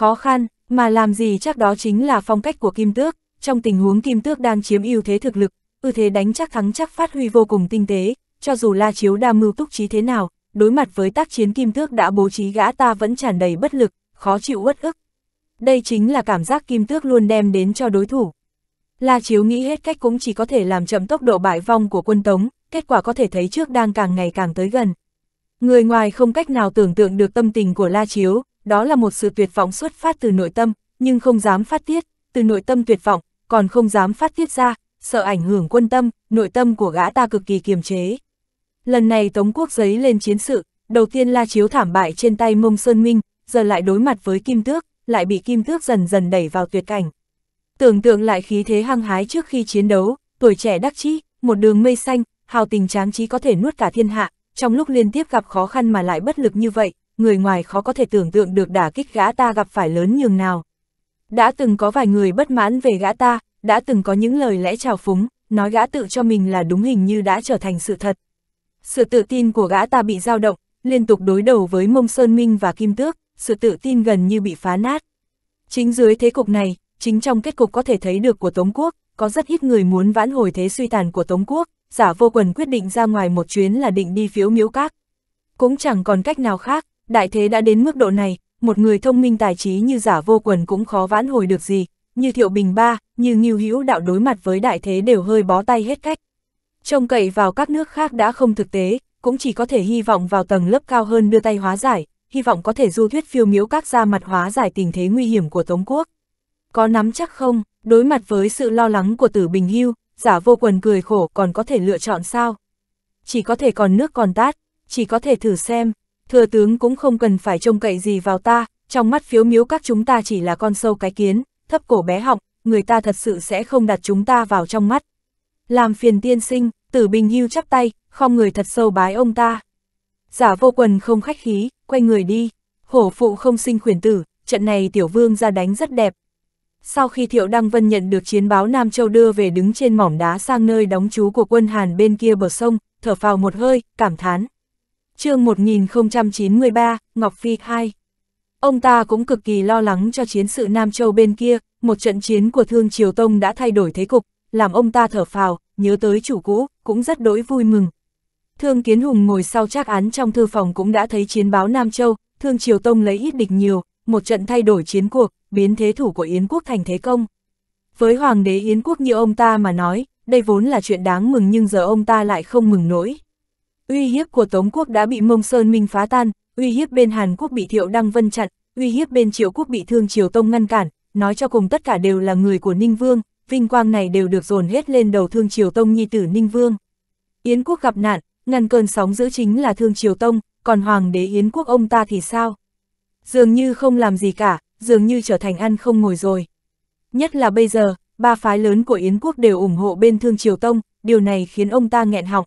khó khăn, mà làm gì chắc đó chính là phong cách của Kim Tước, trong tình huống Kim Tước đang chiếm ưu thế thực lực, ưu thế đánh chắc thắng chắc phát huy vô cùng tinh tế, cho dù La Chiếu đa mưu túc trí thế nào, đối mặt với tác chiến Kim Tước đã bố trí gã ta vẫn tràn đầy bất lực, khó chịu uất ức. Đây chính là cảm giác Kim Tước luôn đem đến cho đối thủ. La Chiếu nghĩ hết cách cũng chỉ có thể làm chậm tốc độ bại vong của quân Tống, kết quả có thể thấy trước đang càng ngày càng tới gần. Người ngoài không cách nào tưởng tượng được tâm tình của La Chiếu, đó là một sự tuyệt vọng xuất phát từ nội tâm, nhưng không dám phát tiết, từ nội tâm tuyệt vọng, còn không dám phát tiết ra, sợ ảnh hưởng quân tâm, nội tâm của gã ta cực kỳ kiềm chế. Lần này Tống Quốc giấy lên chiến sự, đầu tiên la chiếu thảm bại trên tay mông Sơn Minh, giờ lại đối mặt với Kim Tước, lại bị Kim Tước dần dần đẩy vào tuyệt cảnh. Tưởng tượng lại khí thế hăng hái trước khi chiến đấu, tuổi trẻ đắc chí, một đường mây xanh, hào tình tráng trí có thể nuốt cả thiên hạ, trong lúc liên tiếp gặp khó khăn mà lại bất lực như vậy, người ngoài khó có thể tưởng tượng được đả kích gã ta gặp phải lớn nhường nào. Đã từng có vài người bất mãn về gã ta, đã từng có những lời lẽ trào phúng, nói gã tự cho mình là đúng hình như đã trở thành sự thật. Sự tự tin của gã ta bị dao động, liên tục đối đầu với Mông Sơn Minh và Kim Tước, sự tự tin gần như bị phá nát. Chính dưới thế cục này, chính trong kết cục có thể thấy được của Tống Quốc, có rất ít người muốn vãn hồi thế suy tàn của Tống Quốc, giả vô quần quyết định ra ngoài một chuyến là định đi phiếu miếu các. Cũng chẳng còn cách nào khác, Đại thế đã đến mức độ này, một người thông minh tài trí như giả vô quần cũng khó vãn hồi được gì, như Thiệu Bình Ba, như Ngưu Hữu Đạo đối mặt với đại thế đều hơi bó tay hết cách. Trông cậy vào các nước khác đã không thực tế, cũng chỉ có thể hy vọng vào tầng lớp cao hơn đưa tay hóa giải, hy vọng có thể du thuyết phiêu miếu các gia mặt hóa giải tình thế nguy hiểm của Tống Quốc. Có nắm chắc không, đối mặt với sự lo lắng của tử Bình Hưu, giả vô quần cười khổ còn có thể lựa chọn sao? Chỉ có thể còn nước còn tát, chỉ có thể thử xem thừa tướng cũng không cần phải trông cậy gì vào ta, trong mắt phiếu miếu các chúng ta chỉ là con sâu cái kiến, thấp cổ bé họng, người ta thật sự sẽ không đặt chúng ta vào trong mắt. Làm phiền tiên sinh, tử bình hưu chắp tay, không người thật sâu bái ông ta. Giả vô quần không khách khí, quay người đi, hổ phụ không sinh khuyển tử, trận này tiểu vương ra đánh rất đẹp. Sau khi Thiệu Đăng Vân nhận được chiến báo Nam Châu đưa về đứng trên mỏm đá sang nơi đóng trú của quân Hàn bên kia bờ sông, thở phào một hơi, cảm thán, chương 1093, Ngọc Phi 2. Ông ta cũng cực kỳ lo lắng cho chiến sự Nam Châu bên kia, một trận chiến của Thương Triều Tông đã thay đổi thế cục, làm ông ta thở phào, nhớ tới chủ cũ, cũng rất đỗi vui mừng. Thương Kiến Hùng ngồi sau trác án trong thư phòng cũng đã thấy chiến báo Nam Châu, Thương Triều Tông lấy ít địch nhiều, một trận thay đổi chiến cuộc, biến thế thủ của Yến quốc thành thế công. Với Hoàng đế Yến quốc như ông ta mà nói, đây vốn là chuyện đáng mừng nhưng giờ ông ta lại không mừng nổi. Uy hiếp của Tống quốc đã bị Mông Sơn Minh phá tan, uy hiếp bên Hàn Quốc bị Thiệu Đăng Vân chặn, uy hiếp bên triều Quốc bị Thương Triều Tông ngăn cản, nói cho cùng tất cả đều là người của Ninh Vương, vinh quang này đều được dồn hết lên đầu Thương Triều Tông nhi tử Ninh Vương. Yến Quốc gặp nạn, ngăn cơn sóng giữ chính là Thương Triều Tông, còn Hoàng đế Yến Quốc ông ta thì sao? Dường như không làm gì cả, dường như trở thành ăn không ngồi rồi. Nhất là bây giờ, ba phái lớn của Yến Quốc đều ủng hộ bên Thương Triều Tông, điều này khiến ông ta nghẹn họng,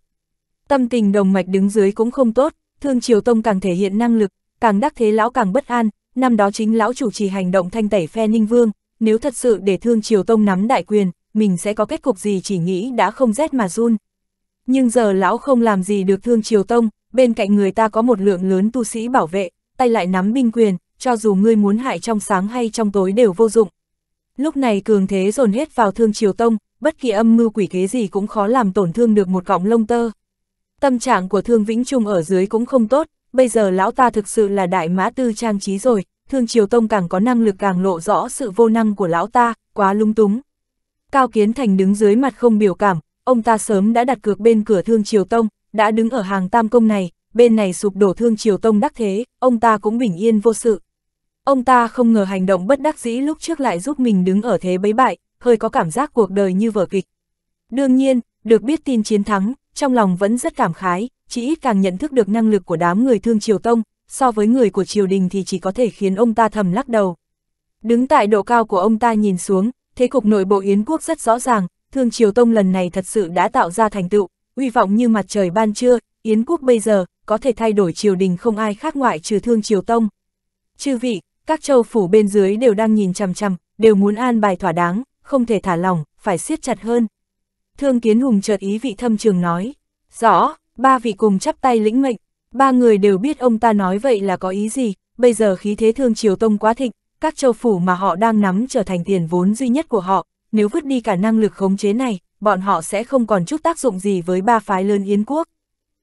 Tâm tình đồng mạch đứng dưới cũng không tốt, Thương Triều Tông càng thể hiện năng lực, càng đắc thế lão càng bất an, năm đó chính lão chủ trì hành động thanh tẩy phe Ninh Vương, nếu thật sự để Thương Triều Tông nắm đại quyền, mình sẽ có kết cục gì chỉ nghĩ đã không rét mà run. Nhưng giờ lão không làm gì được Thương Triều Tông, bên cạnh người ta có một lượng lớn tu sĩ bảo vệ, tay lại nắm binh quyền, cho dù ngươi muốn hại trong sáng hay trong tối đều vô dụng. Lúc này cường thế dồn hết vào Thương Triều Tông, bất kỳ âm mưu quỷ kế gì cũng khó làm tổn thương được một cọng lông tơ. Tâm trạng của Thương Vĩnh Trung ở dưới cũng không tốt, bây giờ lão ta thực sự là đại mã tư trang trí rồi, Thương Triều Tông càng có năng lực càng lộ rõ sự vô năng của lão ta, quá lung túng. Cao Kiến Thành đứng dưới mặt không biểu cảm, ông ta sớm đã đặt cược bên cửa Thương Triều Tông, đã đứng ở hàng tam công này, bên này sụp đổ Thương Triều Tông đắc thế, ông ta cũng bình yên vô sự. Ông ta không ngờ hành động bất đắc dĩ lúc trước lại giúp mình đứng ở thế bấy bại, hơi có cảm giác cuộc đời như vở kịch. Đương nhiên, được biết tin chiến thắng, trong lòng vẫn rất cảm khái, chỉ ít càng nhận thức được năng lực của đám người thương triều tông, so với người của triều đình thì chỉ có thể khiến ông ta thầm lắc đầu. Đứng tại độ cao của ông ta nhìn xuống, thế cục nội bộ Yến quốc rất rõ ràng, thương triều tông lần này thật sự đã tạo ra thành tựu, uy vọng như mặt trời ban trưa, Yến quốc bây giờ có thể thay đổi triều đình không ai khác ngoại trừ thương triều tông. Chư vị, các châu phủ bên dưới đều đang nhìn chằm chằm, đều muốn an bài thỏa đáng, không thể thả lỏng, phải siết chặt hơn. Thương Kiến Hùng chợt ý vị thâm trường nói, rõ, ba vị cùng chắp tay lĩnh mệnh, ba người đều biết ông ta nói vậy là có ý gì, bây giờ khí thế thương triều tông quá thịnh, các châu phủ mà họ đang nắm trở thành tiền vốn duy nhất của họ, nếu vứt đi cả năng lực khống chế này, bọn họ sẽ không còn chút tác dụng gì với ba phái lớn Yến quốc.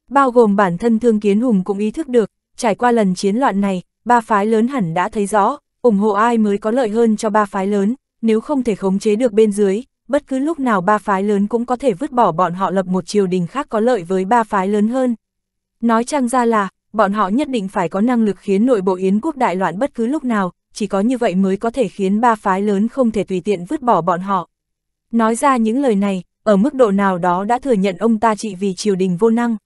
Bao gồm bản thân Thương Kiến Hùng cũng ý thức được, trải qua lần chiến loạn này, ba phái lớn hẳn đã thấy rõ, ủng hộ ai mới có lợi hơn cho ba phái lớn, nếu không thể khống chế được bên dưới, bất cứ lúc nào ba phái lớn cũng có thể vứt bỏ bọn họ lập một triều đình khác có lợi với ba phái lớn hơn. Nói chăng ra là, bọn họ nhất định phải có năng lực khiến nội bộ Yến quốc đại loạn bất cứ lúc nào, chỉ có như vậy mới có thể khiến ba phái lớn không thể tùy tiện vứt bỏ bọn họ. Nói ra những lời này, ở mức độ nào đó đã thừa nhận ông ta trị vì triều đình vô năng.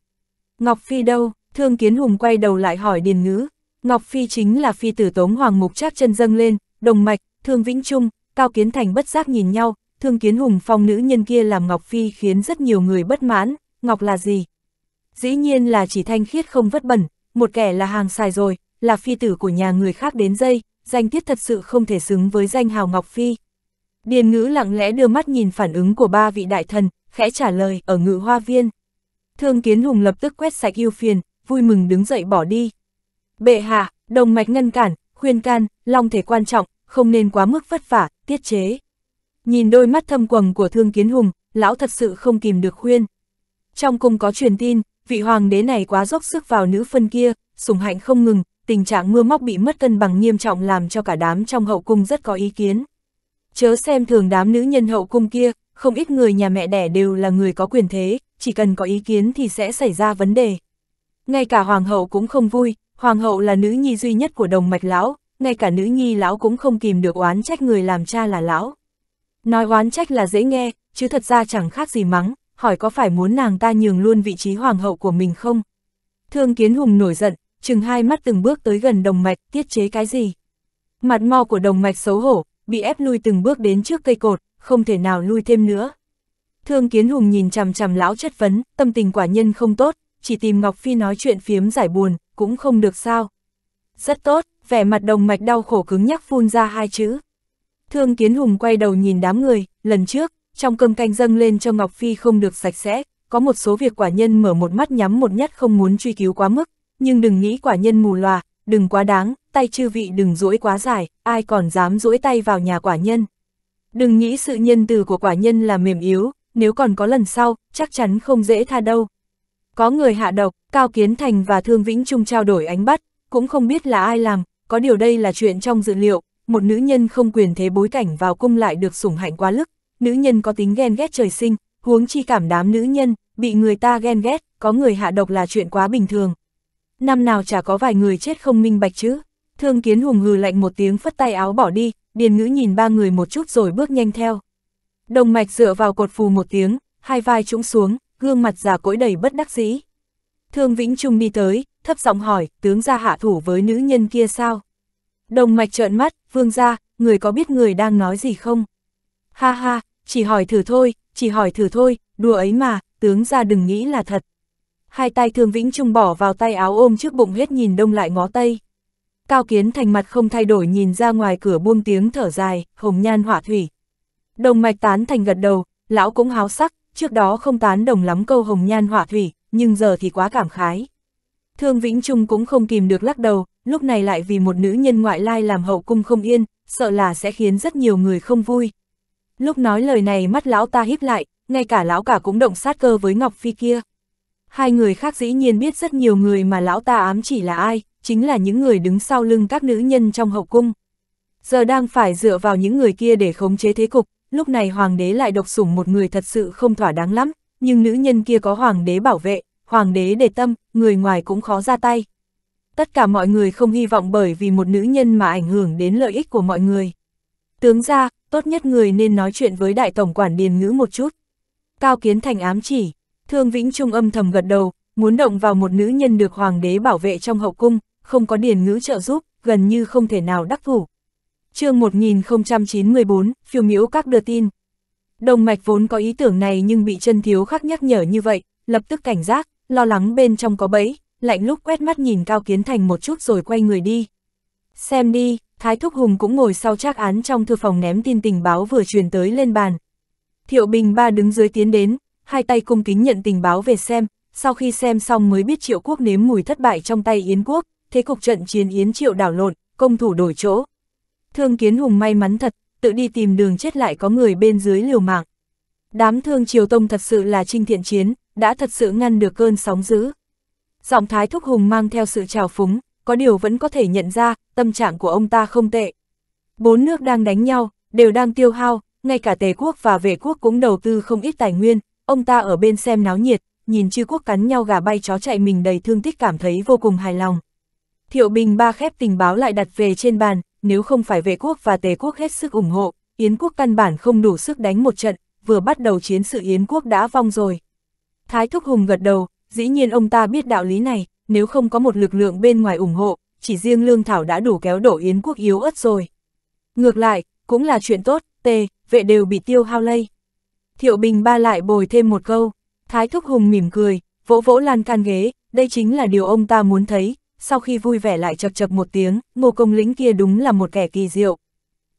Ngọc Phi đâu, Thương Kiến Hùng quay đầu lại hỏi Điền Ngữ, Ngọc Phi chính là phi tử tống hoàng mục trác chân dâng lên, đồng mạch, Thương Vĩnh Trung, Cao Kiến Thành bất giác nhìn nhau, Thương Kiến Hùng phong nữ nhân kia làm Ngọc Phi khiến rất nhiều người bất mãn, Ngọc là gì? Dĩ nhiên là chỉ thanh khiết không vất bẩn, một kẻ là hàng xài rồi, là phi tử của nhà người khác đến dây, danh tiết thật sự không thể xứng với danh hào Ngọc Phi. Điền ngữ lặng lẽ đưa mắt nhìn phản ứng của ba vị đại thần, khẽ trả lời ở ngự hoa viên. Thương Kiến Hùng lập tức quét sạch yêu phiền, vui mừng đứng dậy bỏ đi. Bệ hạ, đồng mạch ngăn cản, khuyên can, long thể quan trọng, không nên quá mức vất vả, tiết chế. Nhìn đôi mắt thâm quầng của Thương Kiến Hùng, lão thật sự không kìm được khuyên. Trong cung có truyền tin, vị hoàng đế này quá dốc sức vào nữ phân kia, sủng hạnh không ngừng, tình trạng mưa móc bị mất cân bằng nghiêm trọng làm cho cả đám trong hậu cung rất có ý kiến. Chớ xem thường đám nữ nhân hậu cung kia, không ít người nhà mẹ đẻ đều là người có quyền thế, chỉ cần có ý kiến thì sẽ xảy ra vấn đề. Ngay cả hoàng hậu cũng không vui, hoàng hậu là nữ nhi duy nhất của đồng mạch lão, ngay cả nữ nhi lão cũng không kìm được oán trách người làm cha là lão. Nói oán trách là dễ nghe, chứ thật ra chẳng khác gì mắng, hỏi có phải muốn nàng ta nhường luôn vị trí hoàng hậu của mình không? Thương Kiến Hùng nổi giận, chừng hai mắt từng bước tới gần đồng mạch, tiết chế cái gì? Mặt mo của đồng mạch xấu hổ, bị ép lui từng bước đến trước cây cột, không thể nào lui thêm nữa. Thương Kiến Hùng nhìn chằm chằm lão chất vấn, tâm tình quả nhân không tốt, chỉ tìm Ngọc Phi nói chuyện phiếm giải buồn, cũng không được sao. Rất tốt, vẻ mặt đồng mạch đau khổ cứng nhắc phun ra hai chữ. Thương Kiến Hùng quay đầu nhìn đám người, lần trước, trong cơm canh dâng lên cho Ngọc Phi không được sạch sẽ, có một số việc quả nhân mở một mắt nhắm một nhát không muốn truy cứu quá mức, nhưng đừng nghĩ quả nhân mù lòa, đừng quá đáng, tay chư vị đừng duỗi quá dài, ai còn dám duỗi tay vào nhà quả nhân. Đừng nghĩ sự nhân từ của quả nhân là mềm yếu, nếu còn có lần sau, chắc chắn không dễ tha đâu. Có người hạ độc, Cao Kiến Thành và Thương Vĩnh Trung trao đổi ánh bắt, cũng không biết là ai làm, có điều đây là chuyện trong dự liệu, một nữ nhân không quyền thế bối cảnh vào cung lại được sủng hạnh quá lức, nữ nhân có tính ghen ghét trời sinh, huống chi cảm đám nữ nhân, bị người ta ghen ghét, có người hạ độc là chuyện quá bình thường. Năm nào chả có vài người chết không minh bạch chứ, thương kiến hùng hừ lạnh một tiếng phất tay áo bỏ đi, điền ngữ nhìn ba người một chút rồi bước nhanh theo. Đồng mạch dựa vào cột phù một tiếng, hai vai trũng xuống, gương mặt già cỗi đầy bất đắc dĩ. Thương Vĩnh Trung đi tới, thấp giọng hỏi, tướng ra hạ thủ với nữ nhân kia sao? Đồng mạch trợn mắt, vương ra, người có biết người đang nói gì không? Ha ha, chỉ hỏi thử thôi, chỉ hỏi thử thôi, đùa ấy mà, tướng ra đừng nghĩ là thật. Hai tay thường vĩnh trung bỏ vào tay áo ôm trước bụng hết nhìn đông lại ngó tây. Cao kiến thành mặt không thay đổi nhìn ra ngoài cửa buông tiếng thở dài, hồng nhan hỏa thủy. Đồng mạch tán thành gật đầu, lão cũng háo sắc, trước đó không tán đồng lắm câu hồng nhan hỏa thủy, nhưng giờ thì quá cảm khái. Thương Vĩnh Trung cũng không kìm được lắc đầu, lúc này lại vì một nữ nhân ngoại lai làm hậu cung không yên, sợ là sẽ khiến rất nhiều người không vui. Lúc nói lời này mắt lão ta híp lại, ngay cả lão cả cũng động sát cơ với Ngọc Phi kia. Hai người khác dĩ nhiên biết rất nhiều người mà lão ta ám chỉ là ai, chính là những người đứng sau lưng các nữ nhân trong hậu cung. Giờ đang phải dựa vào những người kia để khống chế thế cục, lúc này hoàng đế lại độc sủng một người thật sự không thỏa đáng lắm, nhưng nữ nhân kia có hoàng đế bảo vệ, hoàng đế để tâm, người ngoài cũng khó ra tay. Tất cả mọi người không hy vọng bởi vì một nữ nhân mà ảnh hưởng đến lợi ích của mọi người. Tướng ra, tốt nhất người nên nói chuyện với đại tổng quản điền ngữ một chút. Cao kiến thành ám chỉ, thương vĩnh trung âm thầm gật đầu, muốn động vào một nữ nhân được hoàng đế bảo vệ trong hậu cung, không có điền ngữ trợ giúp, gần như không thể nào đắc thủ. chương 1094, phiêu miễu các đưa tin. Đồng mạch vốn có ý tưởng này nhưng bị chân thiếu khắc nhắc nhở như vậy, lập tức cảnh giác, lo lắng bên trong có bẫy, lạnh lúc quét mắt nhìn Cao Kiến Thành một chút rồi quay người đi. Xem đi, Thái Thúc Hùng cũng ngồi sau trác án trong thư phòng ném tin tình báo vừa truyền tới lên bàn. Thiệu Bình Ba đứng dưới tiến đến, hai tay cung kính nhận tình báo về xem, sau khi xem xong mới biết triệu quốc nếm mùi thất bại trong tay Yến quốc, thế cục trận chiến Yến triệu đảo lộn, công thủ đổi chỗ. Thương Kiến Hùng may mắn thật, tự đi tìm đường chết lại có người bên dưới liều mạng. Đám thương Triều Tông thật sự là trinh thiện chiến, đã thật sự ngăn được cơn sóng dữ. Giọng Thái Thúc Hùng mang theo sự trào phúng, có điều vẫn có thể nhận ra, tâm trạng của ông ta không tệ. Bốn nước đang đánh nhau, đều đang tiêu hao, ngay cả Tề quốc và Vệ quốc cũng đầu tư không ít tài nguyên, ông ta ở bên xem náo nhiệt, nhìn chư quốc cắn nhau gà bay chó chạy mình đầy thương tích cảm thấy vô cùng hài lòng. Thiệu Bình ba khép tình báo lại đặt về trên bàn, nếu không phải Vệ quốc và Tề quốc hết sức ủng hộ, Yến quốc căn bản không đủ sức đánh một trận, vừa bắt đầu chiến sự Yến quốc đã vong rồi. Thái Thúc Hùng gật đầu, dĩ nhiên ông ta biết đạo lý này, nếu không có một lực lượng bên ngoài ủng hộ, chỉ riêng Lương Thảo đã đủ kéo đổ Yến quốc yếu ớt rồi. Ngược lại, cũng là chuyện tốt, tề, vệ đều bị tiêu hao lây. Thiệu Bình ba lại bồi thêm một câu, Thái Thúc Hùng mỉm cười, vỗ vỗ lan can ghế, đây chính là điều ông ta muốn thấy, sau khi vui vẻ lại chập chập một tiếng, ngô công lĩnh kia đúng là một kẻ kỳ diệu.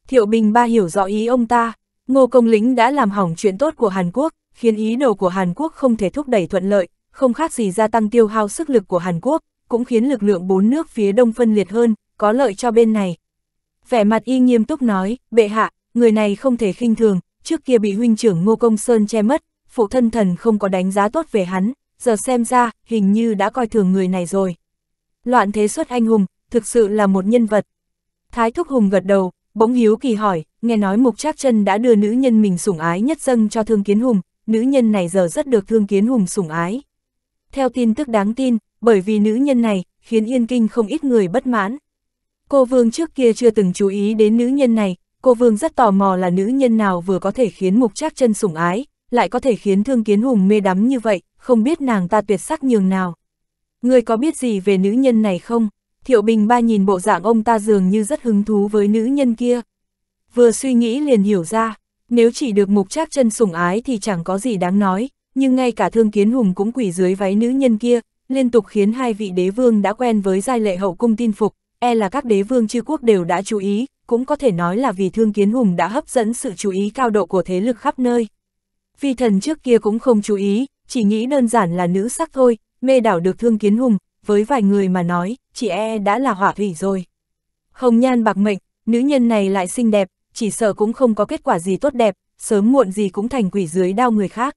Thiệu Bình ba hiểu rõ ý ông ta, ngô công lĩnh đã làm hỏng chuyện tốt của Hàn Quốc, khiến ý đồ của Hàn Quốc không thể thúc đẩy thuận lợi, không khác gì gia tăng tiêu hao sức lực của Hàn Quốc, cũng khiến lực lượng bốn nước phía đông phân liệt hơn, có lợi cho bên này. Vẻ mặt y nghiêm túc nói, bệ hạ, người này không thể khinh thường, trước kia bị huynh trưởng Ngô Công Sơn che mất, phụ thân thần không có đánh giá tốt về hắn, giờ xem ra, hình như đã coi thường người này rồi. Loạn thế xuất anh hùng, thực sự là một nhân vật. Thái Thúc Hùng gật đầu, bỗng hiếu kỳ hỏi, nghe nói Mục Trác Chân đã đưa nữ nhân mình sủng ái nhất dâng cho Thương Kiến Hùng, nữ nhân này giờ rất được Thương Kiến Hùng sủng ái. Theo tin tức đáng tin, bởi vì nữ nhân này, khiến Yên Kinh không ít người bất mãn. Cô Vương trước kia chưa từng chú ý đến nữ nhân này, cô Vương rất tò mò là nữ nhân nào vừa có thể khiến Mục Trác chân sủng ái, lại có thể khiến Thương Kiến Hùng mê đắm như vậy, không biết nàng ta tuyệt sắc nhường nào. Người có biết gì về nữ nhân này không? Thiệu Bình ba nhìn bộ dạng ông ta dường như rất hứng thú với nữ nhân kia. Vừa suy nghĩ liền hiểu ra, nếu chỉ được mục trác chân sủng ái thì chẳng có gì đáng nói, nhưng ngay cả thương kiến hùng cũng quỷ dưới váy nữ nhân kia, liên tục khiến hai vị đế vương đã quen với giai lệ hậu cung tin phục, e là các đế vương chư quốc đều đã chú ý, cũng có thể nói là vì thương kiến hùng đã hấp dẫn sự chú ý cao độ của thế lực khắp nơi. Phi thần trước kia cũng không chú ý, chỉ nghĩ đơn giản là nữ sắc thôi, mê đảo được thương kiến hùng, với vài người mà nói, chỉ e đã là hỏa thủy rồi. Hồng nhan bạc mệnh, nữ nhân này lại xinh đẹp, chỉ sợ cũng không có kết quả gì tốt đẹp, sớm muộn gì cũng thành quỷ dưới đao người khác.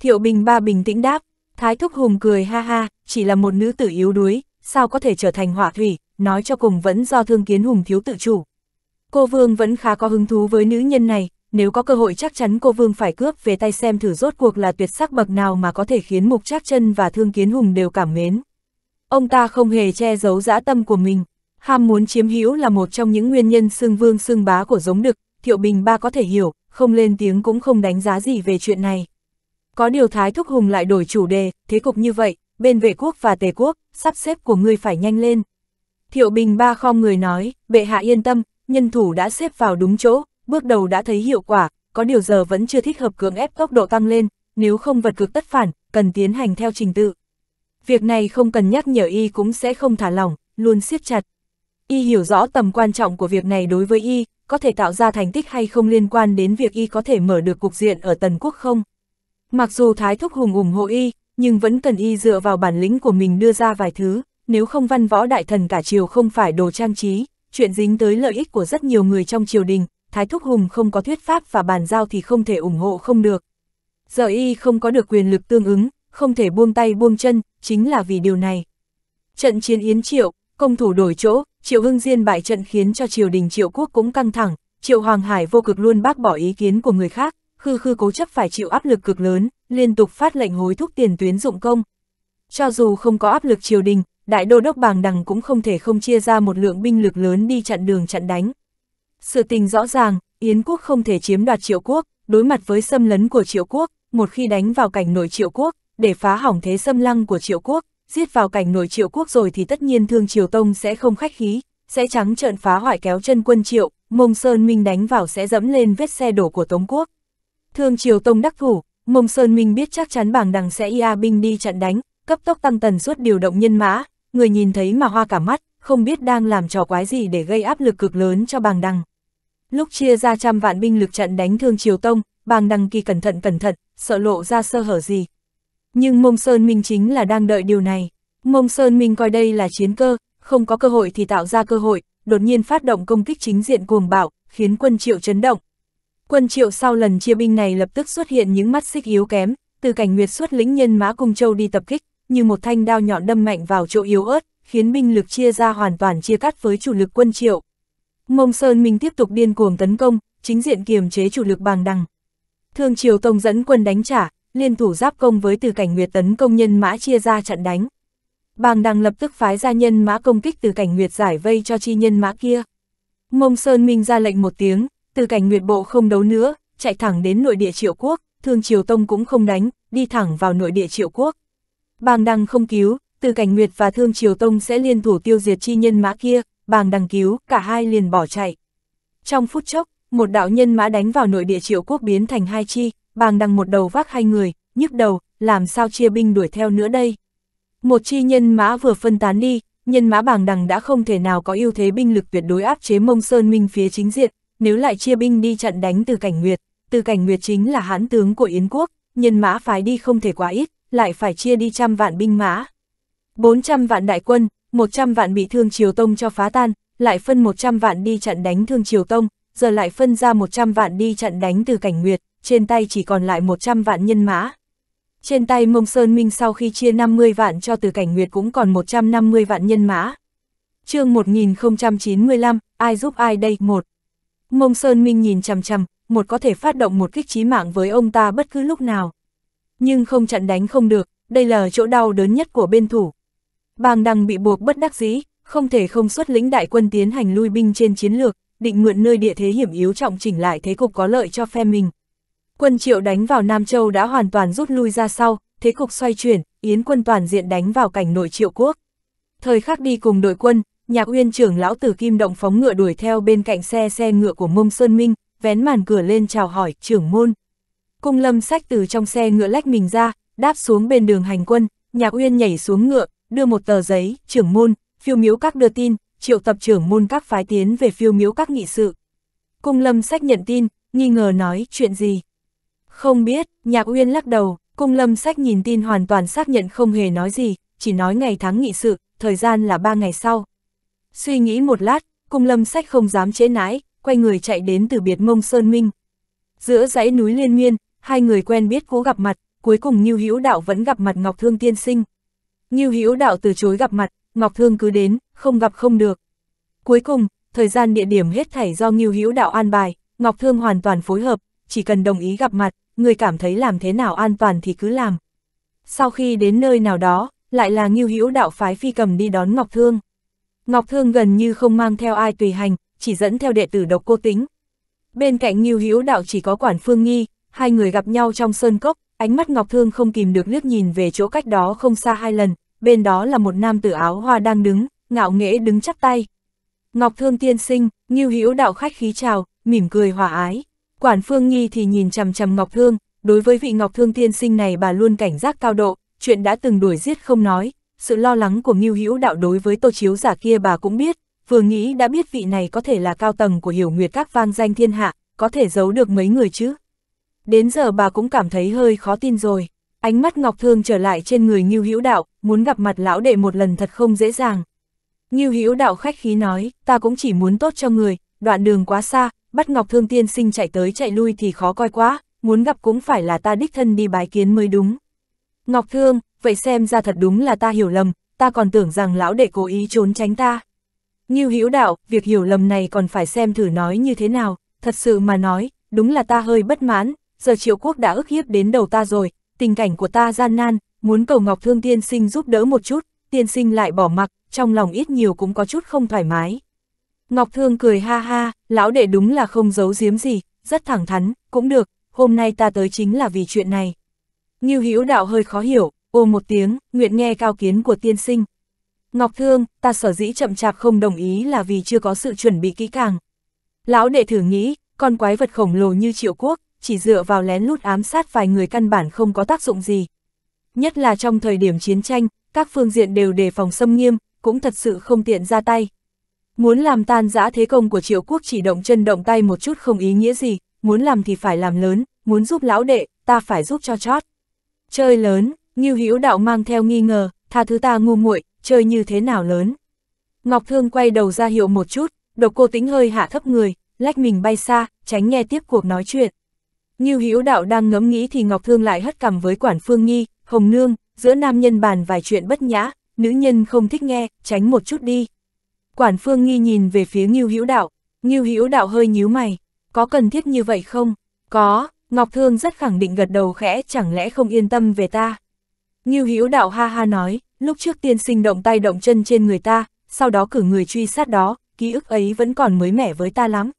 Thiệu Bình Ba bình tĩnh đáp, Thái Thúc Hùng cười ha ha, chỉ là một nữ tử yếu đuối, sao có thể trở thành hỏa thủy, nói cho cùng vẫn do thương kiến Hùng thiếu tự chủ. Cô Vương vẫn khá có hứng thú với nữ nhân này, nếu có cơ hội chắc chắn cô Vương phải cướp về tay xem thử rốt cuộc là tuyệt sắc bậc nào mà có thể khiến Mục Trác Chân và Thương Kiến Hùng đều cảm mến. Ông ta không hề che giấu dã tâm của mình, Ham muốn chiếm hữu là một trong những nguyên nhân xương vương xương bá của giống đực, Thiệu Bình ba có thể hiểu, không lên tiếng cũng không đánh giá gì về chuyện này. Có điều Thái Thúc Hùng lại đổi chủ đề, thế cục như vậy, bên vệ quốc và tề quốc, sắp xếp của ngươi phải nhanh lên. Thiệu Bình ba khom người nói, bệ hạ yên tâm, nhân thủ đã xếp vào đúng chỗ, bước đầu đã thấy hiệu quả, có điều giờ vẫn chưa thích hợp cưỡng ép tốc độ tăng lên, nếu không vật cực tất phản, cần tiến hành theo trình tự. Việc này không cần nhắc nhở y cũng sẽ không thả lỏng, luôn siết chặt y hiểu rõ tầm quan trọng của việc này đối với y, có thể tạo ra thành tích hay không liên quan đến việc y có thể mở được cục diện ở Tần Quốc không. Mặc dù Thái Thúc Hùng ủng hộ y, nhưng vẫn cần y dựa vào bản lĩnh của mình đưa ra vài thứ, nếu không văn võ đại thần cả triều không phải đồ trang trí, chuyện dính tới lợi ích của rất nhiều người trong triều đình, Thái Thúc Hùng không có thuyết pháp và bàn giao thì không thể ủng hộ không được. Giờ y không có được quyền lực tương ứng, không thể buông tay buông chân, chính là vì điều này. Trận chiến Yến Triệu, công thủ đổi chỗ, Triệu Hưng Diên bại trận khiến cho triều đình Triệu Quốc cũng căng thẳng, Triệu Hoàng Hải vô cực luôn bác bỏ ý kiến của người khác, khư khư cố chấp phải chịu áp lực cực lớn, liên tục phát lệnh hối thúc tiền tuyến dụng công. Cho dù không có áp lực triều đình, đại đô đốc bàng đằng cũng không thể không chia ra một lượng binh lực lớn đi chặn đường chặn đánh. Sự tình rõ ràng, Yến quốc không thể chiếm đoạt triệu quốc, đối mặt với xâm lấn của triệu quốc, một khi đánh vào cảnh nội triệu quốc, để phá hỏng thế xâm lăng của triệu quốc, giết vào cảnh nổi triệu quốc rồi thì tất nhiên thương triều tông sẽ không khách khí, sẽ trắng trợn phá hoại kéo chân quân triệu, mông sơn minh đánh vào sẽ dẫm lên vết xe đổ của Tống quốc. Thương triều tông đắc thủ, mông sơn minh biết chắc chắn bảng đằng sẽ ia binh đi chặn đánh, cấp tốc tăng tần suất điều động nhân mã, người nhìn thấy mà hoa cả mắt, không biết đang làm trò quái gì để gây áp lực cực lớn cho bàng đằng. Lúc chia ra trăm vạn binh lực trận đánh thương triều tông, bàng đằng kỳ cẩn thận cẩn thận, sợ lộ ra sơ hở gì, nhưng Mông Sơn Minh chính là đang đợi điều này. Mông Sơn Minh coi đây là chiến cơ, không có cơ hội thì tạo ra cơ hội, đột nhiên phát động công kích chính diện cuồng bạo, khiến quân triệu chấn động. Quân triệu sau lần chia binh này lập tức xuất hiện những mắt xích yếu kém, từ cảnh nguyệt xuất lĩnh nhân mã cung châu đi tập kích, như một thanh đao nhọn đâm mạnh vào chỗ yếu ớt, khiến binh lực chia ra hoàn toàn chia cắt với chủ lực quân triệu. Mông Sơn Minh tiếp tục điên cuồng tấn công, chính diện kiềm chế chủ lực bàng đằng. Thương Triều Tông dẫn quân đánh trả, liên thủ giáp công với từ cảnh nguyệt tấn công nhân mã chia ra chặn đánh. Bàng đằng lập tức phái ra nhân mã công kích từ cảnh nguyệt giải vây cho chi nhân mã kia. Mông Sơn Minh ra lệnh một tiếng, từ cảnh nguyệt bộ không đấu nữa, chạy thẳng đến nội địa triệu quốc, thương triều tông cũng không đánh, đi thẳng vào nội địa triệu quốc. Bàng đằng không cứu, từ cảnh nguyệt và thương triều tông sẽ liên thủ tiêu diệt chi nhân mã kia, bàng đằng cứu, cả hai liền bỏ chạy. Trong phút chốc, một đạo nhân mã đánh vào nội địa triệu quốc biến thành hai chi, bàng đằng một đầu vác hai người, nhức đầu, làm sao chia binh đuổi theo nữa đây. Một chi nhân mã vừa phân tán đi, nhân mã bàng đằng đã không thể nào có ưu thế binh lực tuyệt đối áp chế mông sơn minh phía chính diện, nếu lại chia binh đi chặn đánh từ cảnh nguyệt, từ cảnh nguyệt chính là hãn tướng của Yến quốc, nhân mã phái đi không thể quá ít, lại phải chia đi trăm vạn binh mã. 400 vạn đại quân, 100 vạn bị thương Triều Tông cho phá tan, lại phân 100 vạn đi chặn đánh thương Triều Tông, giờ lại phân ra 100 vạn đi chặn đánh từ cảnh nguyệt, trên tay chỉ còn lại 100 vạn nhân mã. Trên tay Mông Sơn Minh sau khi chia 50 vạn cho từ cảnh Nguyệt cũng còn 150 vạn nhân mã. chương 1095, ai giúp ai đây? một Mông Sơn Minh nhìn chằm chằm, một có thể phát động một kích trí mạng với ông ta bất cứ lúc nào. Nhưng không chặn đánh không được, đây là chỗ đau đớn nhất của bên thủ. Bàng đằng bị buộc bất đắc dĩ, không thể không xuất lĩnh đại quân tiến hành lui binh trên chiến lược, định mượn nơi địa thế hiểm yếu trọng chỉnh lại thế cục có lợi cho phe mình. Quân triệu đánh vào Nam Châu đã hoàn toàn rút lui ra sau, thế cục xoay chuyển, Yến quân toàn diện đánh vào cảnh nội triệu quốc. Thời khắc đi cùng đội quân, nhạc uyên trưởng lão tử kim động phóng ngựa đuổi theo bên cạnh xe xe ngựa của mông Sơn Minh, vén màn cửa lên chào hỏi, trưởng môn. Cung lâm sách từ trong xe ngựa lách mình ra, đáp xuống bên đường hành quân, nhạc uyên nhảy xuống ngựa, đưa một tờ giấy, trưởng môn, phiêu miếu các đưa tin, triệu tập trưởng môn các phái tiến về phiêu miếu các nghị sự. Cung lâm sách nhận tin, nghi ngờ nói chuyện gì. Không biết, Nhạc Uyên lắc đầu, cung lâm sách nhìn tin hoàn toàn xác nhận không hề nói gì, chỉ nói ngày tháng nghị sự, thời gian là ba ngày sau. Suy nghĩ một lát, cung lâm sách không dám chế nãi, quay người chạy đến từ biệt mông Sơn Minh. Giữa dãy núi liên miên, hai người quen biết cũ gặp mặt, cuối cùng Nhiêu Hữu Đạo vẫn gặp mặt Ngọc Thương tiên sinh. Nhiêu Hữu Đạo từ chối gặp mặt, Ngọc Thương cứ đến, không gặp không được. Cuối cùng, thời gian địa điểm hết thảy do Nhiêu Hữu Đạo an bài, Ngọc Thương hoàn toàn phối hợp, chỉ cần đồng ý gặp mặt, người cảm thấy làm thế nào an toàn thì cứ làm. Sau khi đến nơi nào đó, lại là nghiêu hữu đạo phái phi cầm đi đón Ngọc Thương. Ngọc Thương gần như không mang theo ai tùy hành, chỉ dẫn theo đệ tử độc cô tính. Bên cạnh nghiêu hữu đạo chỉ có quản phương nghi, hai người gặp nhau trong sơn cốc, ánh mắt Ngọc Thương không kìm được liếc nhìn về chỗ cách đó không xa hai lần, bên đó là một nam tử áo hoa đang đứng, ngạo nghễ đứng chắp tay. Ngọc Thương tiên sinh, nghiêu hữu đạo khách khí chào, mỉm cười hòa ái. Quản Phương Nhi thì nhìn chằm chằm Ngọc Thương, đối với vị Ngọc Thương tiên sinh này bà luôn cảnh giác cao độ, chuyện đã từng đuổi giết không nói, sự lo lắng của Ngưu Hữu Đạo đối với Tô Chiếu giả kia bà cũng biết, vừa nghĩ đã biết vị này có thể là cao tầng của Hiểu Nguyệt các vang danh thiên hạ, có thể giấu được mấy người chứ. Đến giờ bà cũng cảm thấy hơi khó tin rồi. Ánh mắt Ngọc Thương trở lại trên người Ngưu Hữu Đạo, muốn gặp mặt lão đệ một lần thật không dễ dàng. Ngưu Hữu Đạo khách khí nói, ta cũng chỉ muốn tốt cho người, đoạn đường quá xa, bắt Ngọc Thương Tiên Sinh chạy tới chạy lui thì khó coi quá, muốn gặp cũng phải là ta đích thân đi bái kiến mới đúng. Ngọc Thương, vậy xem ra thật đúng là ta hiểu lầm, ta còn tưởng rằng lão đệ cố ý trốn tránh ta. Như hiểu đạo, việc hiểu lầm này còn phải xem thử nói như thế nào, thật sự mà nói, đúng là ta hơi bất mãn, giờ triệu quốc đã ức hiếp đến đầu ta rồi, tình cảnh của ta gian nan, muốn cầu Ngọc Thương Tiên Sinh giúp đỡ một chút, Tiên Sinh lại bỏ mặc, trong lòng ít nhiều cũng có chút không thoải mái. Ngọc Thương cười ha ha, lão đệ đúng là không giấu giếm gì, rất thẳng thắn, cũng được, hôm nay ta tới chính là vì chuyện này. Ngưu Hữu đạo hơi khó hiểu, ô một tiếng, nguyện nghe cao kiến của tiên sinh. Ngọc Thương, ta sở dĩ chậm chạp không đồng ý là vì chưa có sự chuẩn bị kỹ càng. Lão đệ thử nghĩ, con quái vật khổng lồ như triệu quốc, chỉ dựa vào lén lút ám sát vài người căn bản không có tác dụng gì. Nhất là trong thời điểm chiến tranh, các phương diện đều đề phòng xâm nghiêm, cũng thật sự không tiện ra tay, Muốn làm tan giã thế công của triệu quốc chỉ động chân động tay một chút không ý nghĩa gì, muốn làm thì phải làm lớn, muốn giúp lão đệ, ta phải giúp cho chót. Chơi lớn, như Hữu Đạo mang theo nghi ngờ, tha thứ ta ngu muội, chơi như thế nào lớn. Ngọc Thương quay đầu ra hiệu một chút, độc cô tính hơi hạ thấp người, lách mình bay xa, tránh nghe tiếp cuộc nói chuyện. như Hữu Đạo đang ngẫm nghĩ thì Ngọc Thương lại hất cằm với Quản Phương Nghi, Hồng Nương, giữa nam nhân bàn vài chuyện bất nhã, nữ nhân không thích nghe, tránh một chút đi. Quản phương nghi nhìn về phía Ngưu Hữu Đạo, Ngưu Hữu Đạo hơi nhíu mày, có cần thiết như vậy không? Có, Ngọc Thương rất khẳng định gật đầu khẽ chẳng lẽ không yên tâm về ta. Ngưu Hữu Đạo ha ha nói, lúc trước tiên sinh động tay động chân trên người ta, sau đó cử người truy sát đó, ký ức ấy vẫn còn mới mẻ với ta lắm.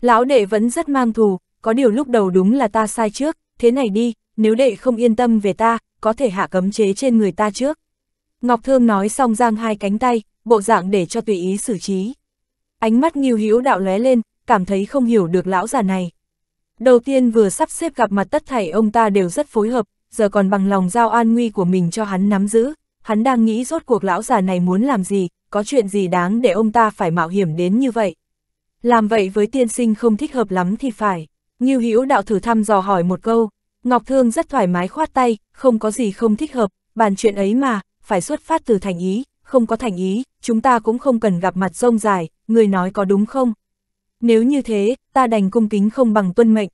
Lão đệ vẫn rất mang thù, có điều lúc đầu đúng là ta sai trước, thế này đi, nếu đệ không yên tâm về ta, có thể hạ cấm chế trên người ta trước. Ngọc Thương nói xong giang hai cánh tay, bộ dạng để cho tùy ý xử trí. Ánh mắt nghiêu hữu đạo lóe lên, cảm thấy không hiểu được lão già này. Đầu tiên vừa sắp xếp gặp mặt tất thảy ông ta đều rất phối hợp, giờ còn bằng lòng giao an nguy của mình cho hắn nắm giữ. Hắn đang nghĩ rốt cuộc lão già này muốn làm gì, có chuyện gì đáng để ông ta phải mạo hiểm đến như vậy. Làm vậy với tiên sinh không thích hợp lắm thì phải. Nghiêu hữu đạo thử thăm dò hỏi một câu. Ngọc Thương rất thoải mái khoát tay, không có gì không thích hợp, bàn chuyện ấy mà, phải xuất phát từ thành ý, không có thành ý, chúng ta cũng không cần gặp mặt rông dài, người nói có đúng không? Nếu như thế, ta đành cung kính không bằng tuân mệnh.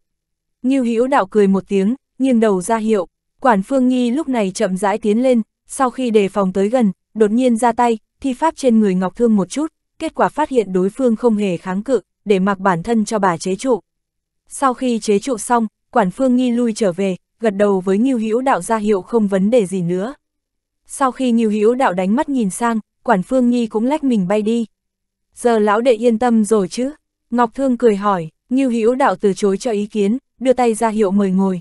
Nghiêu Hữu đạo cười một tiếng, nghiêng đầu ra hiệu, quản phương nghi lúc này chậm rãi tiến lên, sau khi đề phòng tới gần, đột nhiên ra tay, thi pháp trên người Ngọc Thương một chút, kết quả phát hiện đối phương không hề kháng cự, để mặc bản thân cho bà chế trụ. Sau khi chế trụ xong, quản phương nghi lui trở về, gật đầu với Nghiêu Hữu đạo ra hiệu không vấn đề gì nữa. Sau khi Ngưu Hữu đạo đánh mắt nhìn sang, quản phương nhi cũng lách mình bay đi. Giờ lão đệ yên tâm rồi chứ? Ngọc Thương cười hỏi, Ngưu Hữu đạo từ chối cho ý kiến, đưa tay ra hiệu mời ngồi.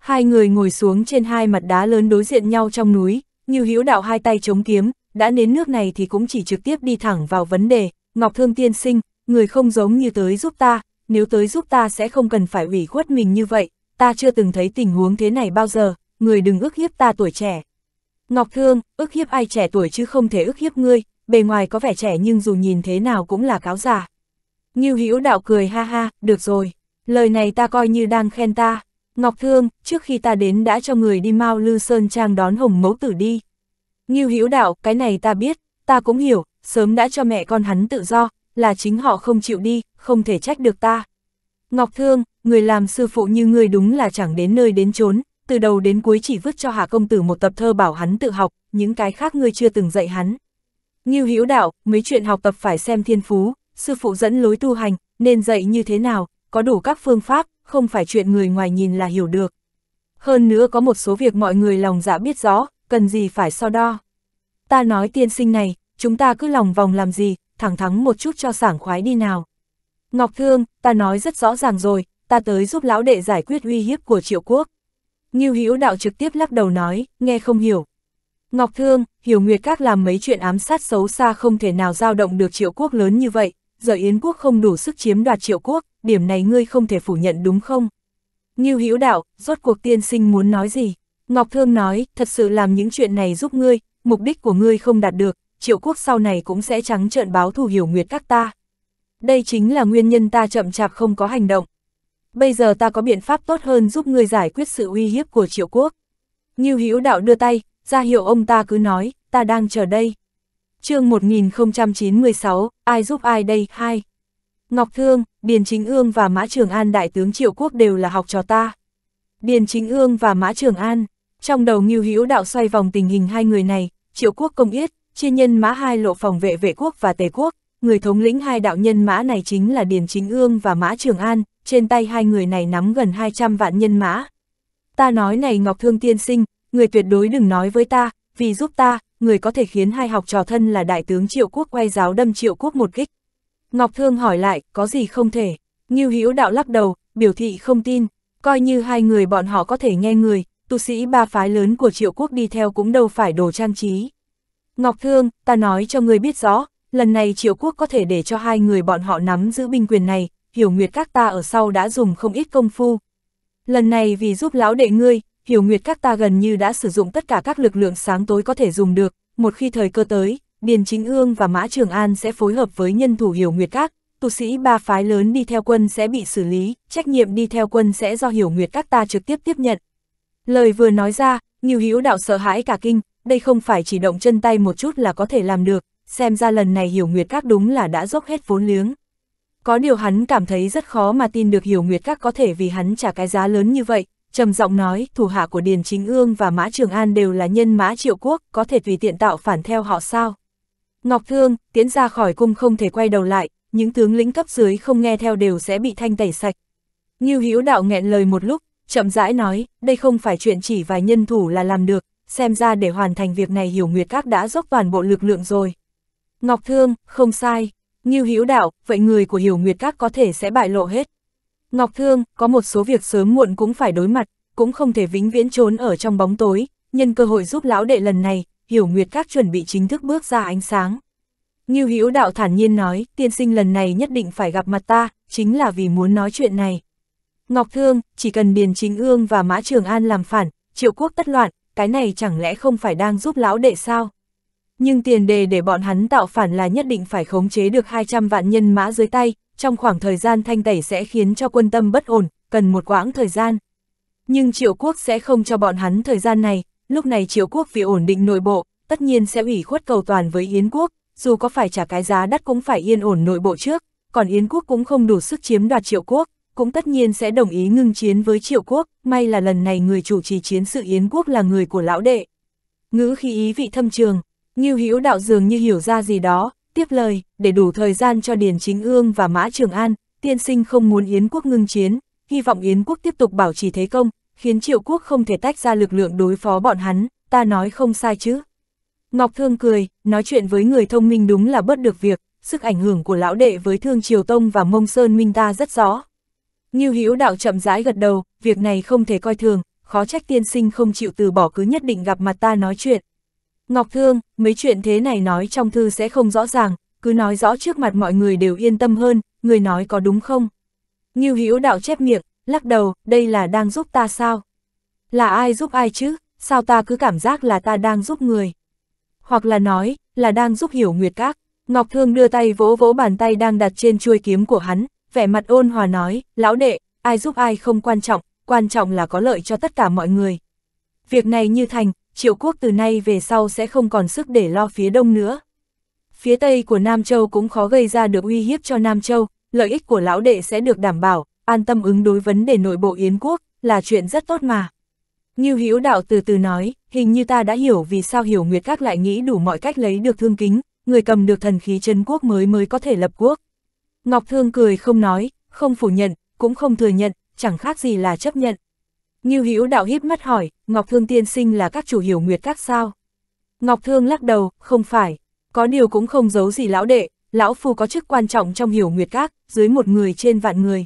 Hai người ngồi xuống trên hai mặt đá lớn đối diện nhau trong núi, Ngưu Hữu đạo hai tay chống kiếm, đã đến nước này thì cũng chỉ trực tiếp đi thẳng vào vấn đề, Ngọc Thương tiên sinh, người không giống như tới giúp ta, nếu tới giúp ta sẽ không cần phải ủy khuất mình như vậy, ta chưa từng thấy tình huống thế này bao giờ, người đừng ước hiếp ta tuổi trẻ. Ngọc Thương, ức hiếp ai trẻ tuổi chứ không thể ức hiếp ngươi, bề ngoài có vẻ trẻ nhưng dù nhìn thế nào cũng là cáo giả. Ngưu Hữu đạo cười ha ha, được rồi, lời này ta coi như đang khen ta. Ngọc Thương, trước khi ta đến đã cho người đi Mao Lư Sơn Trang đón Hồng Mẫu Tử đi. Ngưu Hữu đạo, cái này ta biết, ta cũng hiểu, sớm đã cho mẹ con hắn tự do, là chính họ không chịu đi, không thể trách được ta. Ngọc Thương, người làm sư phụ như ngươi đúng là chẳng đến nơi đến chốn, từ đầu đến cuối chỉ vứt cho Hà Công Tử một tập thơ bảo hắn tự học, những cái khác ngươi chưa từng dạy hắn. Nghiêu Hữu đạo, mấy chuyện học tập phải xem thiên phú, sư phụ dẫn lối tu hành, nên dạy như thế nào, có đủ các phương pháp, không phải chuyện người ngoài nhìn là hiểu được. Hơn nữa có một số việc mọi người lòng dạ biết rõ, cần gì phải so đo. Ta nói tiên sinh này, chúng ta cứ lòng vòng làm gì, thẳng thắng một chút cho sảng khoái đi nào. Ngọc Thương, ta nói rất rõ ràng rồi, ta tới giúp lão đệ giải quyết uy hiếp của triệu quốc. Ngưu Hữu Đạo trực tiếp lắc đầu nói, nghe không hiểu. Ngọc Thương, Hiểu Nguyệt Các làm mấy chuyện ám sát xấu xa không thể nào dao động được triệu quốc lớn như vậy, giờ Yến quốc không đủ sức chiếm đoạt triệu quốc, điểm này ngươi không thể phủ nhận đúng không? Ngưu Hữu Đạo, rốt cuộc tiên sinh muốn nói gì? Ngọc Thương nói, thật sự làm những chuyện này giúp ngươi, mục đích của ngươi không đạt được, triệu quốc sau này cũng sẽ trắng trợn báo thù Hiểu Nguyệt Các ta. Đây chính là nguyên nhân ta chậm chạp không có hành động bây giờ ta có biện pháp tốt hơn giúp ngươi giải quyết sự uy hiếp của triệu quốc. Ngưu Hữu Đạo đưa tay, ra hiệu ông ta cứ nói, ta đang chờ đây. chương 1096, ai giúp ai đây, hai. Ngọc Thương, Điền Chính Ương và Mã Trường An Đại tướng Triệu Quốc đều là học trò ta. Điền Chính Ương và Mã Trường An, trong đầu Ngưu Hữu Đạo xoay vòng tình hình hai người này, Triệu Quốc công yết, chia nhân mã hai lộ phòng vệ vệ quốc và tề quốc, người thống lĩnh hai đạo nhân mã này chính là Điền Chính Ương và Mã Trường An, trên tay hai người này nắm gần 200 vạn nhân mã. Ta nói này Ngọc Thương tiên sinh, người tuyệt đối đừng nói với ta, vì giúp ta, người có thể khiến hai học trò thân là đại tướng Triệu Quốc quay giáo đâm Triệu Quốc một kích. Ngọc Thương hỏi lại, có gì không thể? Ngưu Hữu đạo lắc đầu, biểu thị không tin, coi như hai người bọn họ có thể nghe người, tu sĩ ba phái lớn của Triệu Quốc đi theo cũng đâu phải đồ trang trí. Ngọc Thương, ta nói cho người biết rõ, lần này Triệu Quốc có thể để cho hai người bọn họ nắm giữ binh quyền này, hiểu nguyệt các ta ở sau đã dùng không ít công phu. Lần này vì giúp lão đệ ngươi, hiểu nguyệt các ta gần như đã sử dụng tất cả các lực lượng sáng tối có thể dùng được, một khi thời cơ tới, Điền Chính Ương và Mã Trường An sẽ phối hợp với nhân thủ hiểu nguyệt các, tu sĩ ba phái lớn đi theo quân sẽ bị xử lý, trách nhiệm đi theo quân sẽ do hiểu nguyệt các ta trực tiếp tiếp nhận. Lời vừa nói ra, nhiều hữu đạo sợ hãi cả kinh, đây không phải chỉ động chân tay một chút là có thể làm được, xem ra lần này hiểu nguyệt các đúng là đã dốc hết vốn liếng. Có điều hắn cảm thấy rất khó mà tin được Hiểu Nguyệt Các có thể vì hắn trả cái giá lớn như vậy, trầm giọng nói, thủ hạ của Điền Chính Ương và Mã Trường An đều là nhân Mã Triệu Quốc, có thể tùy tiện tạo phản theo họ sao. Ngọc Thương, tiến ra khỏi cung không thể quay đầu lại, những tướng lĩnh cấp dưới không nghe theo đều sẽ bị thanh tẩy sạch. Ngưu Hữu Đạo nghẹn lời một lúc, chậm rãi nói, đây không phải chuyện chỉ vài nhân thủ là làm được, xem ra để hoàn thành việc này Hiểu Nguyệt Các đã dốc toàn bộ lực lượng rồi. Ngọc Thương, không sai, Ngưu Hữu Đạo, vậy người của Hiểu Nguyệt Các có thể sẽ bại lộ hết. Ngọc Thương, có một số việc sớm muộn cũng phải đối mặt, cũng không thể vĩnh viễn trốn ở trong bóng tối, nhân cơ hội giúp lão đệ lần này, Hiểu Nguyệt Các chuẩn bị chính thức bước ra ánh sáng. Ngưu Hữu Đạo thản nhiên nói, tiên sinh lần này nhất định phải gặp mặt ta, chính là vì muốn nói chuyện này. Ngọc Thương, chỉ cần Điền Chính Ương và Mã Trường An làm phản, triệu quốc tất loạn, cái này chẳng lẽ không phải đang giúp lão đệ sao? Nhưng tiền đề để bọn hắn tạo phản là nhất định phải khống chế được 200 vạn nhân mã dưới tay, trong khoảng thời gian thanh tẩy sẽ khiến cho quân tâm bất ổn, cần một quãng thời gian. Nhưng triệu quốc sẽ không cho bọn hắn thời gian này, lúc này triệu quốc vì ổn định nội bộ, tất nhiên sẽ ủy khuất cầu toàn với Yến quốc, dù có phải trả cái giá đắt cũng phải yên ổn nội bộ trước, còn Yến quốc cũng không đủ sức chiếm đoạt triệu quốc, cũng tất nhiên sẽ đồng ý ngưng chiến với triệu quốc, may là lần này người chủ trì chiến sự Yến quốc là người của lão đệ. Ngữ khi ý vị thâm trường, Ngưu Hữu Đạo dường như hiểu ra gì đó, tiếp lời, để đủ thời gian cho Điền Chính Ương và Mã Trường An, tiên sinh không muốn Yến quốc ngưng chiến, hy vọng Yến quốc tiếp tục bảo trì thế công, khiến triệu quốc không thể tách ra lực lượng đối phó bọn hắn, ta nói không sai chứ. Ngọc Thương cười, nói chuyện với người thông minh đúng là bớt được việc, sức ảnh hưởng của lão đệ với Thương Triều Tông và Mông Sơn Minh ta rất rõ. Ngưu Hữu Đạo chậm rãi gật đầu, việc này không thể coi thường, khó trách tiên sinh không chịu từ bỏ cứ nhất định gặp mặt ta nói chuyện, Ngọc Thương, mấy chuyện thế này nói trong thư sẽ không rõ ràng, cứ nói rõ trước mặt mọi người đều yên tâm hơn, người nói có đúng không? Như Hữu đạo chép miệng, lắc đầu, đây là đang giúp ta sao? Là ai giúp ai chứ, sao ta cứ cảm giác là ta đang giúp người? Hoặc là nói, là đang giúp hiểu nguyệt các. Ngọc Thương đưa tay vỗ vỗ bàn tay đang đặt trên chuôi kiếm của hắn, vẻ mặt ôn hòa nói, lão đệ, ai giúp ai không quan trọng, quan trọng là có lợi cho tất cả mọi người. Việc này như thành, Triều quốc từ nay về sau sẽ không còn sức để lo phía đông nữa. Phía tây của Nam Châu cũng khó gây ra được uy hiếp cho Nam Châu, lợi ích của lão đệ sẽ được đảm bảo, an tâm ứng đối vấn đề nội bộ Yến quốc, là chuyện rất tốt mà. Như Hữu đạo từ từ nói, hình như ta đã hiểu vì sao hiểu Nguyệt Các lại nghĩ đủ mọi cách lấy được thương kính, người cầm được thần khí chân quốc mới mới có thể lập quốc. Ngọc Thương cười không nói, không phủ nhận, cũng không thừa nhận, chẳng khác gì là chấp nhận. Ngưu Hữu đạo híp mắt hỏi, Ngọc Thương tiên sinh là các chủ hiểu nguyệt các sao? Ngọc Thương lắc đầu, không phải, có điều cũng không giấu gì lão đệ, lão phu có chức quan trọng trong hiểu nguyệt các, dưới một người trên vạn người.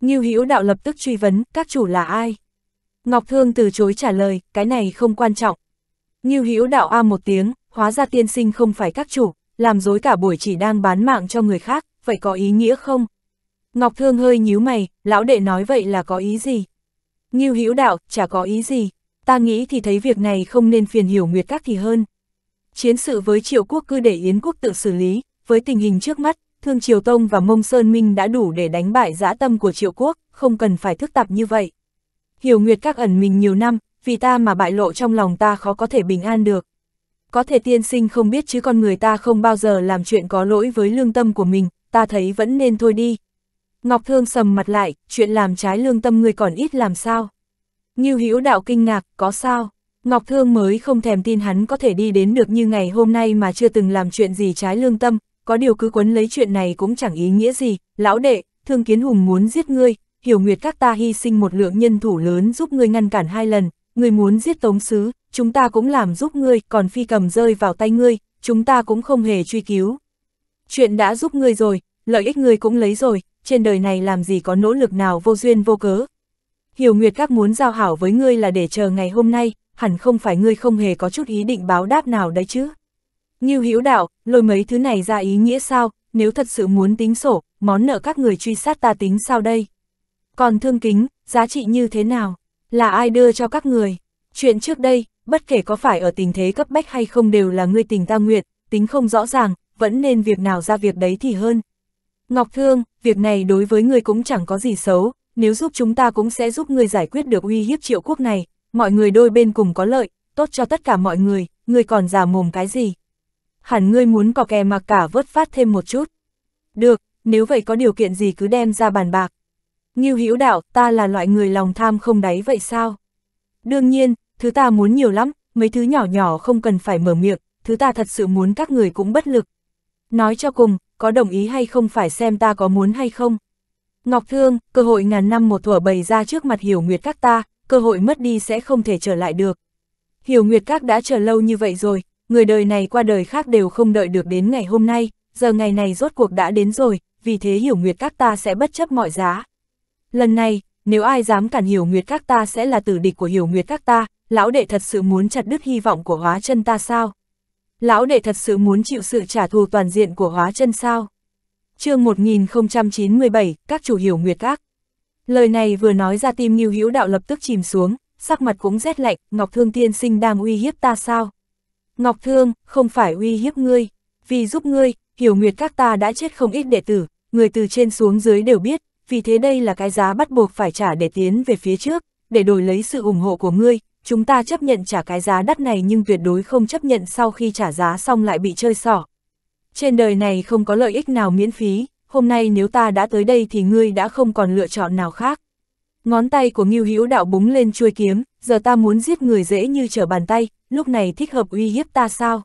Ngưu Hữu đạo lập tức truy vấn, các chủ là ai? Ngọc Thương từ chối trả lời, cái này không quan trọng. Ngưu Hữu đạo a một tiếng, hóa ra tiên sinh không phải các chủ, làm dối cả buổi chỉ đang bán mạng cho người khác, vậy có ý nghĩa không? Ngọc Thương hơi nhíu mày, lão đệ nói vậy là có ý gì? Ngưu Hữu đạo, chả có ý gì, ta nghĩ thì thấy việc này không nên phiền hiểu nguyệt các thì hơn. Chiến sự với triệu quốc cứ để Yến quốc tự xử lý, với tình hình trước mắt, Thương Triều Tông và Mông Sơn Minh đã đủ để đánh bại dã tâm của triệu quốc, không cần phải thức tạp như vậy. Hiểu nguyệt các ẩn mình nhiều năm, vì ta mà bại lộ trong lòng ta khó có thể bình an được. Có thể tiên sinh không biết chứ con người ta không bao giờ làm chuyện có lỗi với lương tâm của mình, ta thấy vẫn nên thôi đi, Ngọc Thương sầm mặt lại, chuyện làm trái lương tâm người còn ít làm sao. Như Hữu đạo kinh ngạc, có sao? Ngọc Thương mới không thèm tin hắn có thể đi đến được như ngày hôm nay mà chưa từng làm chuyện gì trái lương tâm, có điều cứ quấn lấy chuyện này cũng chẳng ý nghĩa gì, lão đệ, Thương Kiến Hùng muốn giết ngươi, hiểu nguyệt các ta hy sinh một lượng nhân thủ lớn giúp ngươi ngăn cản hai lần, ngươi muốn giết tống sứ, chúng ta cũng làm giúp ngươi, còn phi cầm rơi vào tay ngươi, chúng ta cũng không hề truy cứu. Chuyện đã giúp ngươi rồi, lợi ích ngươi cũng lấy rồi, trên đời này làm gì có nỗ lực nào vô duyên vô cớ. Hiểu Nguyệt các muốn giao hảo với ngươi là để chờ ngày hôm nay, hẳn không phải ngươi không hề có chút ý định báo đáp nào đấy chứ. Như Hiếu đạo, lôi mấy thứ này ra ý nghĩa sao, nếu thật sự muốn tính sổ, món nợ các người truy sát ta tính sao đây? Còn thương kính, giá trị như thế nào? Là ai đưa cho các người? Chuyện trước đây, bất kể có phải ở tình thế cấp bách hay không đều là ngươi tình ta nguyện, tính không rõ ràng, vẫn nên việc nào ra việc đấy thì hơn, Ngọc Thương, việc này đối với người cũng chẳng có gì xấu, nếu giúp chúng ta cũng sẽ giúp người giải quyết được uy hiếp triệu quốc này, mọi người đôi bên cùng có lợi, tốt cho tất cả mọi người, người còn giả mồm cái gì. Hẳn ngươi muốn cò kè mặc cả vớt phát thêm một chút. Được, nếu vậy có điều kiện gì cứ đem ra bàn bạc. Ngưu hữu đạo, ta là loại người lòng tham không đáy vậy sao? Đương nhiên, thứ ta muốn nhiều lắm, mấy thứ nhỏ nhỏ không cần phải mở miệng, thứ ta thật sự muốn các người cũng bất lực. Nói cho cùng, có đồng ý hay không phải xem ta có muốn hay không. Ngọc Thương, cơ hội ngàn năm một thuở bày ra trước mặt Hiểu Nguyệt Các ta, cơ hội mất đi sẽ không thể trở lại được. Hiểu Nguyệt Các đã chờ lâu như vậy rồi, người đời này qua đời khác đều không đợi được đến ngày hôm nay, giờ ngày này rốt cuộc đã đến rồi, vì thế Hiểu Nguyệt Các ta sẽ bất chấp mọi giá. Lần này, nếu ai dám cản Hiểu Nguyệt Các ta sẽ là tử địch của Hiểu Nguyệt Các ta, lão đệ thật sự muốn chặt đứt hy vọng của hóa chân ta sao? Lão đệ thật sự muốn chịu sự trả thù toàn diện của hóa chân sao? chương 1097, các chủ hiểu nguyệt Các Lời này vừa nói ra tim Nghiêu Hữu Đạo lập tức chìm xuống, sắc mặt cũng rét lạnh, Ngọc Thương tiên sinh đang uy hiếp ta sao? Ngọc Thương, không phải uy hiếp ngươi, vì giúp ngươi, hiểu nguyệt các ta đã chết không ít đệ tử, người từ trên xuống dưới đều biết, vì thế đây là cái giá bắt buộc phải trả để tiến về phía trước, để đổi lấy sự ủng hộ của ngươi, chúng ta chấp nhận trả cái giá đắt này nhưng tuyệt đối không chấp nhận sau khi trả giá xong lại bị chơi xỏ. Trên đời này không có lợi ích nào miễn phí, hôm nay nếu ta đã tới đây thì ngươi đã không còn lựa chọn nào khác. Ngón tay của Ngưu Hữu Đạo búng lên chuôi kiếm, giờ ta muốn giết người dễ như trở bàn tay, lúc này thích hợp uy hiếp ta sao?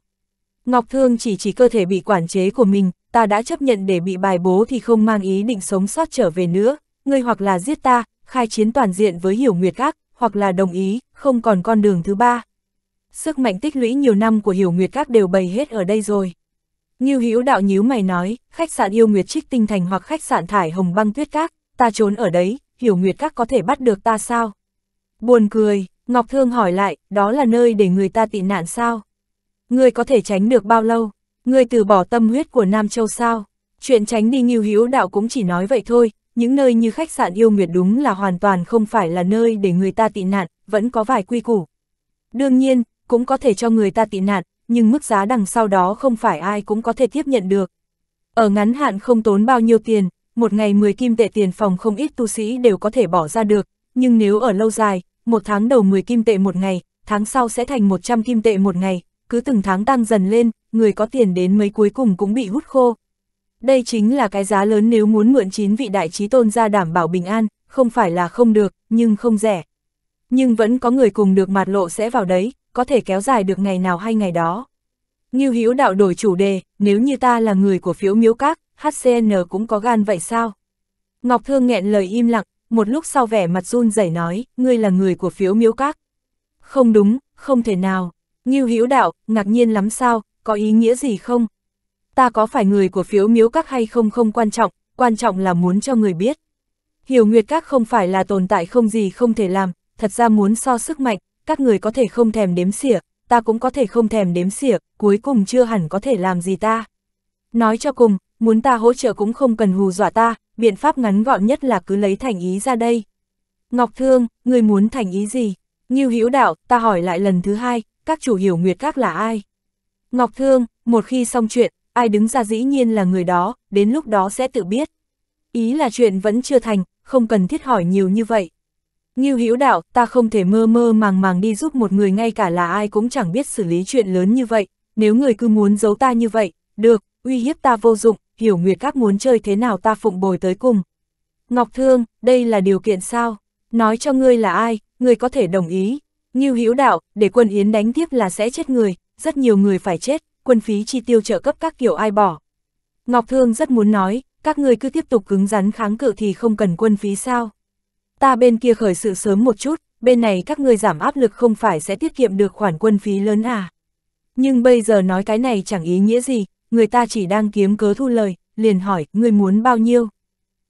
Ngọc Thương chỉ chỉ cơ thể bị quản chế của mình, ta đã chấp nhận để bị bài bố thì không mang ý định sống sót trở về nữa, ngươi hoặc là giết ta, khai chiến toàn diện với Hiểu Nguyệt Các, hoặc là đồng ý, không còn con đường thứ ba. Sức mạnh tích lũy nhiều năm của Hiểu Nguyệt Các đều bày hết ở đây rồi. Ngưu Hữu Đạo nhíu mày nói, khách sạn yêu Nguyệt Trích Tinh Thành hoặc khách sạn Thải Hồng Băng Tuyết Các, ta trốn ở đấy, Hiểu Nguyệt Các có thể bắt được ta sao? Buồn cười, Ngọc Thương hỏi lại, đó là nơi để người ta tị nạn sao? người có thể tránh được bao lâu? người từ bỏ tâm huyết của Nam Châu sao? Chuyện tránh đi Ngưu Hiếu Đạo cũng chỉ nói vậy thôi, những nơi như khách sạn yêu nguyệt đúng là hoàn toàn không phải là nơi để người ta tị nạn, vẫn có vài quy củ. Đương nhiên, cũng có thể cho người ta tị nạn, nhưng mức giá đằng sau đó không phải ai cũng có thể tiếp nhận được. Ở ngắn hạn không tốn bao nhiêu tiền, một ngày 10 kim tệ tiền phòng không ít tu sĩ đều có thể bỏ ra được, nhưng nếu ở lâu dài, một tháng đầu 10 kim tệ một ngày, tháng sau sẽ thành 100 kim tệ một ngày, cứ từng tháng tăng dần lên, người có tiền đến mấy cuối cùng cũng bị hút khô, đây chính là cái giá lớn nếu muốn mượn chín vị đại trí tôn ra đảm bảo bình an, không phải là không được, nhưng không rẻ. Nhưng vẫn có người cùng được mặt lộ sẽ vào đấy, có thể kéo dài được ngày nào hay ngày đó. Như Hữu đạo đổi chủ đề, nếu như ta là người của phiếu miếu các, HCN cũng có gan vậy sao? Ngọc Thương nghẹn lời im lặng, một lúc sau vẻ mặt run rẩy nói, ngươi là người của phiếu miếu các. Không đúng, không thể nào. Như Hữu đạo, ngạc nhiên lắm sao, có ý nghĩa gì không? ta có phải người của phiếu miếu các hay không không quan trọng, quan trọng là muốn cho người biết. Hiểu Nguyệt các không phải là tồn tại không gì không thể làm, thật ra muốn so sức mạnh, các người có thể không thèm đếm xỉa, ta cũng có thể không thèm đếm xỉa, cuối cùng chưa hẳn có thể làm gì ta. Nói cho cùng, muốn ta hỗ trợ cũng không cần hù dọa ta, biện pháp ngắn gọn nhất là cứ lấy thành ý ra đây. Ngọc Thương, người muốn thành ý gì? Như Hữu Đạo, ta hỏi lại lần thứ hai, các chủ hiểu Nguyệt các là ai? Ngọc Thương, một khi xong chuyện, ai đứng ra dĩ nhiên là người đó, đến lúc đó sẽ tự biết. Ý là chuyện vẫn chưa thành, không cần thiết hỏi nhiều như vậy. Ngưu Hữu đạo, ta không thể mơ mơ màng màng đi giúp một người ngay cả là ai cũng chẳng biết xử lý chuyện lớn như vậy, nếu người cứ muốn giấu ta như vậy, được, uy hiếp ta vô dụng, hiểu nguyệt các muốn chơi thế nào ta phụng bồi tới cùng. Ngọc Thương, đây là điều kiện sao? Nói cho ngươi là ai, ngươi có thể đồng ý. Ngưu Hữu đạo, để quân Yến đánh tiếp là sẽ chết người, rất nhiều người phải chết, quân phí chi tiêu trợ cấp các kiểu ai bỏ. Ngọc Thương rất muốn nói, các người cứ tiếp tục cứng rắn kháng cự thì không cần quân phí sao. Ta bên kia khởi sự sớm một chút, bên này các người giảm áp lực không phải sẽ tiết kiệm được khoản quân phí lớn à. Nhưng bây giờ nói cái này chẳng ý nghĩa gì, người ta chỉ đang kiếm cớ thu lời, liền hỏi, người muốn bao nhiêu?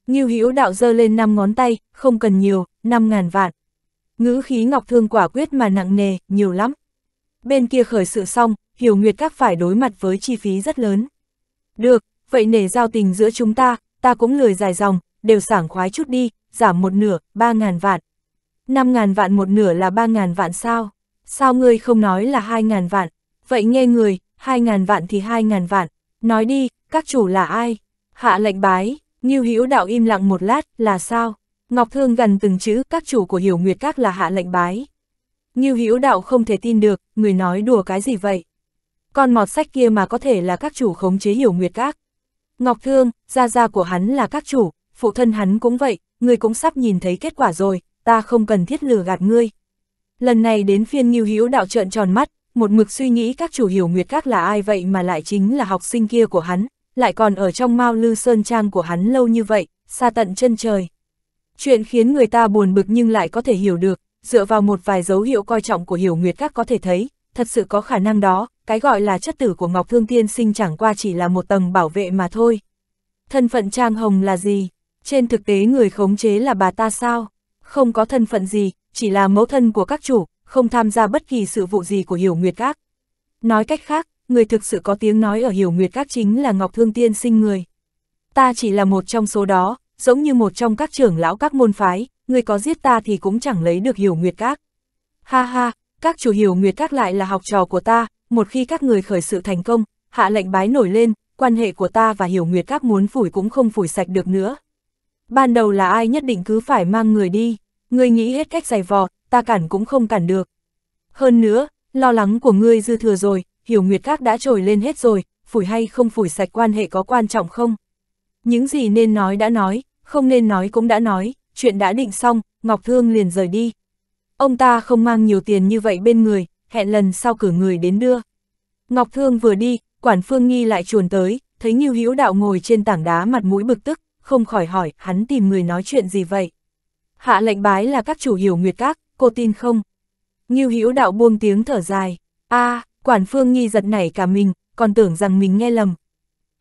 Ngưu hữu đạo dơ lên 5 ngón tay, không cần nhiều, 5 ngàn vạn. Ngữ khí Ngọc Thương quả quyết mà nặng nề, nhiều lắm. Bên kia khởi sự xong, Hiểu Nguyệt các phải đối mặt với chi phí rất lớn. Được, vậy nể giao tình giữa chúng ta, ta cũng lười dài dòng, đều sảng khoái chút đi, giảm một nửa, ba ngàn vạn. Năm ngàn vạn một nửa là ba ngàn vạn sao? Sao ngươi không nói là hai ngàn vạn? Vậy nghe người, hai ngàn vạn thì hai ngàn vạn. Nói đi, các chủ là ai? Hạ lệnh bái, Nghiêu Hữu đạo im lặng một lát, là sao? Ngọc Thương gần từng chữ, các chủ của Hiểu Nguyệt Các là hạ lệnh bái. Nghiêu Hữu đạo không thể tin được, người nói đùa cái gì vậy? con mọt sách kia mà có thể là các chủ khống chế hiểu nguyệt các. Ngọc Thương, gia gia của hắn là các chủ, phụ thân hắn cũng vậy, ngươi cũng sắp nhìn thấy kết quả rồi, ta không cần thiết lừa gạt ngươi. Lần này đến phiên Ngưu Hữu đạo trợn tròn mắt, một mực suy nghĩ các chủ hiểu nguyệt các là ai vậy mà lại chính là học sinh kia của hắn, lại còn ở trong Mao Lư Sơn Trang của hắn lâu như vậy, xa tận chân trời. Chuyện khiến người ta buồn bực nhưng lại có thể hiểu được, dựa vào một vài dấu hiệu coi trọng của hiểu nguyệt các có thể thấy, thật sự có khả năng đó, cái gọi là chất tử của Ngọc Thương Tiên Sinh chẳng qua chỉ là một tầng bảo vệ mà thôi. Thân phận Trang Hồng là gì? Trên thực tế người khống chế là bà ta sao? Không có thân phận gì, chỉ là mẫu thân của các chủ, không tham gia bất kỳ sự vụ gì của Hiểu Nguyệt Các. Nói cách khác, người thực sự có tiếng nói ở Hiểu Nguyệt Các chính là Ngọc Thương Tiên Sinh người. Ta chỉ là một trong số đó, giống như một trong các trưởng lão các môn phái, người có giết ta thì cũng chẳng lấy được Hiểu Nguyệt Các. Ha ha, các chủ hiểu Nguyệt Các lại là học trò của ta, một khi các người khởi sự thành công, hạ lệnh bái nổi lên, quan hệ của ta và hiểu Nguyệt Các muốn phủi cũng không phủi sạch được nữa. Ban đầu là ai nhất định cứ phải mang người đi, người nghĩ hết cách giày vò, ta cản cũng không cản được. Hơn nữa, lo lắng của ngươi dư thừa rồi, hiểu Nguyệt Các đã trồi lên hết rồi, phủi hay không phủi sạch quan hệ có quan trọng không? Những gì nên nói đã nói, không nên nói cũng đã nói, chuyện đã định xong, Ngọc Thương liền rời đi, Ông ta không mang nhiều tiền như vậy bên người, hẹn lần sau cử người đến đưa. Ngọc Thương vừa đi, quản phương nghi lại chuồn tới, thấy Ngưu Hữu Đạo ngồi trên tảng đá mặt mũi bực tức, không khỏi hỏi hắn tìm người nói chuyện gì vậy. Hạ lệnh bái là các chủ hiểu nguyệt các, cô tin không? Ngưu Hữu Đạo buông tiếng thở dài, a à, quản phương nghi giật nảy cả mình, còn tưởng rằng mình nghe lầm.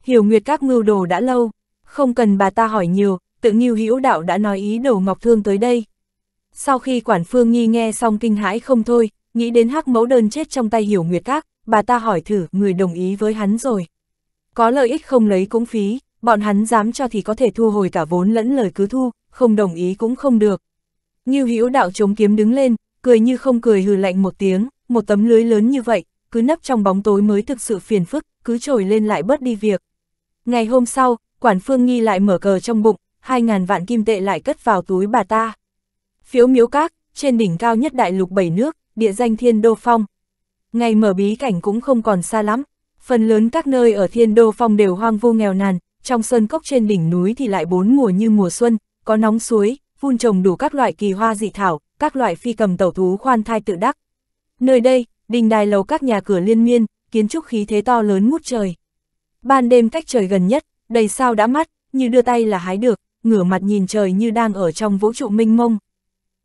Hiểu nguyệt các mưu đồ đã lâu, không cần bà ta hỏi nhiều, tự Ngưu Hữu Đạo đã nói ý đầu Ngọc Thương tới đây. Sau khi quản phương nghi nghe xong kinh hãi không thôi, nghĩ đến hắc mẫu đơn chết trong tay hiểu nguyệt các, bà ta hỏi thử người đồng ý với hắn rồi. Có lợi ích không lấy cũng phí, bọn hắn dám cho thì có thể thu hồi cả vốn lẫn lời cứ thu, không đồng ý cũng không được. Như hữu đạo chống kiếm đứng lên, cười như không cười hừ lạnh một tiếng, một tấm lưới lớn như vậy, cứ nấp trong bóng tối mới thực sự phiền phức, cứ trồi lên lại bớt đi việc. Ngày hôm sau, quản phương nghi lại mở cờ trong bụng, hai ngàn vạn kim tệ lại cất vào túi bà ta. Phiếu miếu các, trên đỉnh cao nhất đại lục bảy nước, địa danh Thiên Đô Phong. Ngày mở bí cảnh cũng không còn xa lắm, phần lớn các nơi ở Thiên Đô Phong đều hoang vu nghèo nàn, trong sơn cốc trên đỉnh núi thì lại bốn mùa như mùa xuân, có nóng suối, phun trồng đủ các loại kỳ hoa dị thảo, các loại phi cầm tẩu thú khoan thai tự đắc. Nơi đây, đình đài lầu các nhà cửa liên miên, kiến trúc khí thế to lớn ngút trời. Ban đêm cách trời gần nhất, đầy sao đã mắt, như đưa tay là hái được, ngửa mặt nhìn trời như đang ở trong vũ trụ minh mông.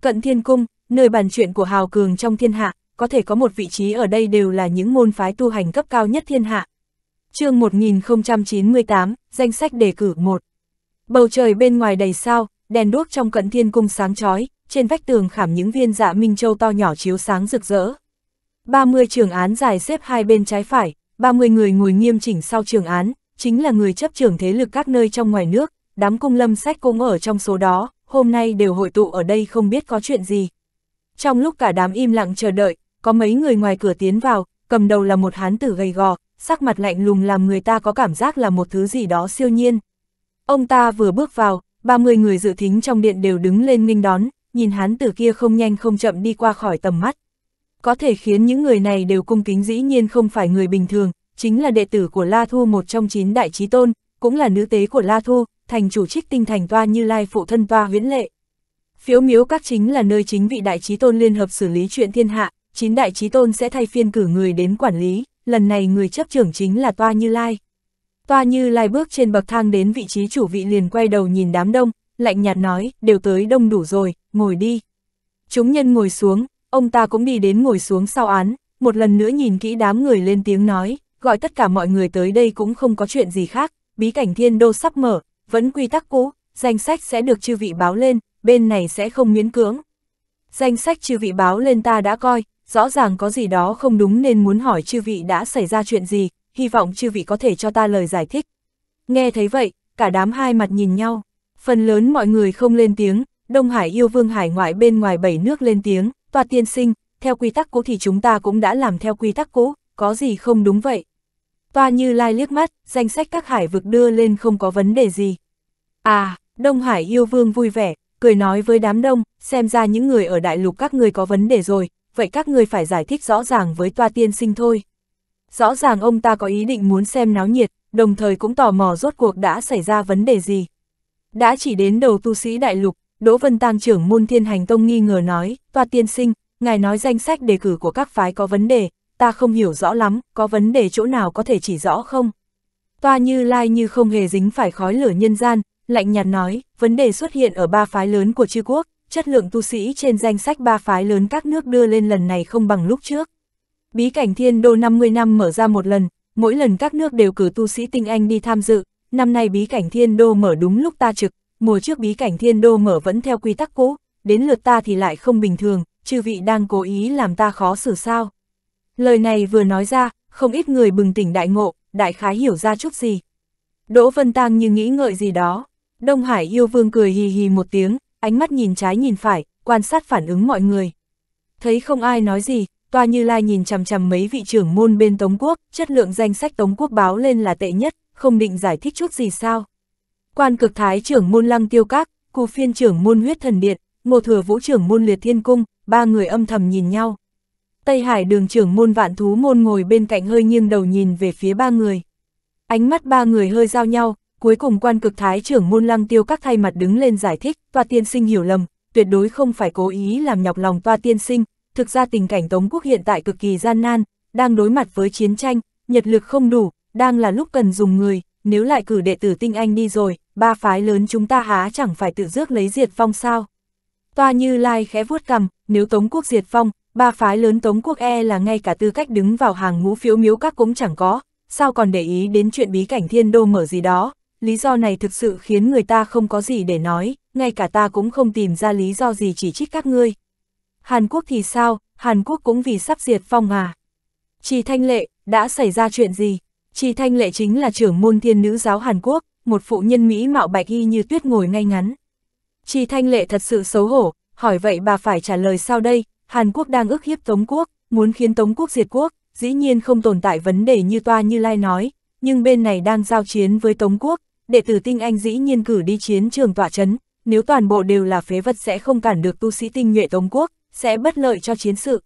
Cận Thiên Cung, nơi bàn chuyện của Hào Cường trong thiên hạ, có thể có một vị trí ở đây đều là những môn phái tu hành cấp cao nhất thiên hạ. chương 1098, danh sách đề cử 1. Bầu trời bên ngoài đầy sao, đèn đuốc trong Cận Thiên Cung sáng chói trên vách tường khảm những viên dạ minh châu to nhỏ chiếu sáng rực rỡ. 30 trường án dài xếp hai bên trái phải, 30 người ngồi nghiêm chỉnh sau trường án, chính là người chấp trưởng thế lực các nơi trong ngoài nước, đám cung lâm sách cũng ở trong số đó, hôm nay đều hội tụ ở đây không biết có chuyện gì. Trong lúc cả đám im lặng chờ đợi, có mấy người ngoài cửa tiến vào, cầm đầu là một hán tử gầy gò, sắc mặt lạnh lùng làm người ta có cảm giác là một thứ gì đó siêu nhiên. Ông ta vừa bước vào, 30 người dự thính trong điện đều đứng lên nghênh đón, nhìn hán tử kia không nhanh không chậm đi qua khỏi tầm mắt. Có thể khiến những người này đều cung kính dĩ nhiên không phải người bình thường, chính là đệ tử của La Thu một trong chín đại trí tôn, cũng là nữ tế của La Thu, thành chủ trích tinh thành toa như lai phụ thân toa viễn lệ. Phiếu miếu các chính là nơi chính vị đại trí tôn liên hợp xử lý chuyện thiên hạ, chín đại trí tôn sẽ thay phiên cử người đến quản lý, lần này người chấp trưởng chính là toa như lai. Toa như lai bước trên bậc thang đến vị trí chủ vị liền quay đầu nhìn đám đông, lạnh nhạt nói, đều tới đông đủ rồi, ngồi đi. Chúng nhân ngồi xuống, ông ta cũng đi đến ngồi xuống sau án, một lần nữa nhìn kỹ đám người lên tiếng nói, gọi tất cả mọi người tới đây cũng không có chuyện gì khác, bí cảnh thiên đô sắp mở, vẫn quy tắc cũ, danh sách sẽ được chư vị báo lên, bên này sẽ không miễn cưỡng. Danh sách chư vị báo lên ta đã coi, rõ ràng có gì đó không đúng nên muốn hỏi chư vị đã xảy ra chuyện gì, hy vọng chư vị có thể cho ta lời giải thích. Nghe thấy vậy, cả đám hai mặt nhìn nhau, phần lớn mọi người không lên tiếng, Đông Hải yêu vương hải ngoại bên ngoài bảy nước lên tiếng, toa tiên sinh, theo quy tắc cũ thì chúng ta cũng đã làm theo quy tắc cũ, có gì không đúng vậy? Toa Như Lai liếc mắt, danh sách các hải vực đưa lên không có vấn đề gì. À, Đông Hải yêu vương vui vẻ, cười nói với đám đông, xem ra những người ở đại lục các người có vấn đề rồi, vậy các người phải giải thích rõ ràng với toa tiên sinh thôi. Rõ ràng ông ta có ý định muốn xem náo nhiệt, đồng thời cũng tò mò rốt cuộc đã xảy ra vấn đề gì. Đã chỉ đến đầu tu sĩ đại lục, Đỗ Vân Tăng trưởng môn thiên hành tông nghi ngờ nói, toa tiên sinh, ngài nói danh sách đề cử của các phái có vấn đề, ta không hiểu rõ lắm, có vấn đề chỗ nào có thể chỉ rõ không? Toa Như Lai như không hề dính phải khói lửa nhân gian, lạnh nhạt nói, vấn đề xuất hiện ở ba phái lớn của chư quốc, chất lượng tu sĩ trên danh sách ba phái lớn các nước đưa lên lần này không bằng lúc trước. Bí cảnh thiên đô 50 năm mở ra một lần, mỗi lần các nước đều cử tu sĩ tinh anh đi tham dự, năm nay bí cảnh thiên đô mở đúng lúc ta trực, mùa trước bí cảnh thiên đô mở vẫn theo quy tắc cũ, đến lượt ta thì lại không bình thường, chư vị đang cố ý làm ta khó xử sao. Lời này vừa nói ra, không ít người bừng tỉnh đại ngộ, đại khái hiểu ra chút gì. Đỗ Vân Tăng như nghĩ ngợi gì đó. Đông Hải yêu vương cười hì hì một tiếng, ánh mắt nhìn trái nhìn phải, quan sát phản ứng mọi người. Thấy không ai nói gì, Toa Như Lai nhìn chằm chằm mấy vị trưởng môn bên Tống Quốc, chất lượng danh sách Tống Quốc báo lên là tệ nhất, không định giải thích chút gì sao. Quan cực thái trưởng môn lăng tiêu các, cù phiên trưởng môn huyết thần điện, ngô thừa vũ trưởng môn liệt thiên cung, ba người âm thầm nhìn nhau. Tây Hải đường trưởng môn vạn thú môn ngồi bên cạnh hơi nghiêng đầu nhìn về phía ba người. Ánh mắt ba người hơi giao nhau, cuối cùng quan cực thái trưởng môn lăng tiêu các thay mặt đứng lên giải thích, toa tiên sinh hiểu lầm, tuyệt đối không phải cố ý làm nhọc lòng toa tiên sinh, thực ra tình cảnh Tống Quốc hiện tại cực kỳ gian nan, đang đối mặt với chiến tranh, nhật lực không đủ, đang là lúc cần dùng người, nếu lại cử đệ tử tinh anh đi rồi, ba phái lớn chúng ta há chẳng phải tự rước lấy diệt phong sao. Toa Như Lai khẽ vuốt cầm, nếu Tống Quốc diệt phong, ba phái lớn Tống quốc e là ngay cả tư cách đứng vào hàng ngũ phiếu miếu các cũng chẳng có, sao còn để ý đến chuyện bí cảnh thiên đô mở gì đó, lý do này thực sự khiến người ta không có gì để nói, ngay cả ta cũng không tìm ra lý do gì chỉ trích các ngươi. Hàn Quốc thì sao, Hàn Quốc cũng vì sắp diệt phong à. Trì Thanh Lệ, đã xảy ra chuyện gì? Trì Thanh Lệ chính là trưởng môn thiên nữ giáo Hàn Quốc, một phụ nhân Mỹ mạo bạch y như tuyết ngồi ngay ngắn. Trì Thanh Lệ thật sự xấu hổ, hỏi vậy bà phải trả lời sao đây, Hàn Quốc đang ức hiếp Tống Quốc, muốn khiến Tống Quốc diệt quốc, dĩ nhiên không tồn tại vấn đề như toa như lai nói, nhưng bên này đang giao chiến với Tống Quốc, đệ tử tinh anh dĩ nhiên cử đi chiến trường tỏa chấn, nếu toàn bộ đều là phế vật sẽ không cản được tu sĩ tinh nhuệ Tống Quốc, sẽ bất lợi cho chiến sự.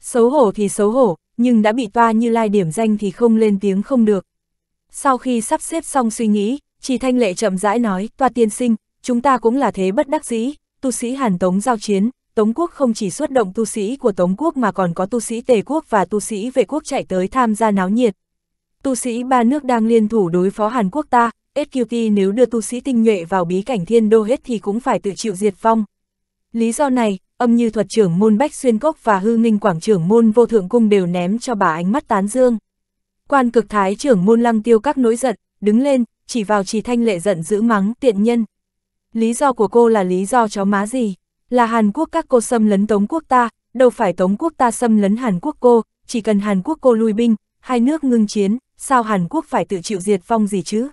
Xấu hổ thì xấu hổ, nhưng đã bị toa như lai điểm danh thì không lên tiếng không được. Sau khi sắp xếp xong suy nghĩ, chỉ thanh lệ chậm rãi nói, toa tiên sinh, chúng ta cũng là thế bất đắc dĩ, tu sĩ Hàn Tống giao chiến, Tống quốc không chỉ xuất động tu sĩ của Tống quốc mà còn có tu sĩ Tề quốc và tu sĩ Vệ quốc chạy tới tham gia náo nhiệt. Tu sĩ ba nước đang liên thủ đối phó Hàn Quốc ta, SQT nếu đưa tu sĩ tinh nhuệ vào bí cảnh thiên đô hết thì cũng phải tự chịu diệt vong. Lý do này, âm như thuật trưởng môn Bách Xuyên Cốc và hư ninh quảng trưởng môn vô thượng cung đều ném cho bà ánh mắt tán dương. Quan cực thái trưởng môn lăng tiêu các nỗi giận, đứng lên, chỉ vào trì thanh lệ giận giữ mắng tiện nhân. Lý do của cô là lý do chó má gì? Là Hàn Quốc các cô xâm lấn Tống quốc ta, đâu phải Tống quốc ta xâm lấn Hàn Quốc cô, chỉ cần Hàn Quốc cô lui binh, hai nước ngưng chiến, sao Hàn Quốc phải tự chịu diệt vong gì chứ?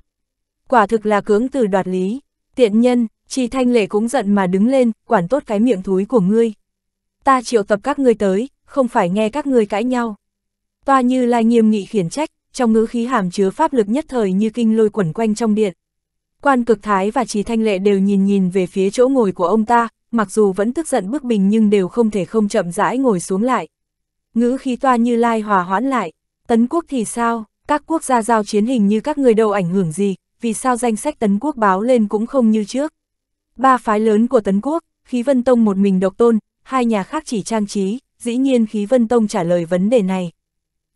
Quả thực là cưỡng từ đoạt lý, tiện nhân, Trì Thanh Lệ cũng giận mà đứng lên, quản tốt cái miệng thúi của ngươi. Ta triệu tập các ngươi tới, không phải nghe các ngươi cãi nhau. Toa Như Lai nghiêm nghị khiển trách, trong ngữ khí hàm chứa pháp lực nhất thời như kinh lôi quẩn quanh trong điện. Quan cực thái và Trì Thanh Lệ đều nhìn nhìn về phía chỗ ngồi của ông ta, mặc dù vẫn tức giận bức bình nhưng đều không thể không chậm rãi ngồi xuống lại. Ngữ khí toa như lai hòa hoãn lại, tấn quốc thì sao, các quốc gia giao chiến hình như các người đâu ảnh hưởng gì, vì sao danh sách tấn quốc báo lên cũng không như trước. Ba phái lớn của tấn quốc, khí vân tông một mình độc tôn, hai nhà khác chỉ trang trí, dĩ nhiên khí vân tông trả lời vấn đề này.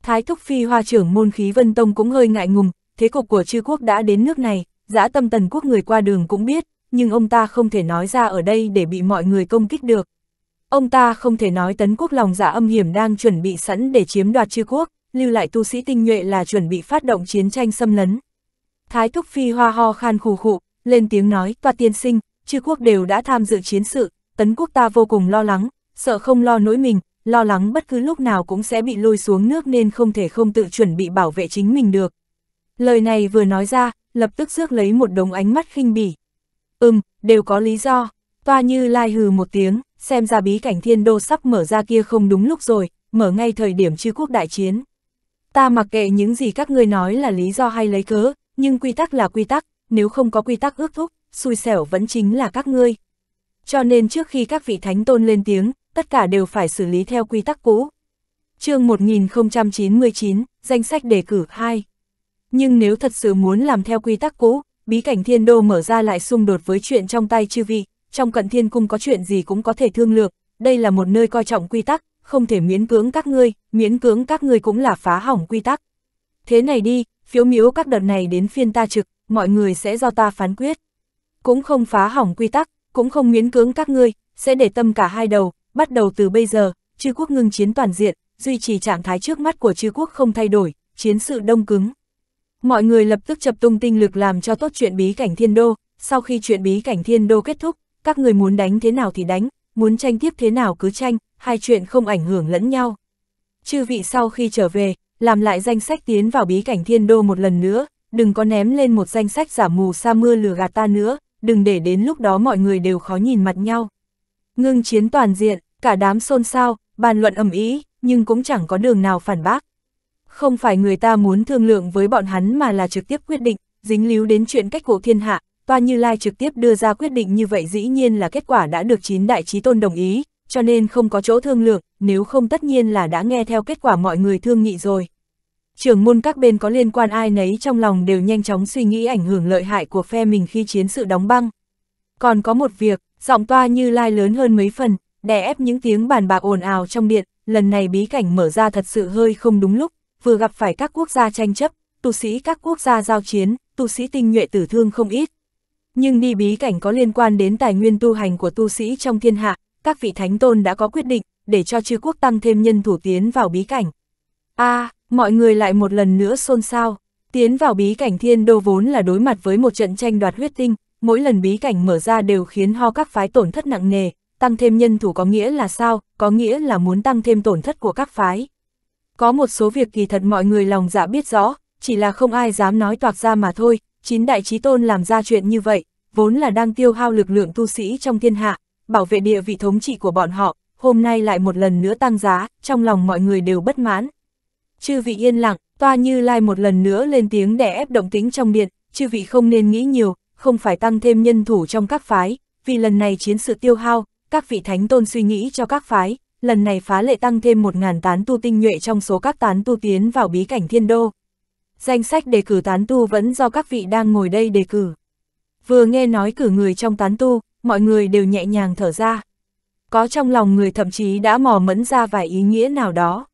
Thái thúc phi hoa trưởng môn khí vân tông cũng hơi ngại ngùng, thế cục của chư quốc đã đến nước này, dã tâm tần quốc người qua đường cũng biết, nhưng ông ta không thể nói ra ở đây để bị mọi người công kích được. Ông ta không thể nói tấn quốc lòng giả dạ âm hiểm đang chuẩn bị sẵn để chiếm đoạt chư quốc, lưu lại tu sĩ tinh nhuệ là chuẩn bị phát động chiến tranh xâm lấn. Thái Thúc Phi hoa ho khan khù khụ, lên tiếng nói, toa tiên sinh, chư quốc đều đã tham dự chiến sự, tấn quốc ta vô cùng lo lắng, sợ không lo nỗi mình, lo lắng bất cứ lúc nào cũng sẽ bị lôi xuống nước nên không thể không tự chuẩn bị bảo vệ chính mình được. Lời này vừa nói ra, lập tức rước lấy một đống ánh mắt khinh bỉ, Ừm, đều có lý do. Toa Như Lai hừ một tiếng, xem ra bí cảnh thiên đô sắp mở ra kia không đúng lúc rồi, mở ngay thời điểm chư quốc đại chiến. Ta mặc kệ những gì các ngươi nói là lý do hay lấy cớ, nhưng quy tắc là quy tắc, nếu không có quy tắc ước thúc, xui xẻo vẫn chính là các ngươi. Cho nên trước khi các vị thánh tôn lên tiếng, tất cả đều phải xử lý theo quy tắc cũ. chương 1099, danh sách đề cử 2. Nhưng nếu thật sự muốn làm theo quy tắc cũ, bí cảnh thiên đô mở ra lại xung đột với chuyện trong tay chư vị, trong cận thiên cung có chuyện gì cũng có thể thương lược, đây là một nơi coi trọng quy tắc, không thể miễn cưỡng các ngươi, miễn cưỡng các ngươi cũng là phá hỏng quy tắc. Thế này đi, phiếu miếu các đợt này đến phiên ta trực, mọi người sẽ do ta phán quyết. Cũng không phá hỏng quy tắc, cũng không miễn cưỡng các ngươi, sẽ để tâm cả hai đầu, bắt đầu từ bây giờ, chư quốc ngưng chiến toàn diện, duy trì trạng thái trước mắt của chư quốc không thay đổi, chiến sự đông cứng. Mọi người lập tức chập tung tinh lực làm cho tốt chuyện bí cảnh thiên đô, sau khi chuyện bí cảnh thiên đô kết thúc, các người muốn đánh thế nào thì đánh, muốn tranh tiếp thế nào cứ tranh, hai chuyện không ảnh hưởng lẫn nhau. Chư vị sau khi trở về, làm lại danh sách tiến vào bí cảnh thiên đô một lần nữa, đừng có ném lên một danh sách giả mù sa mưa lừa gạt ta nữa, đừng để đến lúc đó mọi người đều khó nhìn mặt nhau. Ngưng chiến toàn diện, cả đám xôn xao, bàn luận ầm ý, nhưng cũng chẳng có đường nào phản bác. Không phải người ta muốn thương lượng với bọn hắn mà là trực tiếp quyết định, dính líu đến chuyện cách cổ thiên hạ, Toa Như Lai trực tiếp đưa ra quyết định như vậy dĩ nhiên là kết quả đã được chín đại trí tôn đồng ý, cho nên không có chỗ thương lượng, nếu không tất nhiên là đã nghe theo kết quả mọi người thương nghị rồi. Trưởng môn các bên có liên quan ai nấy trong lòng đều nhanh chóng suy nghĩ ảnh hưởng lợi hại của phe mình khi chiến sự đóng băng. Còn có một việc, giọng Toa Như Lai lớn hơn mấy phần, đè ép những tiếng bàn bạc ồn ào trong điện, lần này bí cảnh mở ra thật sự hơi không đúng lúc, vừa gặp phải các quốc gia tranh chấp, tu sĩ các quốc gia giao chiến, tu sĩ tinh nhuệ tử thương không ít. Nhưng đi bí cảnh có liên quan đến tài nguyên tu hành của tu sĩ trong thiên hạ, các vị thánh tôn đã có quyết định, để cho chư quốc tăng thêm nhân thủ tiến vào bí cảnh. a à, mọi người lại một lần nữa xôn xao, tiến vào bí cảnh thiên đô vốn là đối mặt với một trận tranh đoạt huyết tinh, mỗi lần bí cảnh mở ra đều khiến ho các phái tổn thất nặng nề, tăng thêm nhân thủ có nghĩa là sao, có nghĩa là muốn tăng thêm tổn thất của các phái. Có một số việc kỳ thật mọi người lòng dạ biết rõ, chỉ là không ai dám nói toạc ra mà thôi, chín đại trí tôn làm ra chuyện như vậy, vốn là đang tiêu hao lực lượng tu sĩ trong thiên hạ, bảo vệ địa vị thống trị của bọn họ, hôm nay lại một lần nữa tăng giá, trong lòng mọi người đều bất mãn. Chư vị yên lặng, toa như lai một lần nữa lên tiếng để ép động tính trong điện, chư vị không nên nghĩ nhiều, không phải tăng thêm nhân thủ trong các phái, vì lần này chiến sự tiêu hao, các vị thánh tôn suy nghĩ cho các phái, lần này phá lệ tăng thêm 1.000 tán tu tinh nhuệ trong số các tán tu tiến vào bí cảnh thiên đô. Danh sách đề cử tán tu vẫn do các vị đang ngồi đây đề cử. Vừa nghe nói cử người trong tán tu, mọi người đều nhẹ nhàng thở ra. Có trong lòng người thậm chí đã mò mẫn ra vài ý nghĩa nào đó.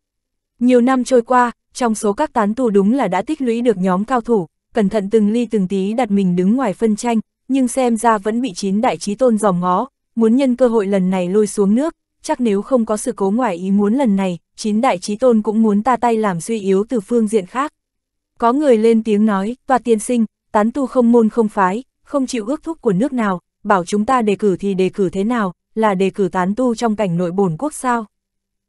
Nhiều năm trôi qua, trong số các tán tu đúng là đã tích lũy được nhóm cao thủ, cẩn thận từng ly từng tí đặt mình đứng ngoài phân tranh, nhưng xem ra vẫn bị chín đại trí tôn dòm ngó, muốn nhân cơ hội lần này lôi xuống nước, chắc nếu không có sự cố ngoại ý muốn lần này, chín đại trí tôn cũng muốn ta tay làm suy yếu từ phương diện khác. Có người lên tiếng nói, tòa tiên sinh, tán tu không môn không phái, không chịu ước thúc của nước nào, bảo chúng ta đề cử thì đề cử thế nào, là đề cử tán tu trong cảnh nội bổn quốc sao.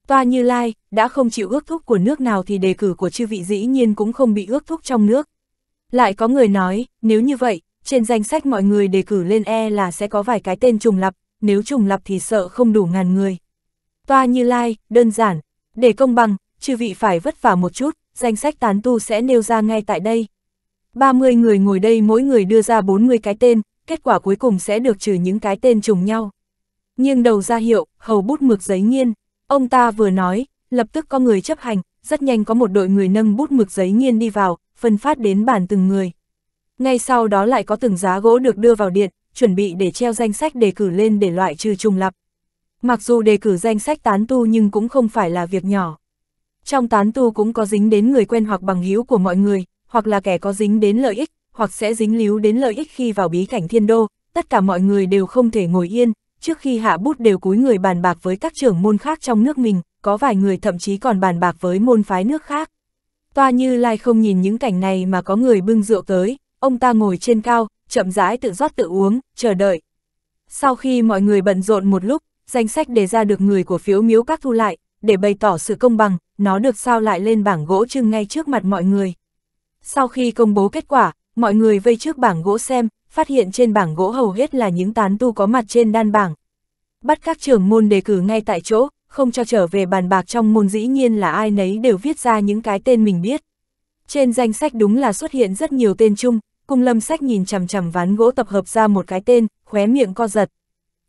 Toa Như Lai, đã không chịu ước thúc của nước nào thì đề cử của chư vị dĩ nhiên cũng không bị ước thúc trong nước. Lại có người nói, nếu như vậy, trên danh sách mọi người đề cử lên e là sẽ có vài cái tên trùng lập, nếu trùng lập thì sợ không đủ ngàn người. Toa Như Lai, đơn giản. Để công bằng, chư vị phải vất vả một chút, danh sách tán tu sẽ nêu ra ngay tại đây. 30 người ngồi đây mỗi người đưa ra 40 cái tên, kết quả cuối cùng sẽ được trừ những cái tên trùng nhau. Nghiêng đầu ra hiệu, hầu bút mực giấy nghiên. Ông ta vừa nói, lập tức có người chấp hành, rất nhanh có một đội người nâng bút mực giấy nghiên đi vào, phân phát đến bản từng người. Ngay sau đó lại có từng giá gỗ được đưa vào điện, chuẩn bị để treo danh sách đề cử lên để loại trừ trùng lập. Mặc dù đề cử danh sách tán tu nhưng cũng không phải là việc nhỏ. Trong tán tu cũng có dính đến người quen hoặc bằng hữu của mọi người, hoặc là kẻ có dính đến lợi ích, hoặc sẽ dính líu đến lợi ích khi vào bí cảnh thiên đô, tất cả mọi người đều không thể ngồi yên, trước khi hạ bút đều cúi người bàn bạc với các trưởng môn khác trong nước mình, có vài người thậm chí còn bàn bạc với môn phái nước khác. Toa Như Lai không nhìn những cảnh này mà có người bưng rượu tới, ông ta ngồi trên cao, chậm rãi tự rót tự uống, chờ đợi. Sau khi mọi người bận rộn một lúc, danh sách đề ra được người của phiếu miếu các thu lại, để bày tỏ sự công bằng, nó được sao lại lên bảng gỗ trưng ngay trước mặt mọi người. Sau khi công bố kết quả, mọi người vây trước bảng gỗ xem, phát hiện trên bảng gỗ hầu hết là những tán tu có mặt trên đan bảng. Bắt các trưởng môn đề cử ngay tại chỗ, không cho trở về bàn bạc trong môn dĩ nhiên là ai nấy đều viết ra những cái tên mình biết. Trên danh sách đúng là xuất hiện rất nhiều tên chung, cung lâm sách nhìn chằm chằm ván gỗ tập hợp ra một cái tên, khóe miệng co giật,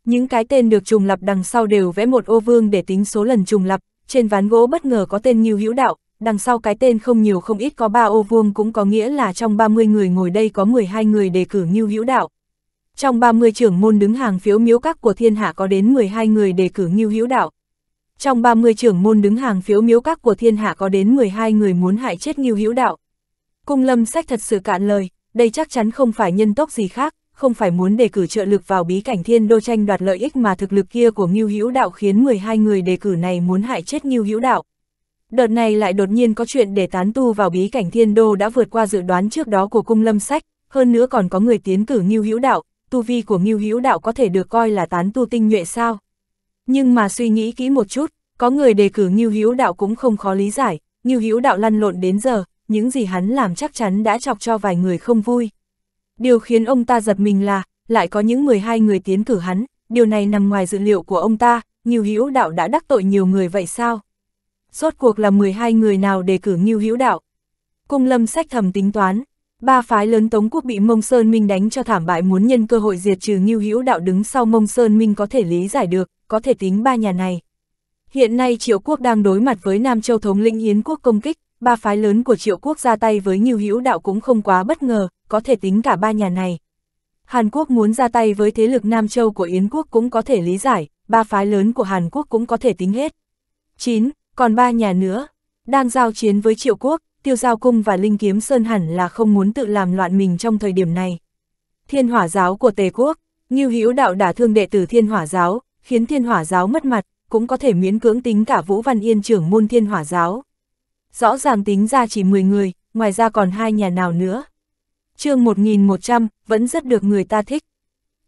những cái tên được trùng lập đằng sau đều vẽ một ô vương để tính số lần trùng lập, trên ván gỗ bất ngờ có tên Ngưu Hữu Đạo, đằng sau cái tên không nhiều không ít có 3 ô vuông cũng có nghĩa là trong 30 người ngồi đây có 12 người đề cử Ngưu Hữu Đạo. Trong 30 trưởng môn đứng hàng phiếu miếu các của thiên hạ có đến 12 người đề cử Ngưu Hữu Đạo. Trong 30 trưởng môn đứng hàng phiếu miếu các của thiên hạ có đến 12 người muốn hại chết Ngưu Hữu Đạo. Cung Lâm Sách thật sự cạn lời, đây chắc chắn không phải nhân tốc gì khác, không phải muốn đề cử trợ lực vào bí cảnh thiên đô tranh đoạt lợi ích mà thực lực kia của Ngưu Hữu Đạo khiến 12 người đề cử này muốn hại chết Ngưu Hữu Đạo. Đợt này lại đột nhiên có chuyện để tán tu vào bí cảnh thiên đô đã vượt qua dự đoán trước đó của cung lâm sách, hơn nữa còn có người tiến cử Ngưu Hữu Đạo, tu vi của Ngưu Hữu Đạo có thể được coi là tán tu tinh nhuệ sao? Nhưng mà suy nghĩ kỹ một chút, có người đề cử Ngưu Hữu Đạo cũng không khó lý giải, Ngưu Hữu Đạo lăn lộn đến giờ, những gì hắn làm chắc chắn đã chọc cho vài người không vui. Điều khiến ông ta giật mình là, lại có những 12 người tiến cử hắn, điều này nằm ngoài dự liệu của ông ta, Ngưu Hữu Đạo đã đắc tội nhiều người vậy sao? Rốt cuộc là 12 người nào đề cử Ngưu Hữu Đạo? Cung Lâm sách thầm tính toán, ba phái lớn Tống Quốc bị Mông Sơn Minh đánh cho thảm bại muốn nhân cơ hội diệt trừ Ngưu Hữu Đạo đứng sau Mông Sơn Minh có thể lý giải được, có thể tính ba nhà này. Hiện nay Triệu Quốc đang đối mặt với Nam Châu thống lĩnh Yến Quốc công kích, ba phái lớn của triệu quốc ra tay với Ngưu Hữu Đạo cũng không quá bất ngờ, có thể tính cả ba nhà này. Hàn Quốc muốn ra tay với thế lực Nam Châu của Yến Quốc cũng có thể lý giải, ba phái lớn của Hàn Quốc cũng có thể tính hết. 9. Còn ba nhà nữa, đang giao chiến với Triệu Quốc, Tiêu Giao Cung và Linh Kiếm Sơn hẳn là không muốn tự làm loạn mình trong thời điểm này. Thiên Hỏa Giáo của Tề Quốc, Ngưu Hữu Đạo đả thương đệ tử Thiên Hỏa Giáo, khiến Thiên Hỏa Giáo mất mặt, cũng có thể miễn cưỡng tính cả Vũ Văn Yên trưởng môn Thiên Hỏa Giáo rõ ràng tính ra chỉ 10 người, ngoài ra còn hai nhà nào nữa. chương 1100, vẫn rất được người ta thích.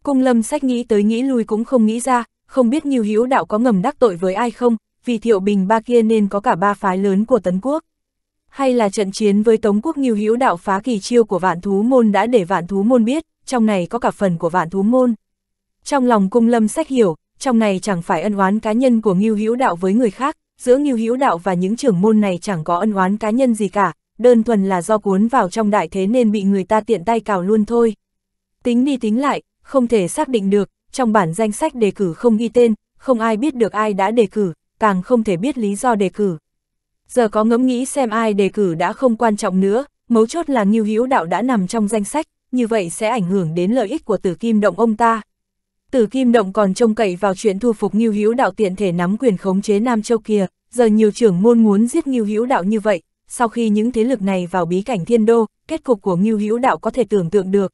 Cung lâm sách nghĩ tới nghĩ lui cũng không nghĩ ra, không biết nhiều hữu Đạo có ngầm đắc tội với ai không, vì thiệu bình ba kia nên có cả ba phái lớn của Tấn Quốc. Hay là trận chiến với Tống Quốc nhiều hữu Đạo phá kỳ chiêu của vạn thú môn đã để vạn thú môn biết, trong này có cả phần của vạn thú môn. Trong lòng cung lâm sách hiểu, trong này chẳng phải ân oán cá nhân của Ngưu Hữu Đạo với người khác, giữa nghiêu hữu đạo và những trưởng môn này chẳng có ân oán cá nhân gì cả, đơn thuần là do cuốn vào trong đại thế nên bị người ta tiện tay cào luôn thôi. Tính đi tính lại, không thể xác định được, trong bản danh sách đề cử không ghi tên, không ai biết được ai đã đề cử, càng không thể biết lý do đề cử. Giờ có ngẫm nghĩ xem ai đề cử đã không quan trọng nữa, mấu chốt là Ngưu Hữu Đạo đã nằm trong danh sách, như vậy sẽ ảnh hưởng đến lợi ích của Tử Kim Động ông ta. Tử Kim Động còn trông cậy vào chuyện thu phục Ngưu Hữu Đạo tiện thể nắm quyền khống chế Nam Châu kia, giờ nhiều trưởng môn muốn giết Ngưu Hữu Đạo như vậy, sau khi những thế lực này vào bí cảnh Thiên Đô, kết cục của Ngưu Hữu Đạo có thể tưởng tượng được.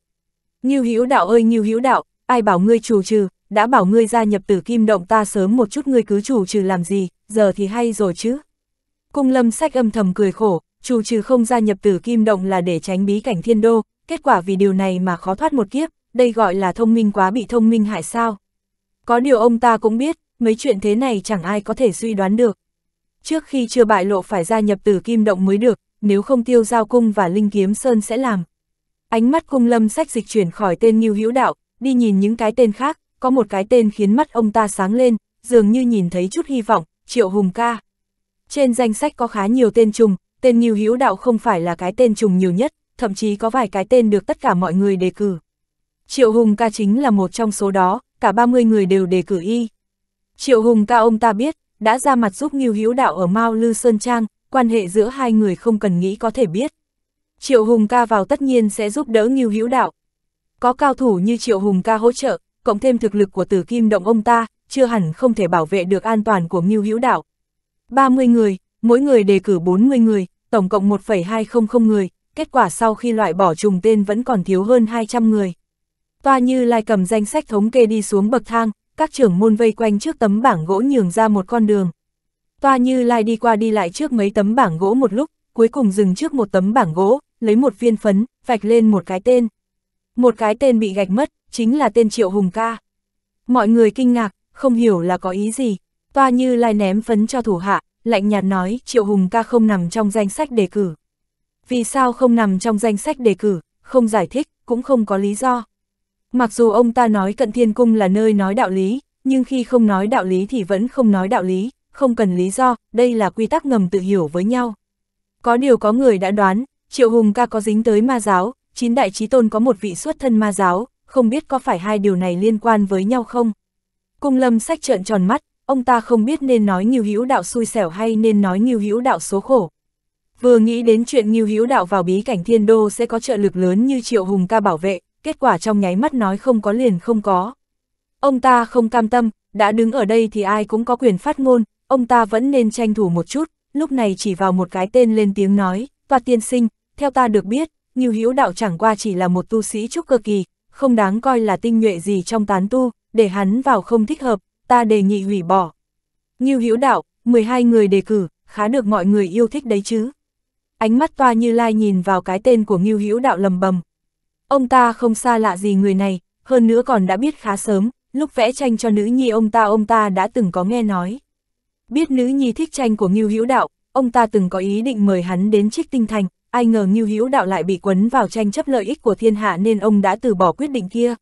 Ngưu Hữu Đạo ơi Ngưu Hữu Đạo, ai bảo ngươi chủ trừ, đã bảo ngươi gia nhập Tử Kim Động ta sớm một chút ngươi cứ chủ trừ làm gì, giờ thì hay rồi chứ. Cung Lâm Sách âm thầm cười khổ, chủ trừ không gia nhập Tử Kim Động là để tránh bí cảnh Thiên Đô, kết quả vì điều này mà khó thoát một kiếp, đây gọi là thông minh quá bị thông minh hại sao. Có điều ông ta cũng biết, mấy chuyện thế này chẳng ai có thể suy đoán được. Trước khi chưa bại lộ phải gia nhập từ kim động mới được, nếu không tiêu giao cung và linh kiếm sơn sẽ làm. Ánh mắt cung lâm sách dịch chuyển khỏi tên Nghiêu Hữu Đạo, đi nhìn những cái tên khác, có một cái tên khiến mắt ông ta sáng lên, dường như nhìn thấy chút hy vọng, Triệu Hùng ca. Trên danh sách có khá nhiều tên trùng, tên Nghiêu Hữu Đạo không phải là cái tên trùng nhiều nhất, thậm chí có vài cái tên được tất cả mọi người đề cử. Triệu Hùng ca chính là một trong số đó, cả 30 người đều đề cử y. Triệu Hùng ca ông ta biết, đã ra mặt giúp Ngưu Hữu Đạo ở Mao Lư Sơn Trang, quan hệ giữa hai người không cần nghĩ có thể biết. Triệu Hùng ca vào tất nhiên sẽ giúp đỡ Ngưu Hữu Đạo. Có cao thủ như Triệu Hùng ca hỗ trợ, cộng thêm thực lực của Tử Kim Động ông ta, chưa hẳn không thể bảo vệ được an toàn của Ngưu Hữu Đạo. 30 người, mỗi người đề cử 40 người, tổng cộng 1,200 người, kết quả sau khi loại bỏ trùng tên vẫn còn thiếu hơn 200 người. Toa Như Lai cầm danh sách thống kê đi xuống bậc thang, các trưởng môn vây quanh trước tấm bảng gỗ nhường ra một con đường. Toa Như Lai đi qua đi lại trước mấy tấm bảng gỗ một lúc, cuối cùng dừng trước một tấm bảng gỗ, lấy một viên phấn, vạch lên một cái tên. Một cái tên bị gạch mất, chính là tên Triệu Hùng Ca. Mọi người kinh ngạc, không hiểu là có ý gì. Toa Như Lai ném phấn cho thủ hạ, lạnh nhạt nói Triệu Hùng Ca không nằm trong danh sách đề cử. Vì sao không nằm trong danh sách đề cử, không giải thích, cũng không có lý do. Mặc dù ông ta nói cận thiên cung là nơi nói đạo lý, nhưng khi không nói đạo lý thì vẫn không nói đạo lý, không cần lý do, đây là quy tắc ngầm tự hiểu với nhau. Có điều có người đã đoán, Triệu Hùng ca có dính tới ma giáo, chín đại trí tôn có một vị xuất thân ma giáo, không biết có phải hai điều này liên quan với nhau không? Cung lâm sách trợn tròn mắt, ông ta không biết nên nói nghiêu hữu đạo xui xẻo hay nên nói nghiêu hữu đạo số khổ. Vừa nghĩ đến chuyện nghiêu hữu đạo vào bí cảnh thiên đô sẽ có trợ lực lớn như Triệu Hùng ca bảo vệ, kết quả trong nháy mắt nói không có liền không có. Ông ta không cam tâm, đã đứng ở đây thì ai cũng có quyền phát ngôn, ông ta vẫn nên tranh thủ một chút, lúc này chỉ vào một cái tên lên tiếng nói, toạt tiên sinh, theo ta được biết, Nghiêu Hữu Đạo chẳng qua chỉ là một tu sĩ trúc cơ kỳ, không đáng coi là tinh nhuệ gì trong tán tu, để hắn vào không thích hợp, ta đề nghị hủy bỏ. Nghiêu Hữu Đạo, 12 người đề cử, khá được mọi người yêu thích đấy chứ. Ánh mắt toa như lai nhìn vào cái tên của Ngưu Hữu Đạo lầm bầm, Ông ta không xa lạ gì người này, hơn nữa còn đã biết khá sớm, lúc vẽ tranh cho nữ nhi ông ta ông ta đã từng có nghe nói. Biết nữ nhi thích tranh của Ngưu Hữu Đạo, ông ta từng có ý định mời hắn đến Trích Tinh Thành, ai ngờ Ngưu Hữu Đạo lại bị quấn vào tranh chấp lợi ích của thiên hạ nên ông đã từ bỏ quyết định kia.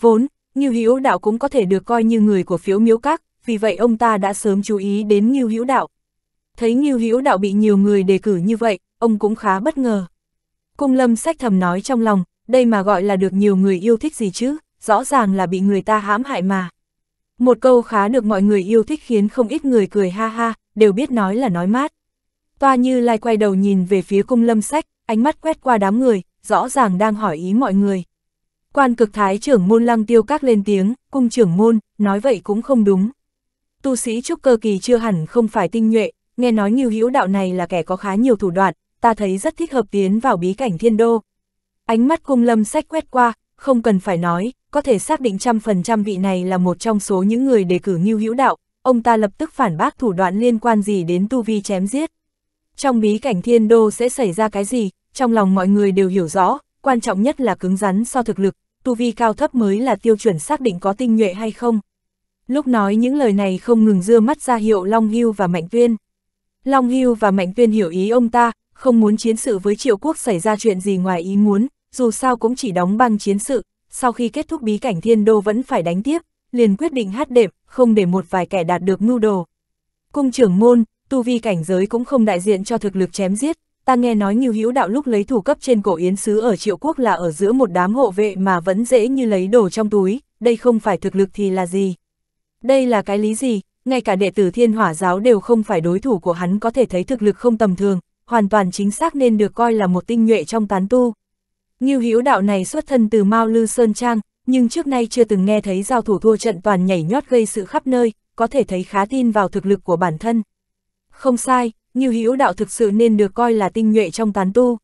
Vốn, Ngưu Hữu Đạo cũng có thể được coi như người của phiếu miếu các, vì vậy ông ta đã sớm chú ý đến Ngưu Hữu Đạo. Thấy Ngưu Hữu Đạo bị nhiều người đề cử như vậy, ông cũng khá bất ngờ. Cung Lâm sách thầm nói trong lòng, đây mà gọi là được nhiều người yêu thích gì chứ, rõ ràng là bị người ta hãm hại mà. Một câu khá được mọi người yêu thích khiến không ít người cười ha ha, đều biết nói là nói mát. Toa Như Lai quay đầu nhìn về phía cung lâm sách, ánh mắt quét qua đám người, rõ ràng đang hỏi ý mọi người. Quan cực thái trưởng môn lăng tiêu các lên tiếng, cung trưởng môn, nói vậy cũng không đúng. Tu sĩ trúc cơ kỳ chưa hẳn không phải tinh nhuệ, nghe nói nghiêu hữu đạo này là kẻ có khá nhiều thủ đoạn, ta thấy rất thích hợp tiến vào bí cảnh thiên đô, Ánh mắt cung lâm sách quét qua, không cần phải nói, có thể xác định trăm phần trăm vị này là một trong số những người đề cử nghiêu hữu đạo, ông ta lập tức phản bác thủ đoạn liên quan gì đến tu vi chém giết. Trong bí cảnh thiên đô sẽ xảy ra cái gì, trong lòng mọi người đều hiểu rõ, quan trọng nhất là cứng rắn so thực lực, tu vi cao thấp mới là tiêu chuẩn xác định có tinh nhuệ hay không. Lúc nói những lời này không ngừng dưa mắt ra hiệu Long Hưu và Mạnh Viên. Long Hưu và Mạnh Viên hiểu ý ông ta, không muốn chiến sự với triệu quốc xảy ra chuyện gì ngoài ý muốn, dù sao cũng chỉ đóng băng chiến sự, sau khi kết thúc bí cảnh thiên đô vẫn phải đánh tiếp, liền quyết định hát đệm, không để một vài kẻ đạt được mưu đồ. Cung trưởng môn, tu vi cảnh giới cũng không đại diện cho thực lực chém giết, ta nghe nói Như Hữu Đạo lúc lấy thủ cấp trên cổ yến sứ ở Triệu Quốc là ở giữa một đám hộ vệ mà vẫn dễ như lấy đồ trong túi, đây không phải thực lực thì là gì? Đây là cái lý gì? Ngay cả đệ tử Thiên Hỏa giáo đều không phải đối thủ của hắn có thể thấy thực lực không tầm thường, hoàn toàn chính xác nên được coi là một tinh nhuệ trong tán tu, Ngưu Hữu đạo này xuất thân từ Mao Lư Sơn Trang, nhưng trước nay chưa từng nghe thấy giao thủ thua trận toàn nhảy nhót gây sự khắp nơi, có thể thấy khá tin vào thực lực của bản thân. Không sai, Ngưu Hữu đạo thực sự nên được coi là tinh nhuệ trong tán tu.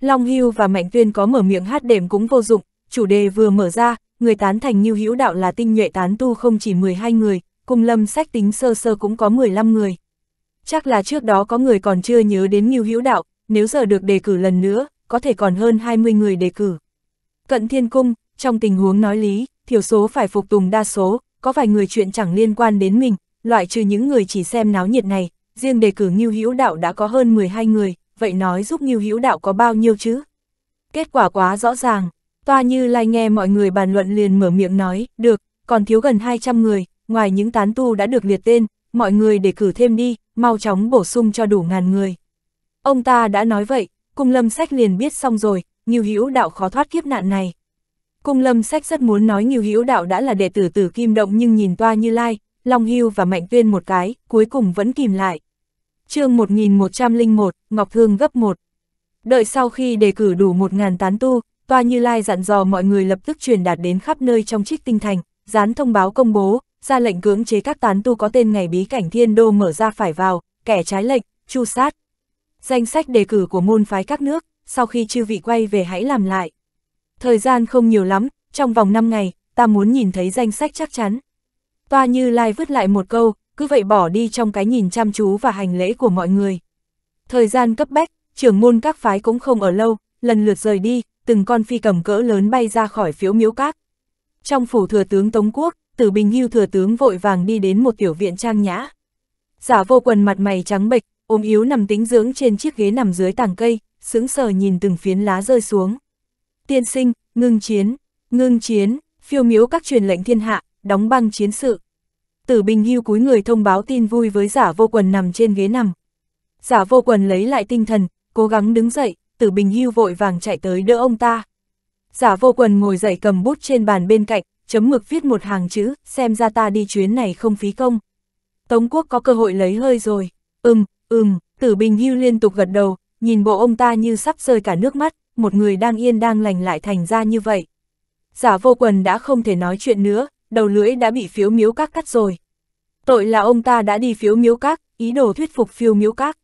Long Hưu và Mạnh Tuyên có mở miệng hát đệm cũng vô dụng, chủ đề vừa mở ra, người tán thành Ngưu Hữu đạo là tinh nhuệ tán tu không chỉ 12 người, cùng Lâm Sách tính sơ sơ cũng có 15 người. Chắc là trước đó có người còn chưa nhớ đến Ngưu Hữu đạo, nếu giờ được đề cử lần nữa, có thể còn hơn 20 người đề cử. Cận thiên cung, trong tình huống nói lý, thiểu số phải phục tùng đa số, có vài người chuyện chẳng liên quan đến mình, loại trừ những người chỉ xem náo nhiệt này, riêng đề cử Ngưu Hữu Đạo đã có hơn 12 người, vậy nói giúp Ngưu Hữu Đạo có bao nhiêu chứ? Kết quả quá rõ ràng, toa như lai nghe mọi người bàn luận liền mở miệng nói, được, còn thiếu gần 200 người, ngoài những tán tu đã được liệt tên, mọi người đề cử thêm đi, mau chóng bổ sung cho đủ ngàn người. Ông ta đã nói vậy, cung lâm sách liền biết xong rồi, Ngưu Hữu đạo khó thoát kiếp nạn này. Cung lâm sách rất muốn nói Ngưu Hữu đạo đã là đệ tử tử kim động nhưng nhìn toa như lai, Long Hưu và Mạnh Tuyên một cái, cuối cùng vẫn kìm lại. chương 1101, Ngọc Thương gấp 1. Đợi sau khi đề cử đủ 1.000 tán tu, Toa Như Lai dặn dò mọi người lập tức truyền đạt đến khắp nơi trong trích tinh thành, dán thông báo công bố, ra lệnh cưỡng chế các tán tu có tên ngày bí cảnh thiên đô mở ra phải vào, kẻ trái lệnh, chu sát, danh sách đề cử của môn phái các nước, sau khi chư vị quay về hãy làm lại. Thời gian không nhiều lắm, trong vòng 5 ngày, ta muốn nhìn thấy danh sách chắc chắn. Toa Như Lai vứt lại một câu, cứ vậy bỏ đi trong cái nhìn chăm chú và hành lễ của mọi người. Thời gian cấp bách, trưởng môn các phái cũng không ở lâu, lần lượt rời đi, từng con phi cầm cỡ lớn bay ra khỏi phiếu miếu các. Trong phủ thừa tướng Tống Quốc, Tử Bình Hưu thừa tướng vội vàng đi đến một tiểu viện trang nhã. Giả vô quần mặt mày trắng bệch, ôm yếu nằm tính dưỡng trên chiếc ghế nằm dưới tảng cây, sững sờ nhìn từng phiến lá rơi xuống. Tiên sinh, ngưng chiến, ngưng chiến, phiêu miếu các truyền lệnh thiên hạ, đóng băng chiến sự. Tử Bình Hưu cúi người thông báo tin vui với giả vô quần nằm trên ghế nằm. Giả vô quần lấy lại tinh thần, cố gắng đứng dậy, Tử Bình Hưu vội vàng chạy tới đỡ ông ta. Giả vô quần ngồi dậy cầm bút trên bàn bên cạnh, chấm mực viết một hàng chữ, xem ra ta đi chuyến này không phí công. Tống quốc có cơ hội lấy hơi rồi. Ừm, Ừm, tử bình hưu liên tục gật đầu, nhìn bộ ông ta như sắp rơi cả nước mắt, một người đang yên đang lành lại thành ra như vậy. Giả vô quần đã không thể nói chuyện nữa, đầu lưỡi đã bị phiếu miếu các cắt rồi. Tội là ông ta đã đi phiếu miếu các, ý đồ thuyết phục phiếu miếu các.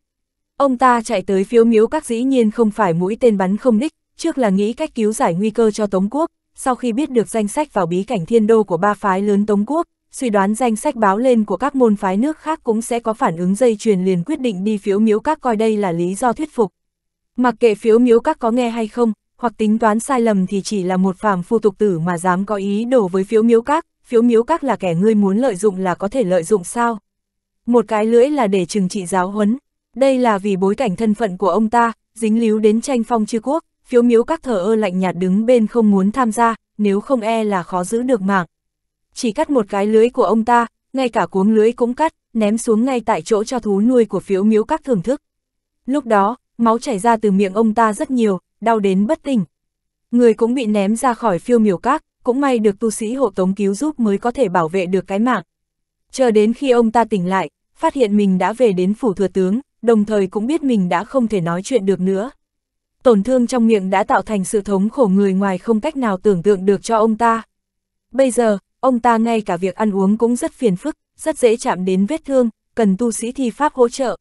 Ông ta chạy tới phiếu miếu các dĩ nhiên không phải mũi tên bắn không đích, trước là nghĩ cách cứu giải nguy cơ cho Tống Quốc, sau khi biết được danh sách vào bí cảnh thiên đô của ba phái lớn Tống Quốc, suy đoán danh sách báo lên của các môn phái nước khác cũng sẽ có phản ứng dây chuyền liền quyết định đi phiếu miếu các coi đây là lý do thuyết phục. Mặc kệ phiếu miếu các có nghe hay không, hoặc tính toán sai lầm thì chỉ là một phàm phu tục tử mà dám có ý đổ với phiếu miếu các, phiếu miếu các là kẻ ngươi muốn lợi dụng là có thể lợi dụng sao. Một cái lưỡi là để trừng trị giáo huấn, đây là vì bối cảnh thân phận của ông ta, dính líu đến tranh phong chư quốc, phiếu miếu các thờ ơ lạnh nhạt đứng bên không muốn tham gia, nếu không e là khó giữ được mạng chỉ cắt một cái lưới của ông ta, ngay cả cuống lưới cũng cắt, ném xuống ngay tại chỗ cho thú nuôi của phiếu miếu các thưởng thức. Lúc đó, máu chảy ra từ miệng ông ta rất nhiều, đau đến bất tỉnh. Người cũng bị ném ra khỏi phiêu miểu các, cũng may được tu sĩ hộ tống cứu giúp mới có thể bảo vệ được cái mạng. Chờ đến khi ông ta tỉnh lại, phát hiện mình đã về đến phủ thừa tướng, đồng thời cũng biết mình đã không thể nói chuyện được nữa. Tổn thương trong miệng đã tạo thành sự thống khổ người ngoài không cách nào tưởng tượng được cho ông ta. Bây giờ, Ông ta ngay cả việc ăn uống cũng rất phiền phức, rất dễ chạm đến vết thương, cần tu sĩ thi pháp hỗ trợ.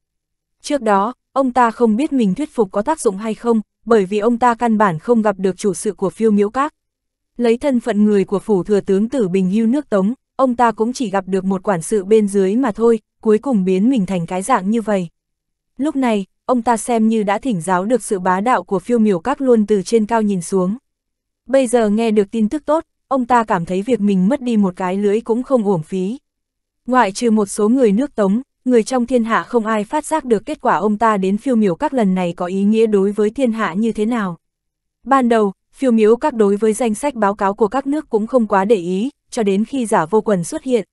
Trước đó, ông ta không biết mình thuyết phục có tác dụng hay không, bởi vì ông ta căn bản không gặp được chủ sự của phiêu miếu các. Lấy thân phận người của phủ thừa tướng tử Bình Hưu nước Tống, ông ta cũng chỉ gặp được một quản sự bên dưới mà thôi, cuối cùng biến mình thành cái dạng như vậy. Lúc này, ông ta xem như đã thỉnh giáo được sự bá đạo của phiêu miểu các luôn từ trên cao nhìn xuống. Bây giờ nghe được tin tức tốt, ông ta cảm thấy việc mình mất đi một cái lưới cũng không uổng phí. Ngoại trừ một số người nước tống, người trong thiên hạ không ai phát giác được kết quả ông ta đến phiêu miếu các lần này có ý nghĩa đối với thiên hạ như thế nào. Ban đầu, phiêu miếu các đối với danh sách báo cáo của các nước cũng không quá để ý, cho đến khi giả vô quần xuất hiện.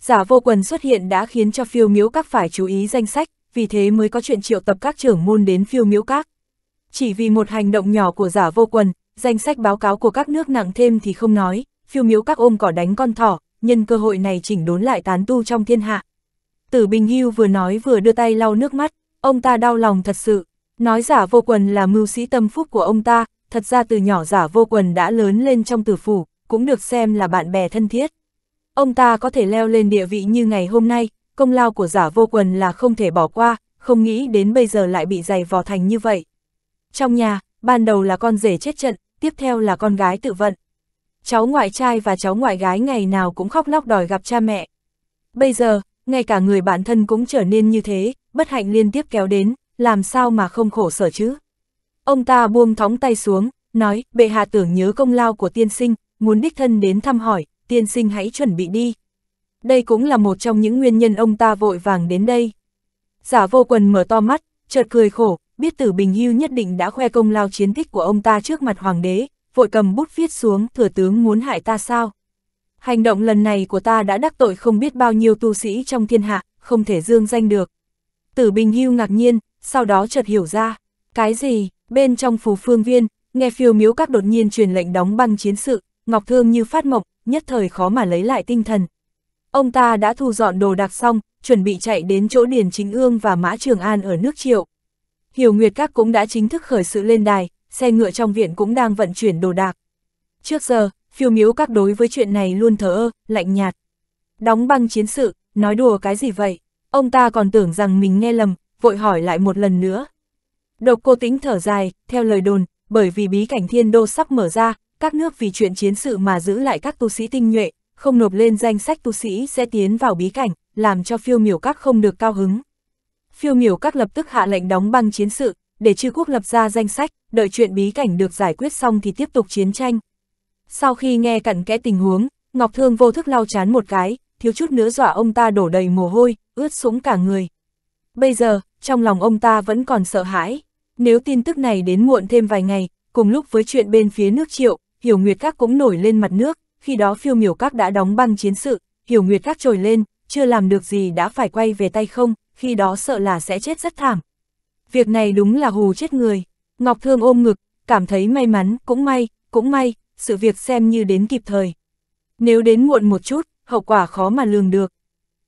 Giả vô quần xuất hiện đã khiến cho phiêu miếu các phải chú ý danh sách, vì thế mới có chuyện triệu tập các trưởng môn đến phiêu miếu các. Chỉ vì một hành động nhỏ của giả vô quần, danh sách báo cáo của các nước nặng thêm thì không nói, phiêu miếu các ôm cỏ đánh con thỏ, nhân cơ hội này chỉnh đốn lại tán tu trong thiên hạ. Tử Bình Hưu vừa nói vừa đưa tay lau nước mắt, ông ta đau lòng thật sự, nói giả vô quần là mưu sĩ tâm phúc của ông ta, thật ra từ nhỏ giả vô quần đã lớn lên trong tử phủ, cũng được xem là bạn bè thân thiết. Ông ta có thể leo lên địa vị như ngày hôm nay, công lao của giả vô quần là không thể bỏ qua, không nghĩ đến bây giờ lại bị giày vò thành như vậy. Trong nhà, ban đầu là con rể chết trận, tiếp theo là con gái tự vận. Cháu ngoại trai và cháu ngoại gái ngày nào cũng khóc lóc đòi gặp cha mẹ. Bây giờ, ngay cả người bạn thân cũng trở nên như thế, bất hạnh liên tiếp kéo đến, làm sao mà không khổ sở chứ. Ông ta buông thóng tay xuống, nói, bệ hạ tưởng nhớ công lao của tiên sinh, muốn đích thân đến thăm hỏi, tiên sinh hãy chuẩn bị đi. Đây cũng là một trong những nguyên nhân ông ta vội vàng đến đây. Giả vô quần mở to mắt, chợt cười khổ, biết Tử Bình Hưu nhất định đã khoe công lao chiến tích của ông ta trước mặt hoàng đế, vội cầm bút viết xuống thừa tướng muốn hại ta sao. Hành động lần này của ta đã đắc tội không biết bao nhiêu tu sĩ trong thiên hạ, không thể dương danh được. Tử Bình Hưu ngạc nhiên, sau đó chợt hiểu ra, cái gì, bên trong phù phương viên, nghe phiêu miếu các đột nhiên truyền lệnh đóng băng chiến sự, Ngọc Thương như phát mộng, nhất thời khó mà lấy lại tinh thần. Ông ta đã thu dọn đồ đạc xong, chuẩn bị chạy đến chỗ Điền Chính Ương và Mã Trường An ở nước Triệu. Hiểu Nguyệt Các cũng đã chính thức khởi sự lên đài, xe ngựa trong viện cũng đang vận chuyển đồ đạc. Trước giờ, phiêu miếu các đối với chuyện này luôn thờ ơ, lạnh nhạt. Đóng băng chiến sự, nói đùa cái gì vậy? Ông ta còn tưởng rằng mình nghe lầm, vội hỏi lại một lần nữa. Độc cô tính thở dài, theo lời đồn, bởi vì bí cảnh thiên đô sắp mở ra, các nước vì chuyện chiến sự mà giữ lại các tu sĩ tinh nhuệ, không nộp lên danh sách tu sĩ sẽ tiến vào bí cảnh, làm cho phiêu miểu các không được cao hứng phiêu miểu các lập tức hạ lệnh đóng băng chiến sự, để chư quốc lập ra danh sách, đợi chuyện bí cảnh được giải quyết xong thì tiếp tục chiến tranh. Sau khi nghe cặn kẽ tình huống, Ngọc Thương vô thức lau chán một cái, thiếu chút nữa dọa ông ta đổ đầy mồ hôi, ướt sũng cả người. Bây giờ, trong lòng ông ta vẫn còn sợ hãi. Nếu tin tức này đến muộn thêm vài ngày, cùng lúc với chuyện bên phía nước triệu, Hiểu Nguyệt Các cũng nổi lên mặt nước, khi đó phiêu miểu các đã đóng băng chiến sự, Hiểu Nguyệt Các trồi lên, chưa làm được gì đã phải quay về tay không, khi đó sợ là sẽ chết rất thảm. Việc này đúng là hù chết người. Ngọc Thương ôm ngực, cảm thấy may mắn, cũng may, cũng may, sự việc xem như đến kịp thời. Nếu đến muộn một chút, hậu quả khó mà lường được.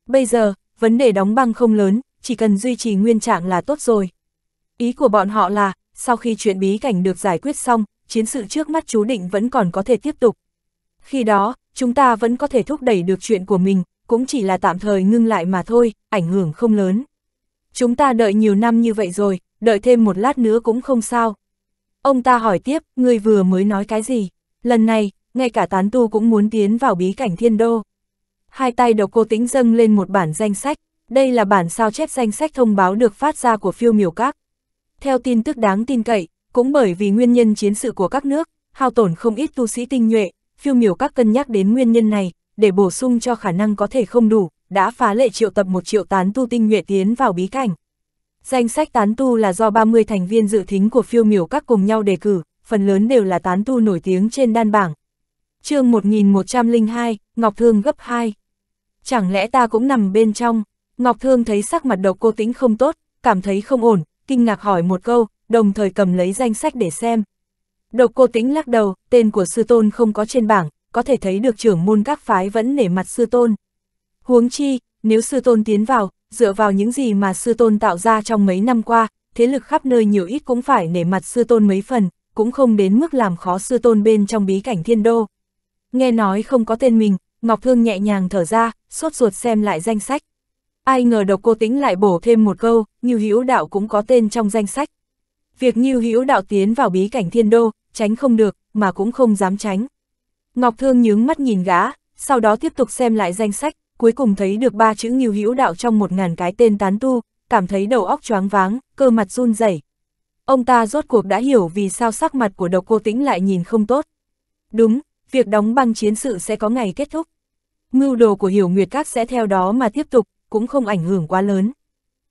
Bây giờ, vấn đề đóng băng không lớn, chỉ cần duy trì nguyên trạng là tốt rồi. Ý của bọn họ là, sau khi chuyện bí cảnh được giải quyết xong, chiến sự trước mắt chú định vẫn còn có thể tiếp tục. Khi đó, chúng ta vẫn có thể thúc đẩy được chuyện của mình, cũng chỉ là tạm thời ngưng lại mà thôi, ảnh hưởng không lớn. Chúng ta đợi nhiều năm như vậy rồi, đợi thêm một lát nữa cũng không sao. Ông ta hỏi tiếp, ngươi vừa mới nói cái gì? Lần này, ngay cả tán tu cũng muốn tiến vào bí cảnh thiên đô. Hai tay đầu cô tĩnh dâng lên một bản danh sách, đây là bản sao chép danh sách thông báo được phát ra của phiêu miểu các. Theo tin tức đáng tin cậy, cũng bởi vì nguyên nhân chiến sự của các nước, hao tổn không ít tu sĩ tinh nhuệ, phiêu miểu các cân nhắc đến nguyên nhân này, để bổ sung cho khả năng có thể không đủ, đã phá lệ triệu tập một triệu tán tu tinh nhuệ tiến vào bí cảnh. Danh sách tán tu là do 30 thành viên dự thính của phiêu miểu các cùng nhau đề cử, phần lớn đều là tán tu nổi tiếng trên đan bảng. chương 1102, Ngọc Thương gấp 2. Chẳng lẽ ta cũng nằm bên trong? Ngọc Thương thấy sắc mặt độc cô tĩnh không tốt, cảm thấy không ổn, kinh ngạc hỏi một câu, đồng thời cầm lấy danh sách để xem. Độc cô tĩnh lắc đầu, tên của sư tôn không có trên bảng, có thể thấy được trưởng môn các phái vẫn nể mặt sư tôn. Huống chi, nếu sư tôn tiến vào, dựa vào những gì mà sư tôn tạo ra trong mấy năm qua, thế lực khắp nơi nhiều ít cũng phải nể mặt sư tôn mấy phần, cũng không đến mức làm khó sư tôn bên trong bí cảnh thiên đô. Nghe nói không có tên mình, Ngọc Thương nhẹ nhàng thở ra, sốt ruột xem lại danh sách. Ai ngờ độc cô tính lại bổ thêm một câu, như Hữu Đạo cũng có tên trong danh sách. Việc như Hữu Đạo tiến vào bí cảnh thiên đô, tránh không được, mà cũng không dám tránh. Ngọc Thương nhướng mắt nhìn gã, sau đó tiếp tục xem lại danh sách, cuối cùng thấy được ba chữ nghiêu hữu đạo trong một ngàn cái tên tán tu, cảm thấy đầu óc choáng váng, cơ mặt run rẩy. Ông ta rốt cuộc đã hiểu vì sao sắc mặt của độc cô tĩnh lại nhìn không tốt. Đúng, việc đóng băng chiến sự sẽ có ngày kết thúc. Mưu đồ của hiểu nguyệt các sẽ theo đó mà tiếp tục, cũng không ảnh hưởng quá lớn.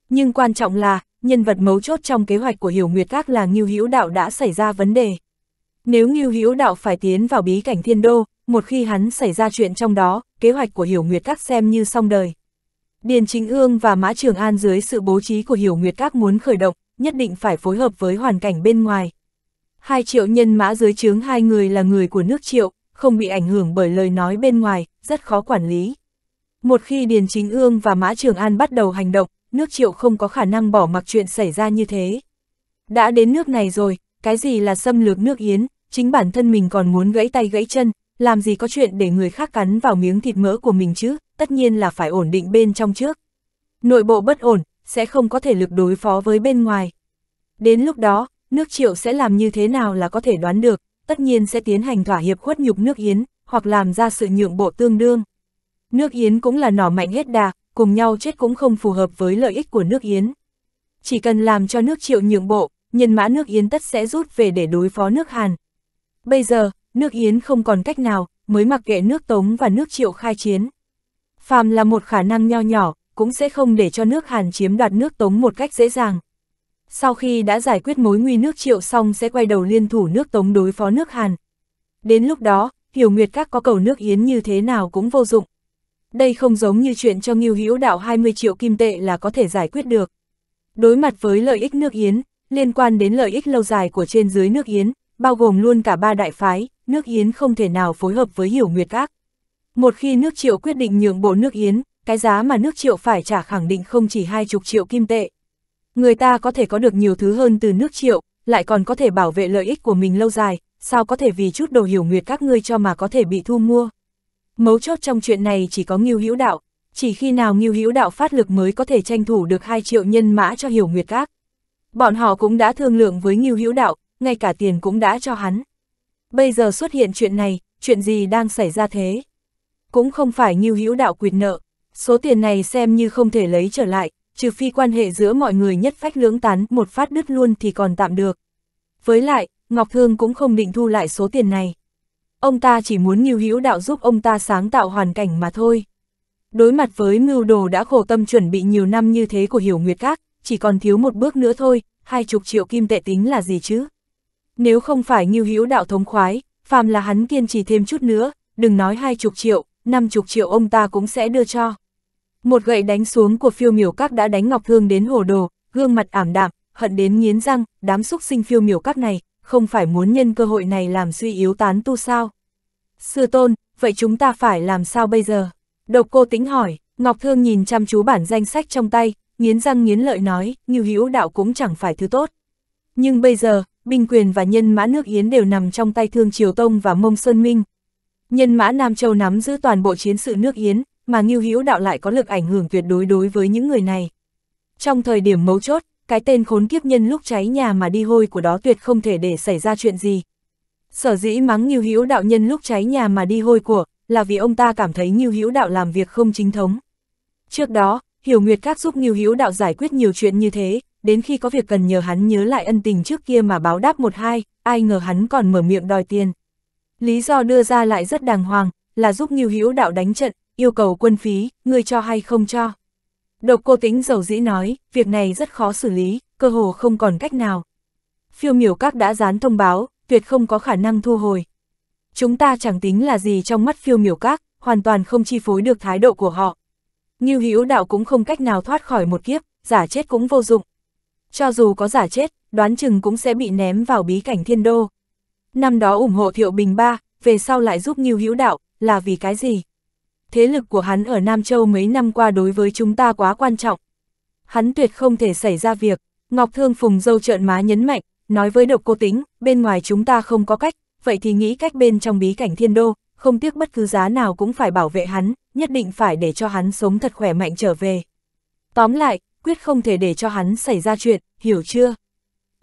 Nhưng quan trọng là, nhân vật mấu chốt trong kế hoạch của hiểu nguyệt các là nghiêu hữu đạo đã xảy ra vấn đề. Nếu Ngưu Hữu Đạo phải tiến vào bí cảnh thiên đô, một khi hắn xảy ra chuyện trong đó, kế hoạch của Hiểu Nguyệt Các xem như xong đời. Điền Chính Ương và Mã Trường An dưới sự bố trí của Hiểu Nguyệt Các muốn khởi động, nhất định phải phối hợp với hoàn cảnh bên ngoài. Hai triệu nhân mã dưới chướng hai người là người của nước triệu, không bị ảnh hưởng bởi lời nói bên ngoài, rất khó quản lý. Một khi Điền Chính Ương và Mã Trường An bắt đầu hành động, nước triệu không có khả năng bỏ mặc chuyện xảy ra như thế. Đã đến nước này rồi, cái gì là xâm lược nước Yến, chính bản thân mình còn muốn gãy tay gãy chân, làm gì có chuyện để người khác cắn vào miếng thịt mỡ của mình chứ, tất nhiên là phải ổn định bên trong trước. Nội bộ bất ổn, sẽ không có thể lực đối phó với bên ngoài. Đến lúc đó, nước triệu sẽ làm như thế nào là có thể đoán được, tất nhiên sẽ tiến hành thỏa hiệp khuất nhục nước Yến, hoặc làm ra sự nhượng bộ tương đương. Nước Yến cũng là nỏ mạnh hết đà, cùng nhau chết cũng không phù hợp với lợi ích của nước Yến. Chỉ cần làm cho nước triệu nhượng bộ, nhân mã nước Yến tất sẽ rút về để đối phó nước Hàn, Bây giờ, nước Yến không còn cách nào, mới mặc kệ nước Tống và nước Triệu khai chiến. Phàm là một khả năng nho nhỏ, cũng sẽ không để cho nước Hàn chiếm đoạt nước Tống một cách dễ dàng. Sau khi đã giải quyết mối nguy nước Triệu xong sẽ quay đầu liên thủ nước Tống đối phó nước Hàn. Đến lúc đó, hiểu nguyệt các có cầu nước Yến như thế nào cũng vô dụng. Đây không giống như chuyện cho Ngưu Hữu Đạo 20 triệu kim tệ là có thể giải quyết được. Đối mặt với lợi ích nước Yến, liên quan đến lợi ích lâu dài của trên dưới nước Yến, bao gồm luôn cả ba đại phái, nước Yến không thể nào phối hợp với hiểu nguyệt các. Một khi nước triệu quyết định nhượng bộ nước Yến, cái giá mà nước triệu phải trả khẳng định không chỉ hai chục triệu kim tệ. Người ta có thể có được nhiều thứ hơn từ nước triệu, lại còn có thể bảo vệ lợi ích của mình lâu dài, sao có thể vì chút đồ hiểu nguyệt các ngươi cho mà có thể bị thu mua. Mấu chốt trong chuyện này chỉ có nghiêu Hữu Đạo, chỉ khi nào nghiêu Hữu Đạo phát lực mới có thể tranh thủ được 2 triệu nhân mã cho hiểu nguyệt các. Bọn họ cũng đã thương lượng với nghiêu Hữu Đạo, ngay cả tiền cũng đã cho hắn. Bây giờ xuất hiện chuyện này, chuyện gì đang xảy ra thế? Cũng không phải như hữu đạo quyệt nợ, số tiền này xem như không thể lấy trở lại, trừ phi quan hệ giữa mọi người nhất phách lưỡng tán một phát đứt luôn thì còn tạm được. Với lại, Ngọc Thương cũng không định thu lại số tiền này. Ông ta chỉ muốn nghiêu hữu đạo giúp ông ta sáng tạo hoàn cảnh mà thôi. Đối mặt với mưu đồ đã khổ tâm chuẩn bị nhiều năm như thế của Hiểu Nguyệt Các, chỉ còn thiếu một bước nữa thôi, hai chục triệu kim tệ tính là gì chứ? Nếu không phải như Hữu đạo thống khoái, phàm là hắn kiên trì thêm chút nữa, đừng nói hai chục triệu, năm chục triệu ông ta cũng sẽ đưa cho. Một gậy đánh xuống của phiêu miểu các đã đánh Ngọc Hương đến hồ đồ, gương mặt ảm đạm, hận đến nghiến răng, đám xúc sinh phiêu miểu các này, không phải muốn nhân cơ hội này làm suy yếu tán tu sao. Sư tôn, vậy chúng ta phải làm sao bây giờ? Độc cô tĩnh hỏi, Ngọc Thương nhìn chăm chú bản danh sách trong tay, nghiến răng nghiến lợi nói, như hữu đạo cũng chẳng phải thứ tốt. Nhưng bây giờ, binh quyền và nhân mã nước Yến đều nằm trong tay Thương Triều Tông và Mông xuân Minh. Nhân mã Nam Châu nắm giữ toàn bộ chiến sự nước Yến, mà Ngưu Hữu Đạo lại có lực ảnh hưởng tuyệt đối đối với những người này. Trong thời điểm mấu chốt, cái tên khốn kiếp nhân lúc cháy nhà mà đi hôi của đó tuyệt không thể để xảy ra chuyện gì. Sở dĩ mắng Ngưu Hữu Đạo nhân lúc cháy nhà mà đi hôi của, là vì ông ta cảm thấy Ngưu Hữu Đạo làm việc không chính thống. Trước đó, Hiểu Nguyệt Các giúp Ngưu Hữu Đạo giải quyết nhiều chuyện như thế, đến khi có việc cần nhờ hắn nhớ lại ân tình trước kia mà báo đáp một hai, ai ngờ hắn còn mở miệng đòi tiền. Lý do đưa ra lại rất đàng hoàng, là giúp Ngưu Hữu Đạo đánh trận, yêu cầu quân phí, người cho hay không cho. Độc cô tính dầu dĩ nói, việc này rất khó xử lý, cơ hồ không còn cách nào. Phiêu miểu các đã dán thông báo, tuyệt không có khả năng thu hồi. Chúng ta chẳng tính là gì trong mắt phiêu miểu các, hoàn toàn không chi phối được thái độ của họ. Ngưu Hữu Đạo cũng không cách nào thoát khỏi một kiếp, giả chết cũng vô dụng, cho dù có giả chết, đoán chừng cũng sẽ bị ném vào bí cảnh thiên đô. Năm đó ủng hộ Thiệu Bình Ba, về sau lại giúp Nghiêu Hữu Đạo, là vì cái gì? Thế lực của hắn ở Nam Châu mấy năm qua đối với chúng ta quá quan trọng. Hắn tuyệt không thể xảy ra việc, Ngọc Thương Phùng dâu trợn má nhấn mạnh, nói với độc cô tính, bên ngoài chúng ta không có cách, vậy thì nghĩ cách bên trong bí cảnh thiên đô, không tiếc bất cứ giá nào cũng phải bảo vệ hắn, nhất định phải để cho hắn sống thật khỏe mạnh trở về. Tóm lại, quyết không thể để cho hắn xảy ra chuyện, hiểu chưa?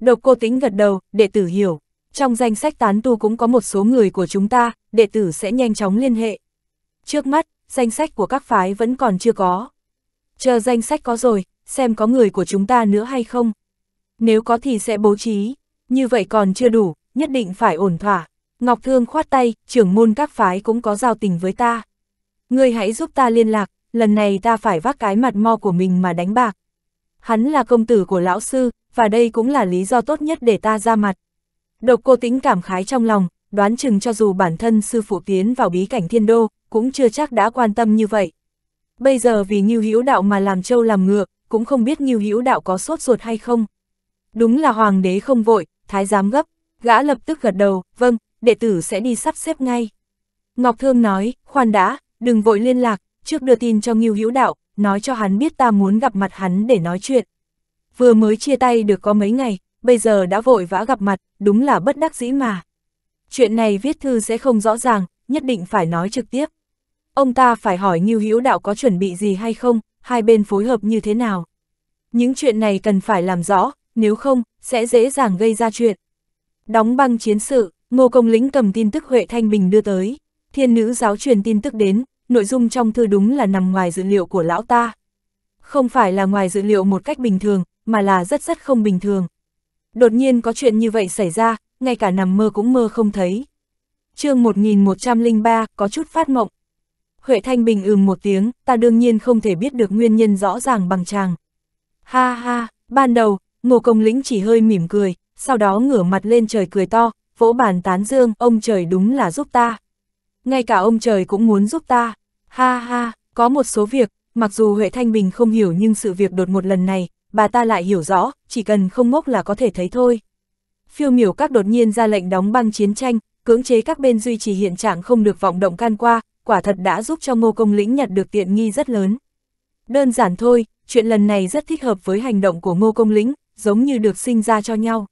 Độc cô tính gật đầu, đệ tử hiểu. Trong danh sách tán tu cũng có một số người của chúng ta, đệ tử sẽ nhanh chóng liên hệ. Trước mắt, danh sách của các phái vẫn còn chưa có. Chờ danh sách có rồi, xem có người của chúng ta nữa hay không. Nếu có thì sẽ bố trí, như vậy còn chưa đủ, nhất định phải ổn thỏa. Ngọc Thương khoát tay, trưởng môn các phái cũng có giao tình với ta. Ngươi hãy giúp ta liên lạc, lần này ta phải vác cái mặt mo của mình mà đánh bạc hắn là công tử của lão sư, và đây cũng là lý do tốt nhất để ta ra mặt. Độc cô tính cảm khái trong lòng, đoán chừng cho dù bản thân sư phụ tiến vào bí cảnh thiên đô, cũng chưa chắc đã quan tâm như vậy. Bây giờ vì Ngưu Hữu Đạo mà làm trâu làm ngựa, cũng không biết Ngưu Hữu Đạo có sốt ruột hay không. Đúng là hoàng đế không vội, thái giám gấp, gã lập tức gật đầu, vâng, đệ tử sẽ đi sắp xếp ngay. Ngọc Thương nói, khoan đã, đừng vội liên lạc, trước đưa tin cho Ngưu Hữu Đạo, nói cho hắn biết ta muốn gặp mặt hắn để nói chuyện. Vừa mới chia tay được có mấy ngày, bây giờ đã vội vã gặp mặt, đúng là bất đắc dĩ mà. Chuyện này viết thư sẽ không rõ ràng, nhất định phải nói trực tiếp. Ông ta phải hỏi Ngưu Hữu Đạo có chuẩn bị gì hay không, hai bên phối hợp như thế nào. Những chuyện này cần phải làm rõ, nếu không, sẽ dễ dàng gây ra chuyện. Đóng băng chiến sự, Ngô Công Lĩnh cầm tin tức Huệ Thanh Bình đưa tới. Thiên nữ giáo truyền tin tức đến, nội dung trong thư đúng là nằm ngoài dự liệu của lão ta. Không phải là ngoài dự liệu một cách bình thường, mà là rất rất không bình thường. Đột nhiên có chuyện như vậy xảy ra, ngay cả nằm mơ cũng mơ không thấy. chương 1103 có chút phát mộng. Huệ Thanh Bình ừm một tiếng, ta đương nhiên không thể biết được nguyên nhân rõ ràng bằng chàng. Ha ha, ban đầu, ngô công lĩnh chỉ hơi mỉm cười, sau đó ngửa mặt lên trời cười to, vỗ bàn tán dương, ông trời đúng là giúp ta ngay cả ông trời cũng muốn giúp ta. Ha ha, có một số việc, mặc dù Huệ Thanh Bình không hiểu nhưng sự việc đột một lần này, bà ta lại hiểu rõ, chỉ cần không ngốc là có thể thấy thôi. Phiêu miểu các đột nhiên ra lệnh đóng băng chiến tranh, cưỡng chế các bên duy trì hiện trạng không được vọng động can qua, quả thật đã giúp cho ngô công lĩnh nhặt được tiện nghi rất lớn. Đơn giản thôi, chuyện lần này rất thích hợp với hành động của ngô công lĩnh, giống như được sinh ra cho nhau.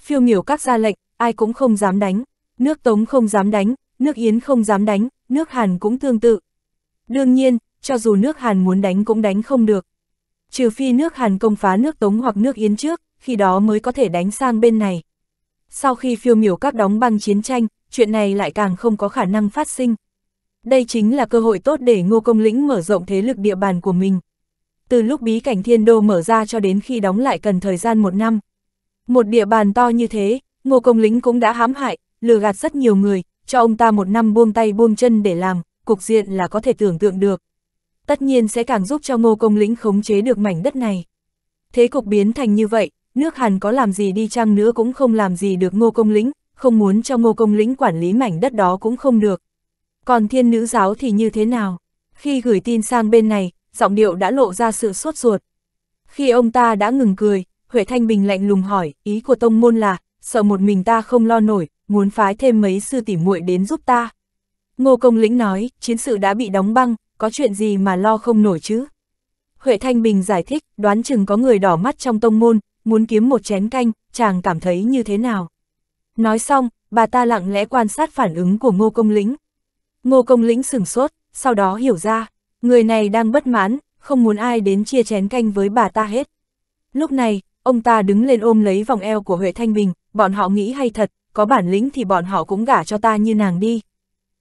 Phiêu miểu các ra lệnh, ai cũng không dám đánh, nước tống không dám đánh, nước Yến không dám đánh, nước Hàn cũng tương tự. Đương nhiên, cho dù nước Hàn muốn đánh cũng đánh không được. Trừ phi nước Hàn công phá nước Tống hoặc nước Yến trước, khi đó mới có thể đánh sang bên này. Sau khi phiêu miểu các đóng băng chiến tranh, chuyện này lại càng không có khả năng phát sinh. Đây chính là cơ hội tốt để Ngô Công Lĩnh mở rộng thế lực địa bàn của mình. Từ lúc bí cảnh thiên đô mở ra cho đến khi đóng lại cần thời gian một năm. Một địa bàn to như thế, Ngô Công Lĩnh cũng đã hãm hại, lừa gạt rất nhiều người, cho ông ta một năm buông tay buông chân để làm, cục diện là có thể tưởng tượng được. Tất nhiên sẽ càng giúp cho ngô công lĩnh khống chế được mảnh đất này. Thế cục biến thành như vậy, nước Hàn có làm gì đi chăng nữa cũng không làm gì được ngô công lĩnh, không muốn cho ngô công lĩnh quản lý mảnh đất đó cũng không được. Còn thiên nữ giáo thì như thế nào? Khi gửi tin sang bên này, giọng điệu đã lộ ra sự sốt ruột. Khi ông ta đã ngừng cười, Huệ Thanh Bình lạnh lùng hỏi, ý của tông môn là, sợ một mình ta không lo nổi, muốn phái thêm mấy sư tỷ muội đến giúp ta. Ngô Công Lĩnh nói, chiến sự đã bị đóng băng, có chuyện gì mà lo không nổi chứ? Huệ Thanh Bình giải thích, đoán chừng có người đỏ mắt trong tông môn, muốn kiếm một chén canh, chàng cảm thấy như thế nào? Nói xong, bà ta lặng lẽ quan sát phản ứng của Ngô Công Lĩnh. Ngô Công Lĩnh sửng sốt, sau đó hiểu ra, người này đang bất mãn, không muốn ai đến chia chén canh với bà ta hết. Lúc này, ông ta đứng lên ôm lấy vòng eo của Huệ Thanh Bình, bọn họ nghĩ hay thật, có bản lĩnh thì bọn họ cũng gả cho ta như nàng đi.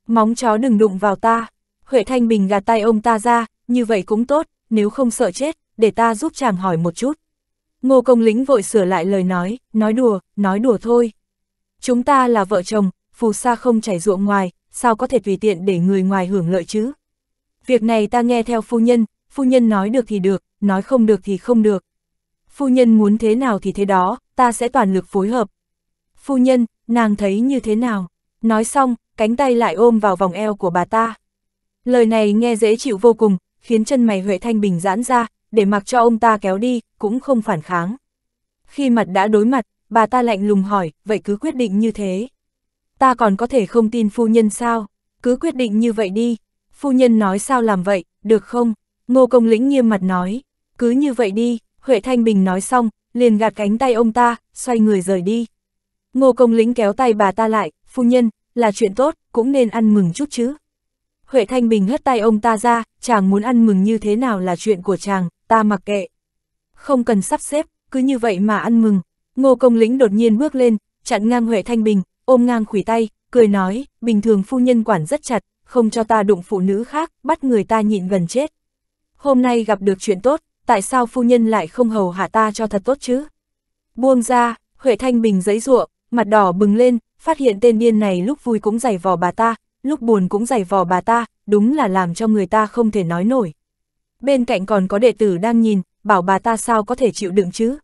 Móng chó đừng đụng vào ta. Huệ Thanh Bình gạt tay ông ta ra, như vậy cũng tốt, nếu không sợ chết, để ta giúp chàng hỏi một chút. Ngô Công Lĩnh vội sửa lại lời nói, nói đùa, nói đùa thôi. Chúng ta là vợ chồng, phù sa không chảy ruộng ngoài, sao có thể tùy tiện để người ngoài hưởng lợi chứ? Việc này ta nghe theo phu nhân, phu nhân nói được thì được, nói không được thì không được. Phu nhân muốn thế nào thì thế đó, ta sẽ toàn lực phối hợp. Phu nhân, nàng thấy như thế nào? Nói xong, cánh tay lại ôm vào vòng eo của bà ta. Lời này nghe dễ chịu vô cùng, khiến chân mày Huệ Thanh Bình giãn ra, để mặc cho ông ta kéo đi, cũng không phản kháng. Khi mặt đã đối mặt, bà ta lạnh lùng hỏi, vậy cứ quyết định như thế. Ta còn có thể không tin phu nhân sao? Cứ quyết định như vậy đi. Phu nhân nói sao làm vậy, được không? Ngô Công Lĩnh nghiêm mặt nói, cứ như vậy đi, Huệ Thanh Bình nói xong, liền gạt cánh tay ông ta, xoay người rời đi. Ngô Công Lĩnh kéo tay bà ta lại, phu nhân, là chuyện tốt, cũng nên ăn mừng chút chứ. Huệ Thanh Bình hất tay ông ta ra, chàng muốn ăn mừng như thế nào là chuyện của chàng, ta mặc kệ. Không cần sắp xếp, cứ như vậy mà ăn mừng. Ngô Công Lĩnh đột nhiên bước lên, chặn ngang Huệ Thanh Bình, ôm ngang khủy tay, cười nói, bình thường phu nhân quản rất chặt, không cho ta đụng phụ nữ khác, bắt người ta nhịn gần chết. Hôm nay gặp được chuyện tốt, tại sao phu nhân lại không hầu hạ ta cho thật tốt chứ? Buông ra, Huệ Thanh Bình giấy ruộng, mặt đỏ bừng lên, phát hiện tên điên này lúc vui cũng giày vò bà ta, lúc buồn cũng giày vò bà ta, đúng là làm cho người ta không thể nói nổi. Bên cạnh còn có đệ tử đang nhìn, bảo bà ta sao có thể chịu đựng chứ.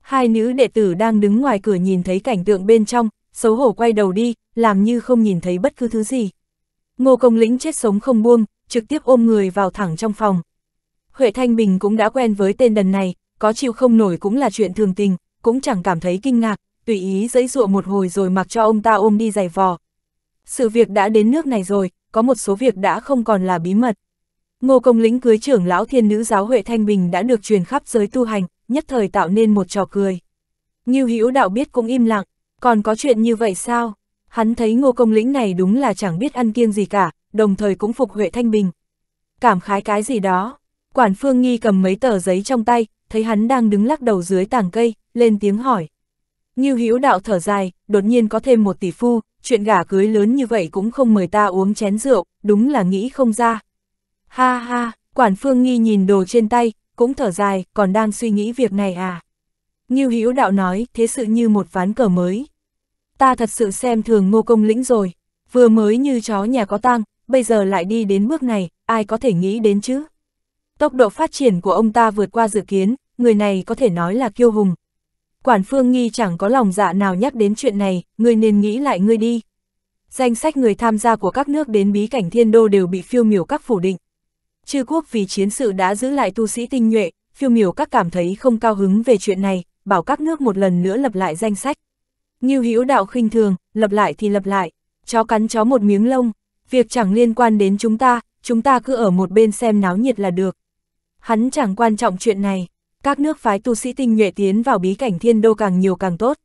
Hai nữ đệ tử đang đứng ngoài cửa nhìn thấy cảnh tượng bên trong, xấu hổ quay đầu đi, làm như không nhìn thấy bất cứ thứ gì. Ngô Công Lĩnh chết sống không buông, trực tiếp ôm người vào thẳng trong phòng. Huệ Thanh Bình cũng đã quen với tên đần này, có chịu không nổi cũng là chuyện thường tình, cũng chẳng cảm thấy kinh ngạc, tùy ý dẫy dụa một hồi rồi mặc cho ông ta ôm đi giày vò. Sự việc đã đến nước này rồi, có một số việc đã không còn là bí mật. Ngô Công Lĩnh cưới trưởng lão thiên nữ giáo Huệ Thanh Bình đã được truyền khắp giới tu hành, nhất thời tạo nên một trò cười. Ngưu Hữu Đạo biết cũng im lặng, còn có chuyện như vậy sao? Hắn thấy Ngô Công Lĩnh này đúng là chẳng biết ăn kiêng gì cả, đồng thời cũng phục Huệ Thanh Bình. Cảm khái cái gì đó? Quản Phương Nghi cầm mấy tờ giấy trong tay, thấy hắn đang đứng lắc đầu dưới tảng cây, lên tiếng hỏi. Ngưu Hữu đạo thở dài, đột nhiên có thêm một tỷ phu, chuyện gả cưới lớn như vậy cũng không mời ta uống chén rượu, đúng là nghĩ không ra. Ha ha, quản phương nghi nhìn đồ trên tay, cũng thở dài, còn đang suy nghĩ việc này à. Ngưu Hữu đạo nói, thế sự như một ván cờ mới. Ta thật sự xem thường ngô công lĩnh rồi, vừa mới như chó nhà có tang, bây giờ lại đi đến bước này, ai có thể nghĩ đến chứ. Tốc độ phát triển của ông ta vượt qua dự kiến, người này có thể nói là kiêu hùng, Quản Phương Nghi chẳng có lòng dạ nào nhắc đến chuyện này, ngươi nên nghĩ lại ngươi đi. Danh sách người tham gia của các nước đến bí cảnh thiên đô đều bị phiêu miểu các phủ định. Chư quốc vì chiến sự đã giữ lại tu sĩ tinh nhuệ, phiêu miểu các cảm thấy không cao hứng về chuyện này, bảo các nước một lần nữa lập lại danh sách. Nghiêu hữu đạo khinh thường, lập lại thì lập lại, chó cắn chó một miếng lông, việc chẳng liên quan đến chúng ta, chúng ta cứ ở một bên xem náo nhiệt là được. Hắn chẳng quan trọng chuyện này, các nước phái tu sĩ tinh nhuệ tiến vào bí cảnh thiên đô càng nhiều càng tốt.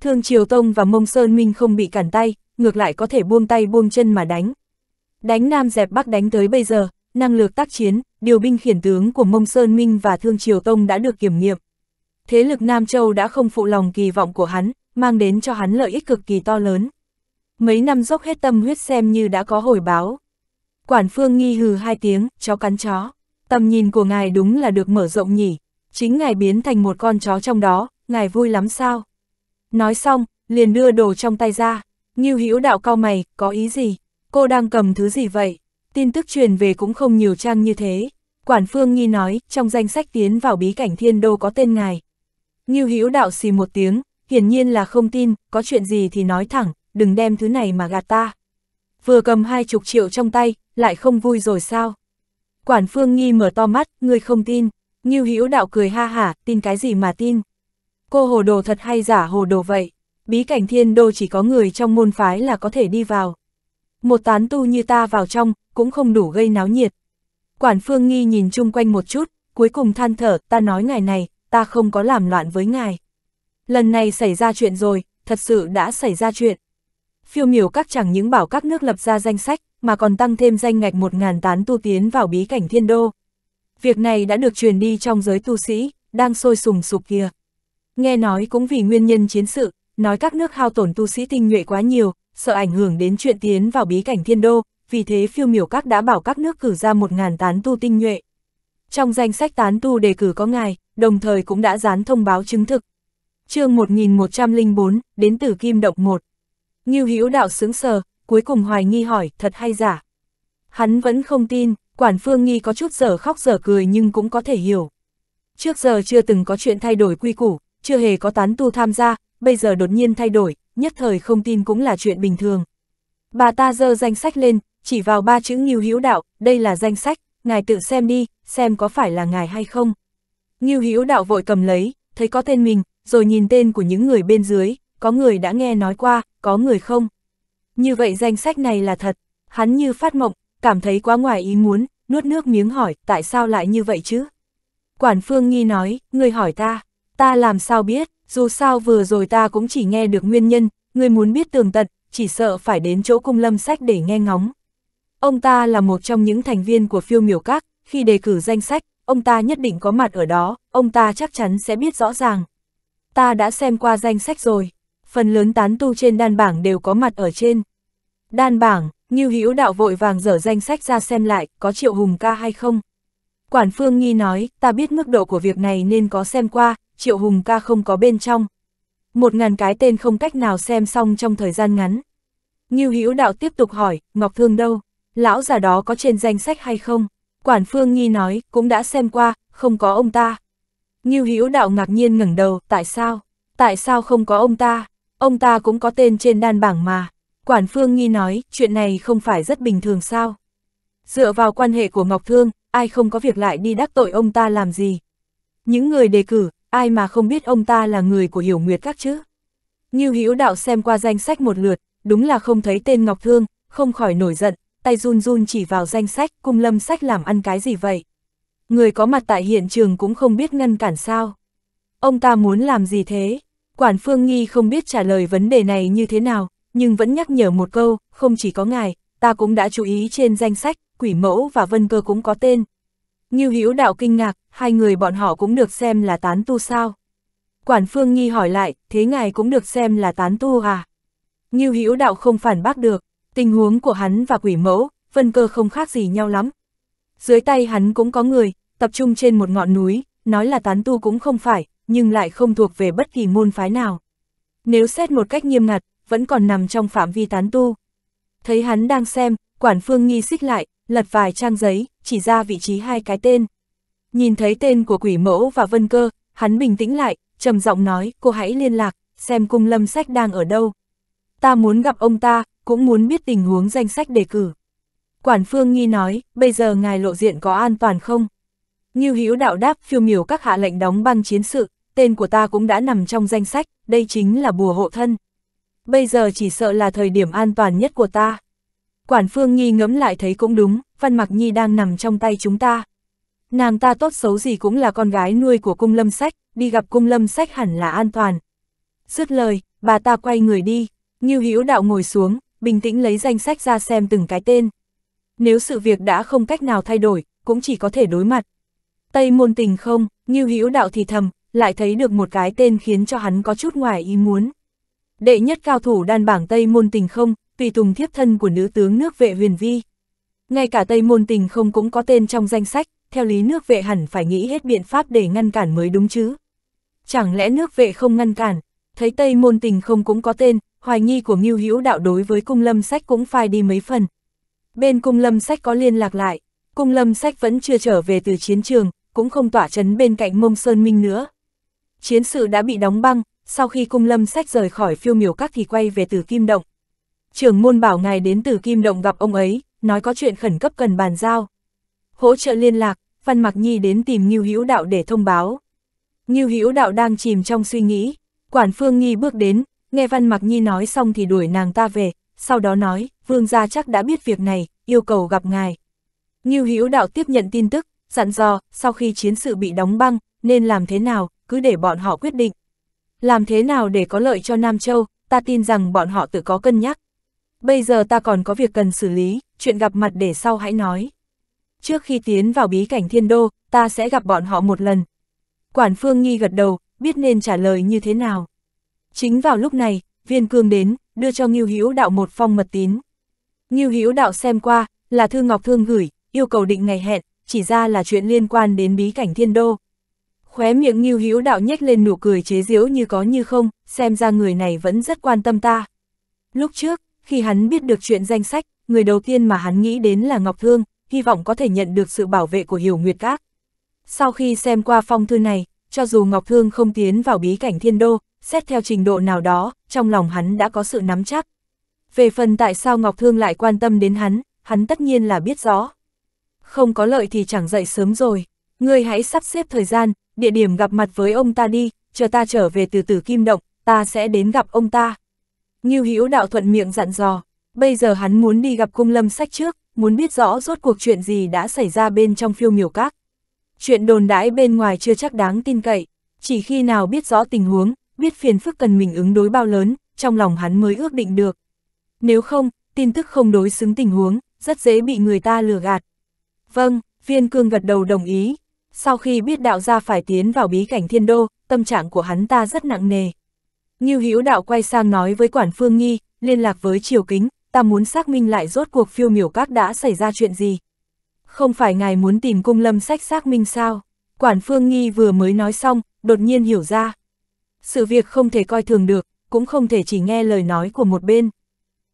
Thương Triều Tông và Mông Sơn Minh không bị cản tay, ngược lại có thể buông tay buông chân mà đánh. Đánh Nam dẹp Bắc đánh tới bây giờ, năng lực tác chiến, điều binh khiển tướng của Mông Sơn Minh và Thương Triều Tông đã được kiểm nghiệm. Thế lực Nam Châu đã không phụ lòng kỳ vọng của hắn, mang đến cho hắn lợi ích cực kỳ to lớn. Mấy năm dốc hết tâm huyết xem như đã có hồi báo. Quản Phương nghi hừ hai tiếng, chó cắn chó. Tầm nhìn của ngài đúng là được mở rộng nhỉ, chính ngài biến thành một con chó trong đó, ngài vui lắm sao? Nói xong, liền đưa đồ trong tay ra, Ngưu Hữu đạo cao mày, có ý gì? Cô đang cầm thứ gì vậy? Tin tức truyền về cũng không nhiều trang như thế. Quản Phương Nghi nói, trong danh sách tiến vào bí cảnh thiên đô có tên ngài. Ngưu Hữu đạo xì một tiếng, hiển nhiên là không tin, có chuyện gì thì nói thẳng, đừng đem thứ này mà gạt ta. Vừa cầm hai chục triệu trong tay, lại không vui rồi sao? Quản Phương Nghi mở to mắt, ngươi không tin. Ngưu Hữu Đạo cười ha hả, tin cái gì mà tin. Cô hồ đồ thật hay giả hồ đồ vậy, bí cảnh thiên đô chỉ có người trong môn phái là có thể đi vào. Một tán tu như ta vào trong, cũng không đủ gây náo nhiệt. Quản Phương Nghi nhìn chung quanh một chút, cuối cùng than thở, ta nói ngài này, ta không có làm loạn với ngài. Lần này xảy ra chuyện rồi, thật sự đã xảy ra chuyện. Phiêu miểu các chẳng những bảo các nước lập ra danh sách, mà còn tăng thêm danh ngạch một ngàn tán tu tiến vào bí cảnh thiên đô việc này đã được truyền đi trong giới tu sĩ, đang sôi sùng sục kia. Nghe nói cũng vì nguyên nhân chiến sự, nói các nước hao tổn tu sĩ tinh nhuệ quá nhiều, sợ ảnh hưởng đến chuyện tiến vào bí cảnh thiên đô, vì thế phiêu miểu các đã bảo các nước cử ra một ngàn tán tu tinh nhuệ. Trong danh sách tán tu đề cử có ngài, đồng thời cũng đã dán thông báo chứng thực. chương 1104, đến từ Kim Động 1. Ngưu Hữu đạo sướng sờ, cuối cùng hoài nghi hỏi, thật hay giả? Hắn vẫn không tin, Quản Phương Nghi có chút giờ khóc giờ cười nhưng cũng có thể hiểu. Trước giờ chưa từng có chuyện thay đổi quy củ, chưa hề có tán tu tham gia, bây giờ đột nhiên thay đổi, nhất thời không tin cũng là chuyện bình thường. Bà ta dơ danh sách lên, chỉ vào ba chữ Ngưu Hữu Đạo, đây là danh sách, ngài tự xem đi, xem có phải là ngài hay không. Ngưu Hữu Đạo vội cầm lấy, thấy có tên mình, rồi nhìn tên của những người bên dưới, có người đã nghe nói qua, có người không. Như vậy danh sách này là thật, hắn như phát mộng, cảm thấy quá ngoài ý muốn, nuốt nước miếng hỏi, tại sao lại như vậy chứ? Quản Phương Nghi nói, ngươi hỏi ta, ta làm sao biết, dù sao vừa rồi ta cũng chỉ nghe được nguyên nhân, ngươi muốn biết tường tận, chỉ sợ phải đến chỗ cung lâm sách để nghe ngóng. Ông ta là một trong những thành viên của phiêu miểu các, khi đề cử danh sách, ông ta nhất định có mặt ở đó, ông ta chắc chắn sẽ biết rõ ràng. Ta đã xem qua danh sách rồi, phần lớn tán tu trên đan bảng đều có mặt ở trên. Đan bảng, Ngưu Hữu Đạo vội vàng dở danh sách ra xem lại, có Triệu Hùng ca hay không. Quản Phương Nhi nói, ta biết mức độ của việc này nên có xem qua, Triệu Hùng ca không có bên trong. Một ngàn cái tên không cách nào xem xong trong thời gian ngắn. Ngưu Hữu Đạo tiếp tục hỏi, Ngọc Thương đâu? Lão già đó có trên danh sách hay không? Quản Phương Nhi nói, cũng đã xem qua, không có ông ta. Ngưu Hữu Đạo ngạc nhiên ngẩng đầu, tại sao? Tại sao không có ông ta? Ông ta cũng có tên trên đan bảng mà. Quản Phương Nghi nói, chuyện này không phải rất bình thường sao? Dựa vào quan hệ của Ngọc Thương, ai không có việc lại đi đắc tội ông ta làm gì? Những người đề cử, ai mà không biết ông ta là người của Hiểu Nguyệt các chứ? Như Hữu Đạo xem qua danh sách một lượt, đúng là không thấy tên Ngọc Thương, không khỏi nổi giận, tay run run chỉ vào danh sách, cung lâm sách làm ăn cái gì vậy? Người có mặt tại hiện trường cũng không biết ngăn cản sao? Ông ta muốn làm gì thế? Quản Phương Nghi không biết trả lời vấn đề này như thế nào, nhưng vẫn nhắc nhở một câu, không chỉ có ngài, ta cũng đã chú ý trên danh sách, quỷ mẫu và vân cơ cũng có tên. Như Hữu đạo kinh ngạc, hai người bọn họ cũng được xem là tán tu sao. Quản phương nghi hỏi lại, thế ngài cũng được xem là tán tu à? Như Hữu đạo không phản bác được, tình huống của hắn và quỷ mẫu, vân cơ không khác gì nhau lắm. Dưới tay hắn cũng có người, tập trung trên một ngọn núi, nói là tán tu cũng không phải, nhưng lại không thuộc về bất kỳ môn phái nào. Nếu xét một cách nghiêm ngặt, vẫn còn nằm trong phạm vi tán tu. Thấy hắn đang xem, quản phương nghi xích lại, lật vài trang giấy, chỉ ra vị trí hai cái tên. Nhìn thấy tên của quỷ mẫu và vân cơ, hắn bình tĩnh lại, trầm giọng nói, cô hãy liên lạc, xem cung lâm sách đang ở đâu. Ta muốn gặp ông ta, cũng muốn biết tình huống danh sách đề cử. Quản phương nghi nói, bây giờ ngài lộ diện có an toàn không? Ngưu Hữu đạo đáp phiêu miểu các hạ lệnh đóng băng chiến sự, tên của ta cũng đã nằm trong danh sách, đây chính là bùa hộ thân bây giờ chỉ sợ là thời điểm an toàn nhất của ta. Quản Phương Nhi ngẫm lại thấy cũng đúng, Văn Mặc Nhi đang nằm trong tay chúng ta. Nàng ta tốt xấu gì cũng là con gái nuôi của cung lâm sách, đi gặp cung lâm sách hẳn là an toàn. Dứt lời, bà ta quay người đi, Ngưu Hữu Đạo ngồi xuống, bình tĩnh lấy danh sách ra xem từng cái tên. Nếu sự việc đã không cách nào thay đổi, cũng chỉ có thể đối mặt. Tây môn tình không, Ngưu Hữu Đạo thì thầm, lại thấy được một cái tên khiến cho hắn có chút ngoài ý muốn đệ nhất cao thủ đan bảng Tây Môn Tình không, tùy tùng thiếp thân của nữ tướng nước vệ huyền vi. Ngay cả Tây Môn Tình không cũng có tên trong danh sách, theo lý nước vệ hẳn phải nghĩ hết biện pháp để ngăn cản mới đúng chứ. Chẳng lẽ nước vệ không ngăn cản, thấy Tây Môn Tình không cũng có tên, hoài nghi của Ngưu Hữu Đạo đối với Cung Lâm Sách cũng phai đi mấy phần. Bên Cung Lâm Sách có liên lạc lại, Cung Lâm Sách vẫn chưa trở về từ chiến trường, cũng không tỏa chấn bên cạnh Mông Sơn Minh nữa. Chiến sự đã bị đóng băng, sau khi cung lâm sách rời khỏi phiêu miểu các thì quay về từ Kim Động. Trưởng môn bảo ngài đến từ Kim Động gặp ông ấy, nói có chuyện khẩn cấp cần bàn giao. Hỗ trợ liên lạc, Văn Mạc Nhi đến tìm Ngưu Hữu Đạo để thông báo. Ngưu Hữu Đạo đang chìm trong suy nghĩ, Quản Phương nhi bước đến, nghe Văn Mạc Nhi nói xong thì đuổi nàng ta về, sau đó nói, vương gia chắc đã biết việc này, yêu cầu gặp ngài. Ngưu Hữu Đạo tiếp nhận tin tức, dặn dò, sau khi chiến sự bị đóng băng, nên làm thế nào, cứ để bọn họ quyết định. Làm thế nào để có lợi cho Nam Châu, ta tin rằng bọn họ tự có cân nhắc. Bây giờ ta còn có việc cần xử lý, chuyện gặp mặt để sau hãy nói. Trước khi tiến vào bí cảnh thiên đô, ta sẽ gặp bọn họ một lần. Quản phương nghi gật đầu, biết nên trả lời như thế nào. Chính vào lúc này, viên cương đến, đưa cho Ngưu Hữu Đạo một phong mật tín. Ngưu Hữu Đạo xem qua, là thư Ngọc Thương gửi, yêu cầu định ngày hẹn, chỉ ra là chuyện liên quan đến bí cảnh thiên đô. Khóe miệng Ngưu Hữu Đạo nhếch lên nụ cười chế giễu như có như không, xem ra người này vẫn rất quan tâm ta. Lúc trước, khi hắn biết được chuyện danh sách, người đầu tiên mà hắn nghĩ đến là Ngọc Thương, hy vọng có thể nhận được sự bảo vệ của Hiểu Nguyệt Các. Sau khi xem qua phong thư này, cho dù Ngọc Thương không tiến vào bí cảnh thiên đô, xét theo trình độ nào đó, trong lòng hắn đã có sự nắm chắc. Về phần tại sao Ngọc Thương lại quan tâm đến hắn, hắn tất nhiên là biết rõ. Không có lợi thì chẳng dậy sớm rồi, ngươi hãy sắp xếp thời gian, địa điểm gặp mặt với ông ta đi, chờ ta trở về từ tử kim động, ta sẽ đến gặp ông ta. Ngưu Hữu đạo thuận miệng dặn dò, bây giờ hắn muốn đi gặp cung lâm sách trước, muốn biết rõ rốt cuộc chuyện gì đã xảy ra bên trong phiêu miểu các. Chuyện đồn đãi bên ngoài chưa chắc đáng tin cậy, chỉ khi nào biết rõ tình huống, biết phiền phức cần mình ứng đối bao lớn, trong lòng hắn mới ước định được. Nếu không, tin tức không đối xứng tình huống, rất dễ bị người ta lừa gạt. Vâng, viên cương gật đầu đồng ý. Sau khi biết đạo gia phải tiến vào bí cảnh thiên đô, tâm trạng của hắn ta rất nặng nề. Như hữu đạo quay sang nói với quản phương nghi, liên lạc với triều kính, ta muốn xác minh lại rốt cuộc phiêu miểu các đã xảy ra chuyện gì. Không phải ngài muốn tìm cung lâm sách xác minh sao? Quản phương nghi vừa mới nói xong, đột nhiên hiểu ra. Sự việc không thể coi thường được, cũng không thể chỉ nghe lời nói của một bên.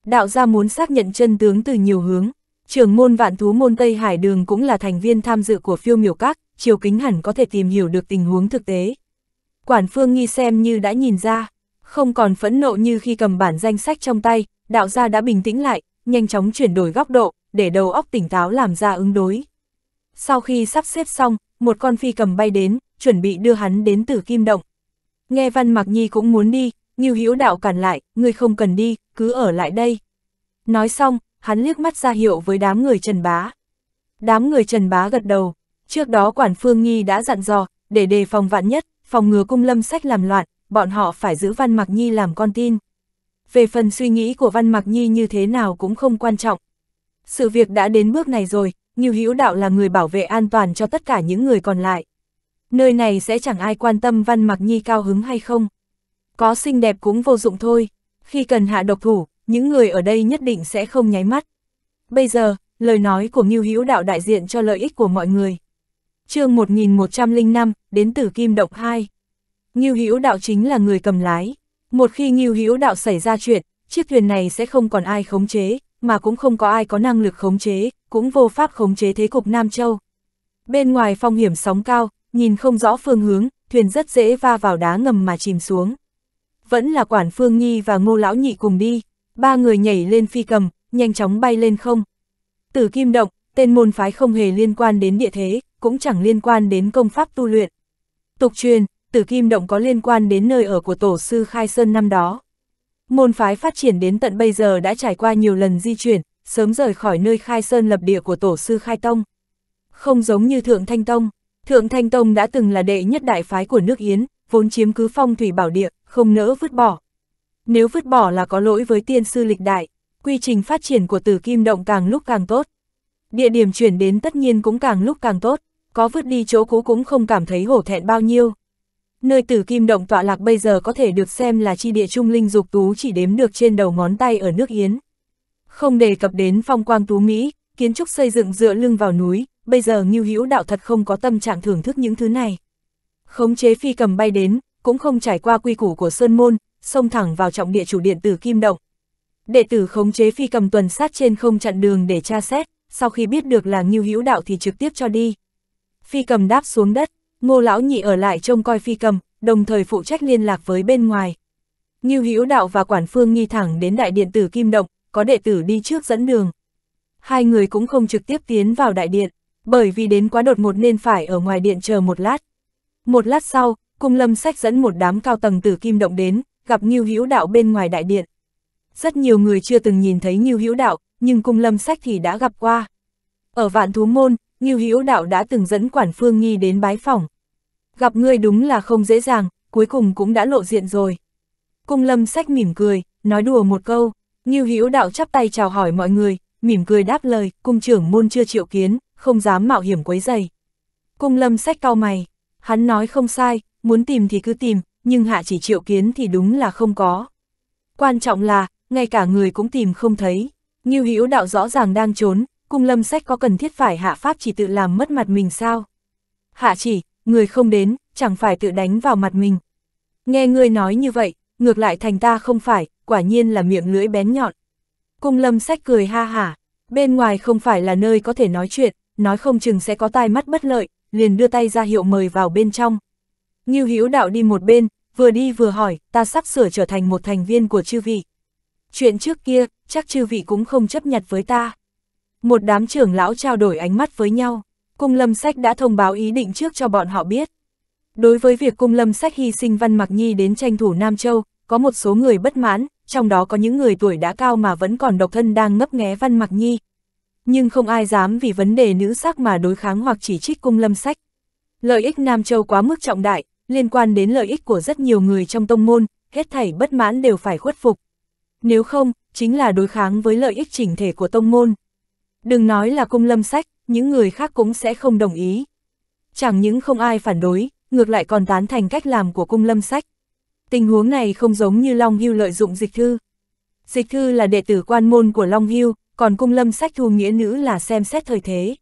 Đạo gia muốn xác nhận chân tướng từ nhiều hướng, Trưởng môn vạn thú môn Tây Hải Đường cũng là thành viên tham dự của phiêu miểu các, chiều kính hẳn có thể tìm hiểu được tình huống thực tế. Quản phương nghi xem như đã nhìn ra, không còn phẫn nộ như khi cầm bản danh sách trong tay, đạo gia đã bình tĩnh lại, nhanh chóng chuyển đổi góc độ, để đầu óc tỉnh táo làm ra ứng đối. Sau khi sắp xếp xong, một con phi cầm bay đến, chuẩn bị đưa hắn đến tử kim động. Nghe văn mặc nhi cũng muốn đi, Ngưu Hữu đạo cản lại, ngươi không cần đi, cứ ở lại đây. Nói xong, hắn liếc mắt ra hiệu với đám người Trần Bá. Đám người Trần Bá gật đầu, trước đó quản Phương Nghi đã dặn dò, để đề phòng vạn nhất, phòng ngừa cung lâm sách làm loạn, bọn họ phải giữ Văn Mạc Nhi làm con tin. Về phần suy nghĩ của Văn Mạc Nhi như thế nào cũng không quan trọng. Sự việc đã đến bước này rồi, nhiều Hữu Đạo là người bảo vệ an toàn cho tất cả những người còn lại. Nơi này sẽ chẳng ai quan tâm Văn Mạc Nhi cao hứng hay không. Có xinh đẹp cũng vô dụng thôi, khi cần hạ độc thủ, những người ở đây nhất định sẽ không nháy mắt. Bây giờ, lời nói của Ngưu Hữu Đạo đại diện cho lợi ích của mọi người. Chương 1105, đến từ Kim Động 2. Ngưu Hữu Đạo chính là người cầm lái. Một khi Ngưu Hữu Đạo xảy ra chuyện, chiếc thuyền này sẽ không còn ai khống chế, mà cũng không có ai có năng lực khống chế, cũng vô pháp khống chế thế cục Nam Châu. Bên ngoài phong hiểm sóng cao, nhìn không rõ phương hướng, thuyền rất dễ va vào đá ngầm mà chìm xuống. Vẫn là quản phương Nhi và ngô lão nhị cùng đi ba người nhảy lên phi cầm, nhanh chóng bay lên không. Tử kim động, tên môn phái không hề liên quan đến địa thế, cũng chẳng liên quan đến công pháp tu luyện. Tục truyền, tử kim động có liên quan đến nơi ở của tổ sư Khai Sơn năm đó. Môn phái phát triển đến tận bây giờ đã trải qua nhiều lần di chuyển, sớm rời khỏi nơi Khai Sơn lập địa của tổ sư Khai Tông. Không giống như Thượng Thanh Tông, Thượng Thanh Tông đã từng là đệ nhất đại phái của nước Yến, vốn chiếm cứ phong thủy bảo địa, không nỡ vứt bỏ, nếu vứt bỏ là có lỗi với tiên sư lịch đại, quy trình phát triển của tử kim động càng lúc càng tốt. Địa điểm chuyển đến tất nhiên cũng càng lúc càng tốt, có vứt đi chỗ cũ cũng không cảm thấy hổ thẹn bao nhiêu. Nơi tử kim động tọa lạc bây giờ có thể được xem là chi địa trung linh dục tú chỉ đếm được trên đầu ngón tay ở nước Yến. Không đề cập đến phong quang tú Mỹ, kiến trúc xây dựng dựa lưng vào núi, bây giờ Ngưu Hữu Đạo thật không có tâm trạng thưởng thức những thứ này. Khống chế phi cầm bay đến, cũng không trải qua quy củ của Sơn Môn, xông thẳng vào trọng địa chủ điện tử Kim Động. Đệ tử khống chế phi cầm tuần sát trên không chặn đường để tra xét, sau khi biết được là Ngưu Hữu Đạo thì trực tiếp cho đi. Phi cầm đáp xuống đất, Ngô lão nhị ở lại trông coi phi cầm, đồng thời phụ trách liên lạc với bên ngoài. Ngưu Hữu Đạo và Quản Phương nghi thẳng đến đại điện tử Kim Động, có đệ tử đi trước dẫn đường. Hai người cũng không trực tiếp tiến vào đại điện, bởi vì đến quá đột một nên phải ở ngoài điện chờ một lát. Một lát sau, Cung Lâm Sách dẫn một đám cao tầng tử Kim Động đến, gặp Ngưu Hữu Đạo bên ngoài đại điện. Rất nhiều người chưa từng nhìn thấy Ngưu Hữu Đạo, nhưng cung lâm sách thì đã gặp qua. Ở vạn thú môn, Ngưu Hữu Đạo đã từng dẫn quản phương nghi đến bái phỏng. Gặp ngươi đúng là không dễ dàng, cuối cùng cũng đã lộ diện rồi. Cung lâm sách mỉm cười, nói đùa một câu, Ngưu Hữu Đạo chắp tay chào hỏi mọi người, mỉm cười đáp lời, cung trưởng môn chưa triệu kiến, không dám mạo hiểm quấy dày. Cung lâm sách cau mày, hắn nói không sai, muốn tìm thì cứ tìm, nhưng hạ chỉ triệu kiến thì đúng là không có. Quan trọng là, ngay cả người cũng tìm không thấy. Nghiêu Hữu đạo rõ ràng đang trốn, cung lâm sách có cần thiết phải hạ pháp chỉ tự làm mất mặt mình sao? Hạ chỉ, người không đến, chẳng phải tự đánh vào mặt mình. Nghe ngươi nói như vậy, ngược lại thành ta không phải, quả nhiên là miệng lưỡi bén nhọn. Cung lâm sách cười ha hả, bên ngoài không phải là nơi có thể nói chuyện, nói không chừng sẽ có tai mắt bất lợi, liền đưa tay ra hiệu mời vào bên trong. Ngưu Hữu Đạo đi một bên, vừa đi vừa hỏi, ta sắp sửa trở thành một thành viên của chư vị. Chuyện trước kia, chắc chư vị cũng không chấp nhận với ta. Một đám trưởng lão trao đổi ánh mắt với nhau, cung lâm sách đã thông báo ý định trước cho bọn họ biết. Đối với việc cung lâm sách hy sinh Văn Mặc Nhi đến tranh thủ Nam Châu, có một số người bất mãn, trong đó có những người tuổi đã cao mà vẫn còn độc thân đang ngấp nghé Văn Mặc Nhi. Nhưng không ai dám vì vấn đề nữ sắc mà đối kháng hoặc chỉ trích cung lâm sách. Lợi ích Nam Châu quá mức trọng đại, liên quan đến lợi ích của rất nhiều người trong tông môn, hết thảy bất mãn đều phải khuất phục. Nếu không, chính là đối kháng với lợi ích chỉnh thể của tông môn. Đừng nói là cung lâm sách, những người khác cũng sẽ không đồng ý. Chẳng những không ai phản đối, ngược lại còn tán thành cách làm của cung lâm sách. Tình huống này không giống như Long Hưu lợi dụng dịch thư. Dịch thư là đệ tử quan môn của Long Hưu, còn cung lâm sách thu nghĩa nữ là xem xét thời thế.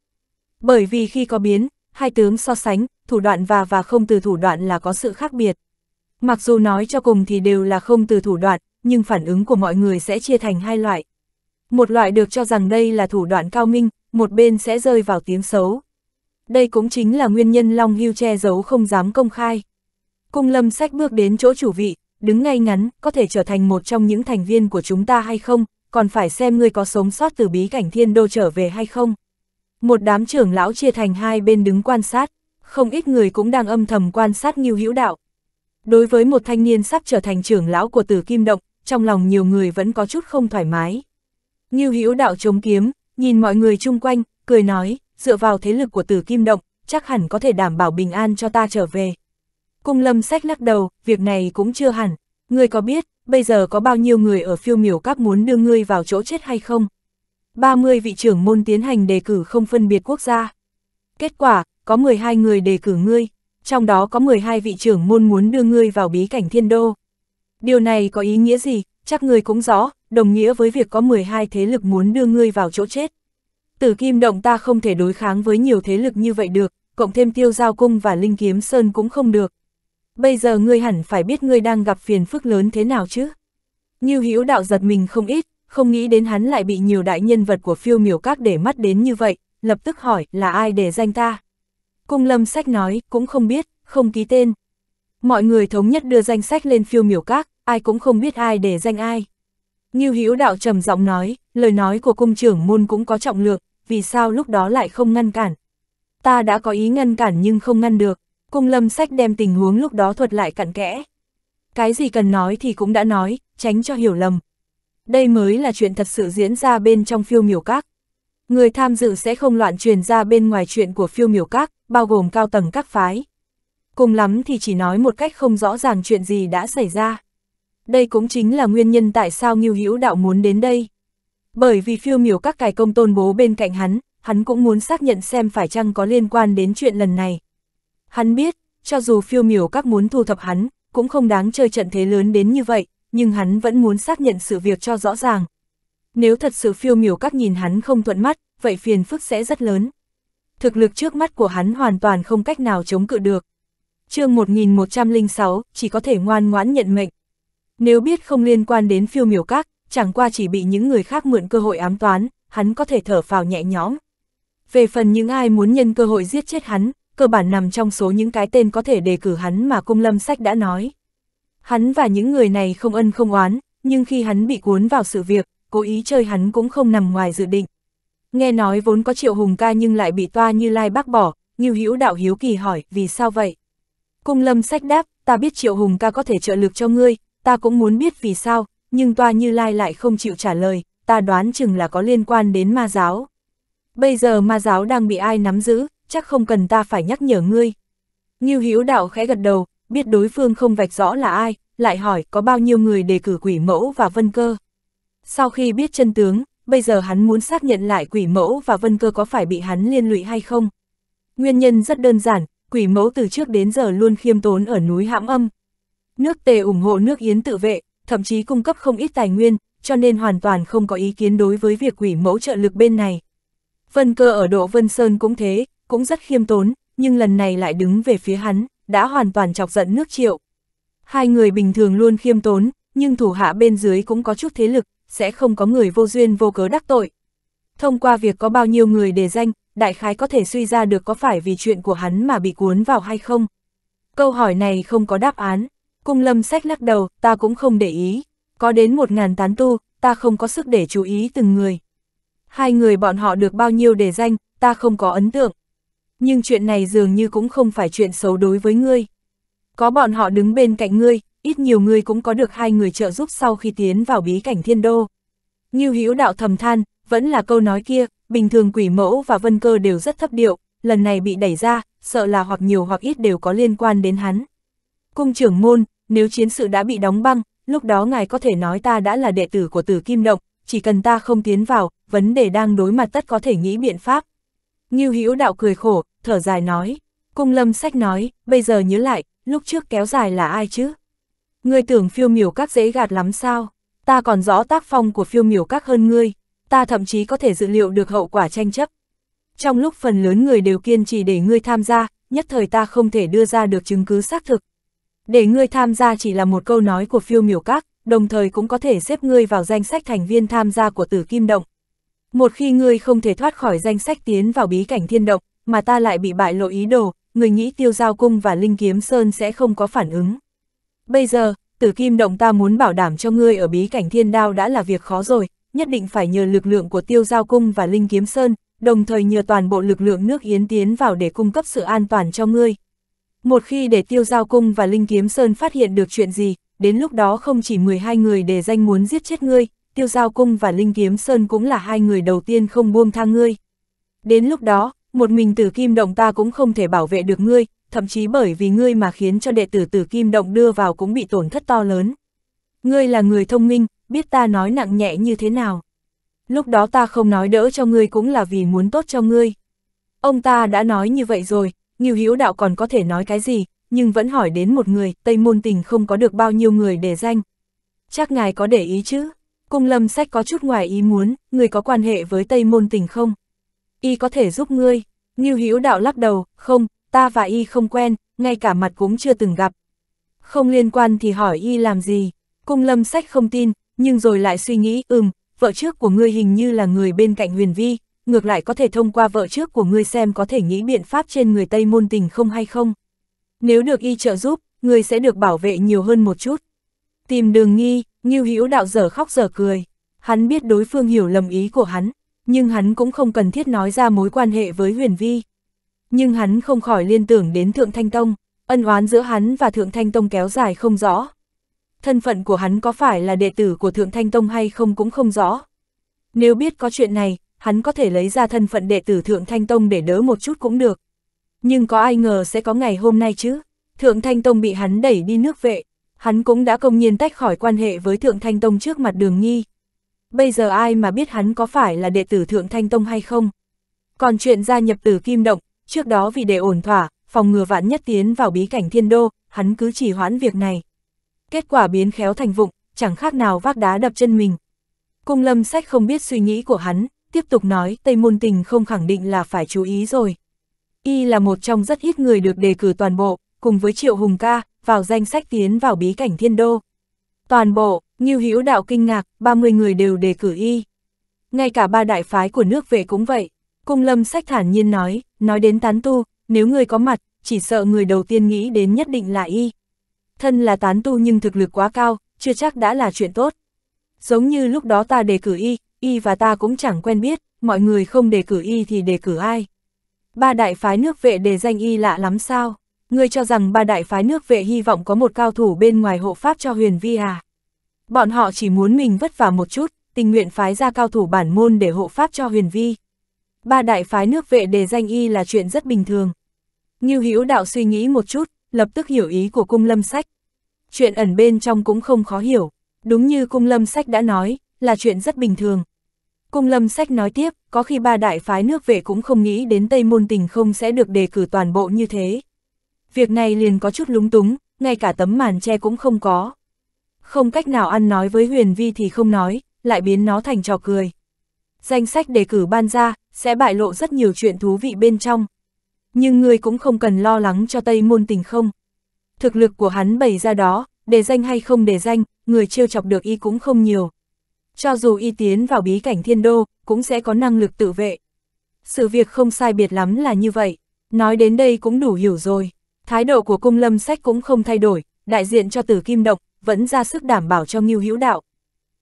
Bởi vì khi có biến, hai tướng so sánh, thủ đoạn và và không từ thủ đoạn là có sự khác biệt. Mặc dù nói cho cùng thì đều là không từ thủ đoạn, nhưng phản ứng của mọi người sẽ chia thành hai loại. Một loại được cho rằng đây là thủ đoạn cao minh, một bên sẽ rơi vào tiếng xấu. Đây cũng chính là nguyên nhân Long Hưu che giấu không dám công khai. Cung lâm sách bước đến chỗ chủ vị, đứng ngay ngắn, có thể trở thành một trong những thành viên của chúng ta hay không, còn phải xem ngươi có sống sót từ bí cảnh thiên đô trở về hay không. Một đám trưởng lão chia thành hai bên đứng quan sát, không ít người cũng đang âm thầm quan sát Ngưu Hữu Đạo. Đối với một thanh niên sắp trở thành trưởng lão của Tử Kim Động, trong lòng nhiều người vẫn có chút không thoải mái. Ngưu Hữu Đạo chống kiếm, nhìn mọi người chung quanh, cười nói, dựa vào thế lực của Tử Kim Động, chắc hẳn có thể đảm bảo bình an cho ta trở về. Cung Lâm Sách lắc đầu, việc này cũng chưa hẳn, ngươi có biết, bây giờ có bao nhiêu người ở phiêu miểu các muốn đưa ngươi vào chỗ chết hay không? 30 vị trưởng môn tiến hành đề cử không phân biệt quốc gia. Kết quả, có 12 người đề cử ngươi, trong đó có 12 vị trưởng môn muốn đưa ngươi vào bí cảnh thiên đô. Điều này có ý nghĩa gì, chắc ngươi cũng rõ, đồng nghĩa với việc có 12 thế lực muốn đưa ngươi vào chỗ chết. Tử kim động ta không thể đối kháng với nhiều thế lực như vậy được, cộng thêm tiêu giao cung và linh kiếm sơn cũng không được. Bây giờ ngươi hẳn phải biết ngươi đang gặp phiền phức lớn thế nào chứ. Như Hữu đạo giật mình không ít, không nghĩ đến hắn lại bị nhiều đại nhân vật của phiêu miểu các để mắt đến như vậy, lập tức hỏi là ai để danh ta. Cung lâm sách nói, cũng không biết, không ký tên. Mọi người thống nhất đưa danh sách lên phiêu miểu các, ai cũng không biết ai để danh ai. Như Hữu đạo trầm giọng nói, lời nói của cung trưởng môn cũng có trọng lượng, vì sao lúc đó lại không ngăn cản. Ta đã có ý ngăn cản nhưng không ngăn được, cung lâm sách đem tình huống lúc đó thuật lại cặn kẽ. Cái gì cần nói thì cũng đã nói, tránh cho hiểu lầm, đây mới là chuyện thật sự diễn ra bên trong phiêu miểu các. Người tham dự sẽ không loạn truyền ra bên ngoài chuyện của phiêu miểu các, bao gồm cao tầng các phái. Cùng lắm thì chỉ nói một cách không rõ ràng chuyện gì đã xảy ra. Đây cũng chính là nguyên nhân tại sao Ngưu Hữu Đạo muốn đến đây. Bởi vì phiêu miểu các cài công tôn bố bên cạnh hắn, hắn cũng muốn xác nhận xem phải chăng có liên quan đến chuyện lần này. Hắn biết, cho dù phiêu miểu các muốn thu thập hắn, cũng không đáng chơi trận thế lớn đến như vậy, nhưng hắn vẫn muốn xác nhận sự việc cho rõ ràng. Nếu thật sự phiêu miểu các nhìn hắn không thuận mắt, vậy phiền phức sẽ rất lớn. Thực lực trước mắt của hắn hoàn toàn không cách nào chống cự được. chương 1106, chỉ có thể ngoan ngoãn nhận mệnh. Nếu biết không liên quan đến phiêu miểu các, chẳng qua chỉ bị những người khác mượn cơ hội ám toán, hắn có thể thở phào nhẹ nhõm. Về phần những ai muốn nhân cơ hội giết chết hắn, cơ bản nằm trong số những cái tên có thể đề cử hắn mà Cung Lâm Sách đã nói. Hắn và những người này không ân không oán, nhưng khi hắn bị cuốn vào sự việc, cố ý chơi hắn cũng không nằm ngoài dự định. Nghe nói vốn có triệu hùng ca nhưng lại bị toa như lai bác bỏ, Ngưu Hữu đạo hiếu kỳ hỏi, vì sao vậy? Cung lâm sách đáp, ta biết triệu hùng ca có thể trợ lực cho ngươi, ta cũng muốn biết vì sao, nhưng toa như lai lại không chịu trả lời, ta đoán chừng là có liên quan đến ma giáo. Bây giờ ma giáo đang bị ai nắm giữ, chắc không cần ta phải nhắc nhở ngươi. Ngưu Hữu đạo khẽ gật đầu, biết đối phương không vạch rõ là ai, lại hỏi có bao nhiêu người đề cử quỷ mẫu và vân cơ. Sau khi biết chân tướng, bây giờ hắn muốn xác nhận lại quỷ mẫu và vân cơ có phải bị hắn liên lụy hay không. Nguyên nhân rất đơn giản, quỷ mẫu từ trước đến giờ luôn khiêm tốn ở núi hãm âm. Nước tề ủng hộ nước Yến tự vệ, thậm chí cung cấp không ít tài nguyên, cho nên hoàn toàn không có ý kiến đối với việc quỷ mẫu trợ lực bên này. Vân cơ ở độ Vân Sơn cũng thế, cũng rất khiêm tốn, nhưng lần này lại đứng về phía hắn, đã hoàn toàn chọc giận nước triệu. Hai người bình thường luôn khiêm tốn, nhưng thủ hạ bên dưới cũng có chút thế lực, sẽ không có người vô duyên vô cớ đắc tội. Thông qua việc có bao nhiêu người đề danh, đại khái có thể suy ra được có phải vì chuyện của hắn mà bị cuốn vào hay không. Câu hỏi này không có đáp án. Cung lâm sách lắc đầu, ta cũng không để ý. Có đến một ngàn tán tu, ta không có sức để chú ý từng người. Hai người bọn họ được bao nhiêu đề danh, ta không có ấn tượng nhưng chuyện này dường như cũng không phải chuyện xấu đối với ngươi. Có bọn họ đứng bên cạnh ngươi, ít nhiều ngươi cũng có được hai người trợ giúp sau khi tiến vào bí cảnh thiên đô. Như hữu đạo thầm than, vẫn là câu nói kia, bình thường quỷ mẫu và vân cơ đều rất thấp điệu, lần này bị đẩy ra, sợ là hoặc nhiều hoặc ít đều có liên quan đến hắn. Cung trưởng môn, nếu chiến sự đã bị đóng băng, lúc đó ngài có thể nói ta đã là đệ tử của tử Kim Động, chỉ cần ta không tiến vào, vấn đề đang đối mặt tất có thể nghĩ biện pháp. như Hữu đạo cười khổ, thở dài nói, cung lâm sách nói, bây giờ nhớ lại, lúc trước kéo dài là ai chứ? Ngươi tưởng phiêu miểu các dễ gạt lắm sao? Ta còn rõ tác phong của phiêu miểu các hơn ngươi, ta thậm chí có thể dự liệu được hậu quả tranh chấp. Trong lúc phần lớn người đều kiên trì để ngươi tham gia, nhất thời ta không thể đưa ra được chứng cứ xác thực. Để ngươi tham gia chỉ là một câu nói của phiêu miểu các, đồng thời cũng có thể xếp ngươi vào danh sách thành viên tham gia của tử kim động. Một khi ngươi không thể thoát khỏi danh sách tiến vào bí cảnh thiên động, mà ta lại bị bại lộ ý đồ, người nghĩ tiêu giao cung và linh kiếm sơn sẽ không có phản ứng. Bây giờ, tử kim động ta muốn bảo đảm cho ngươi ở bí cảnh thiên đao đã là việc khó rồi, nhất định phải nhờ lực lượng của tiêu giao cung và linh kiếm sơn, đồng thời nhờ toàn bộ lực lượng nước yến tiến vào để cung cấp sự an toàn cho ngươi. Một khi để tiêu giao cung và linh kiếm sơn phát hiện được chuyện gì, đến lúc đó không chỉ 12 người để danh muốn giết chết ngươi, tiêu giao cung và linh kiếm sơn cũng là hai người đầu tiên không buông tha ngươi. Đến lúc đó, một mình tử kim động ta cũng không thể bảo vệ được ngươi, thậm chí bởi vì ngươi mà khiến cho đệ tử tử kim động đưa vào cũng bị tổn thất to lớn. Ngươi là người thông minh, biết ta nói nặng nhẹ như thế nào. Lúc đó ta không nói đỡ cho ngươi cũng là vì muốn tốt cho ngươi. Ông ta đã nói như vậy rồi, Nghiêu Hữu Đạo còn có thể nói cái gì, nhưng vẫn hỏi đến một người, Tây Môn Tình không có được bao nhiêu người để danh. Chắc ngài có để ý chứ? Cung lâm sách có chút ngoài ý muốn, người có quan hệ với Tây Môn Tình không? y có thể giúp ngươi. Như Hữu đạo lắc đầu, không, ta và y không quen, ngay cả mặt cũng chưa từng gặp. Không liên quan thì hỏi y làm gì. Cung lâm sách không tin, nhưng rồi lại suy nghĩ, ừm, vợ trước của ngươi hình như là người bên cạnh huyền vi, ngược lại có thể thông qua vợ trước của ngươi xem có thể nghĩ biện pháp trên người Tây môn tình không hay không. Nếu được y trợ giúp, ngươi sẽ được bảo vệ nhiều hơn một chút. Tìm đường nghi, Ngưu Hữu đạo dở khóc dở cười. Hắn biết đối phương hiểu lầm ý của hắn, nhưng hắn cũng không cần thiết nói ra mối quan hệ với huyền vi. Nhưng hắn không khỏi liên tưởng đến Thượng Thanh Tông, ân oán giữa hắn và Thượng Thanh Tông kéo dài không rõ. Thân phận của hắn có phải là đệ tử của Thượng Thanh Tông hay không cũng không rõ. Nếu biết có chuyện này, hắn có thể lấy ra thân phận đệ tử Thượng Thanh Tông để đỡ một chút cũng được. Nhưng có ai ngờ sẽ có ngày hôm nay chứ? Thượng Thanh Tông bị hắn đẩy đi nước vệ, hắn cũng đã công nhiên tách khỏi quan hệ với Thượng Thanh Tông trước mặt đường nghi bây giờ ai mà biết hắn có phải là đệ tử Thượng Thanh Tông hay không. Còn chuyện gia nhập tử Kim Động, trước đó vì để ổn thỏa, phòng ngừa vạn nhất tiến vào bí cảnh thiên đô, hắn cứ chỉ hoãn việc này. Kết quả biến khéo thành vụng, chẳng khác nào vác đá đập chân mình. Cung lâm sách không biết suy nghĩ của hắn, tiếp tục nói Tây Môn Tình không khẳng định là phải chú ý rồi. Y là một trong rất ít người được đề cử toàn bộ, cùng với Triệu Hùng Ca, vào danh sách tiến vào bí cảnh thiên đô. Toàn bộ, Ngưu Hữu Đạo kinh ngạc, 30 người đều đề cử y. Ngay cả ba đại phái của nước về cũng vậy. Cung Lâm Sách thản nhiên nói, nói đến tán tu, nếu người có mặt, chỉ sợ người đầu tiên nghĩ đến nhất định là y. Thân là tán tu nhưng thực lực quá cao, chưa chắc đã là chuyện tốt. Giống như lúc đó ta đề cử y, y và ta cũng chẳng quen biết, mọi người không đề cử y thì đề cử ai. Ba đại phái nước vệ đề danh y lạ lắm sao? Ngươi cho rằng ba đại phái nước vệ hy vọng có một cao thủ bên ngoài hộ pháp cho huyền vi à? Bọn họ chỉ muốn mình vất vả một chút, tình nguyện phái ra cao thủ bản môn để hộ pháp cho huyền vi. Ba đại phái nước vệ để danh y là chuyện rất bình thường. Như hữu đạo suy nghĩ một chút, lập tức hiểu ý của cung lâm sách. Chuyện ẩn bên trong cũng không khó hiểu, đúng như cung lâm sách đã nói, là chuyện rất bình thường. Cung lâm sách nói tiếp, có khi ba đại phái nước vệ cũng không nghĩ đến Tây Môn Tình không sẽ được đề cử toàn bộ như thế. Việc này liền có chút lúng túng, ngay cả tấm màn che cũng không có không cách nào ăn nói với huyền vi thì không nói, lại biến nó thành trò cười. Danh sách đề cử ban ra, sẽ bại lộ rất nhiều chuyện thú vị bên trong. Nhưng người cũng không cần lo lắng cho Tây Môn Tình không. Thực lực của hắn bày ra đó, để danh hay không để danh, người trêu chọc được y cũng không nhiều. Cho dù y tiến vào bí cảnh thiên đô, cũng sẽ có năng lực tự vệ. Sự việc không sai biệt lắm là như vậy. Nói đến đây cũng đủ hiểu rồi. Thái độ của cung lâm sách cũng không thay đổi, đại diện cho tử kim động, vẫn ra sức đảm bảo cho Ngưu Hữu Đạo.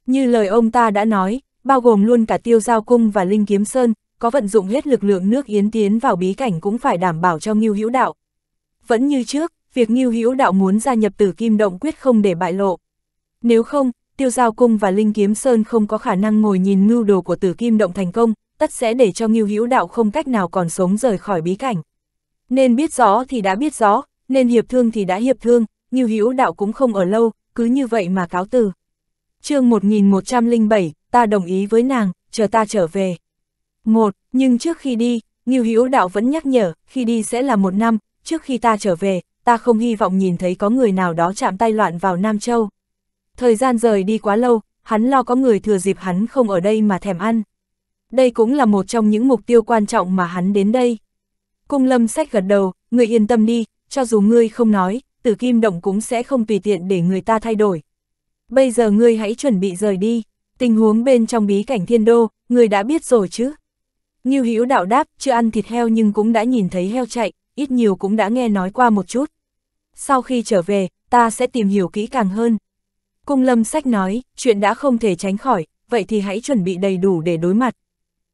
Như lời ông ta đã nói, bao gồm luôn cả Tiêu Giao Cung và Linh Kiếm Sơn, có vận dụng hết lực lượng nước yến tiến vào bí cảnh cũng phải đảm bảo cho Ngưu Hữu Đạo. Vẫn như trước, việc Ngưu Hữu Đạo muốn gia nhập Tử Kim Động quyết không để bại lộ. Nếu không, Tiêu Giao Cung và Linh Kiếm Sơn không có khả năng ngồi nhìn mưu đồ của Tử Kim Động thành công, tất sẽ để cho Ngưu Hữu Đạo không cách nào còn sống rời khỏi bí cảnh. Nên biết rõ thì đã biết rõ, nên hiệp thương thì đã hiệp thương, Ngưu Hữu Đạo cũng không ở lâu, cứ như vậy mà cáo từ. chương 1107, ta đồng ý với nàng, chờ ta trở về. Một, nhưng trước khi đi, Nghiêu Hữu Đạo vẫn nhắc nhở, khi đi sẽ là một năm, trước khi ta trở về, ta không hy vọng nhìn thấy có người nào đó chạm tay loạn vào Nam Châu. Thời gian rời đi quá lâu, hắn lo có người thừa dịp hắn không ở đây mà thèm ăn. Đây cũng là một trong những mục tiêu quan trọng mà hắn đến đây. Cung lâm sách gật đầu, người yên tâm đi, cho dù ngươi không nói, tử kim động cũng sẽ không tùy tiện để người ta thay đổi. Bây giờ ngươi hãy chuẩn bị rời đi, tình huống bên trong bí cảnh thiên đô, ngươi đã biết rồi chứ. Như hữu đạo đáp, chưa ăn thịt heo nhưng cũng đã nhìn thấy heo chạy, ít nhiều cũng đã nghe nói qua một chút. Sau khi trở về, ta sẽ tìm hiểu kỹ càng hơn. Cung lâm sách nói, chuyện đã không thể tránh khỏi, vậy thì hãy chuẩn bị đầy đủ để đối mặt.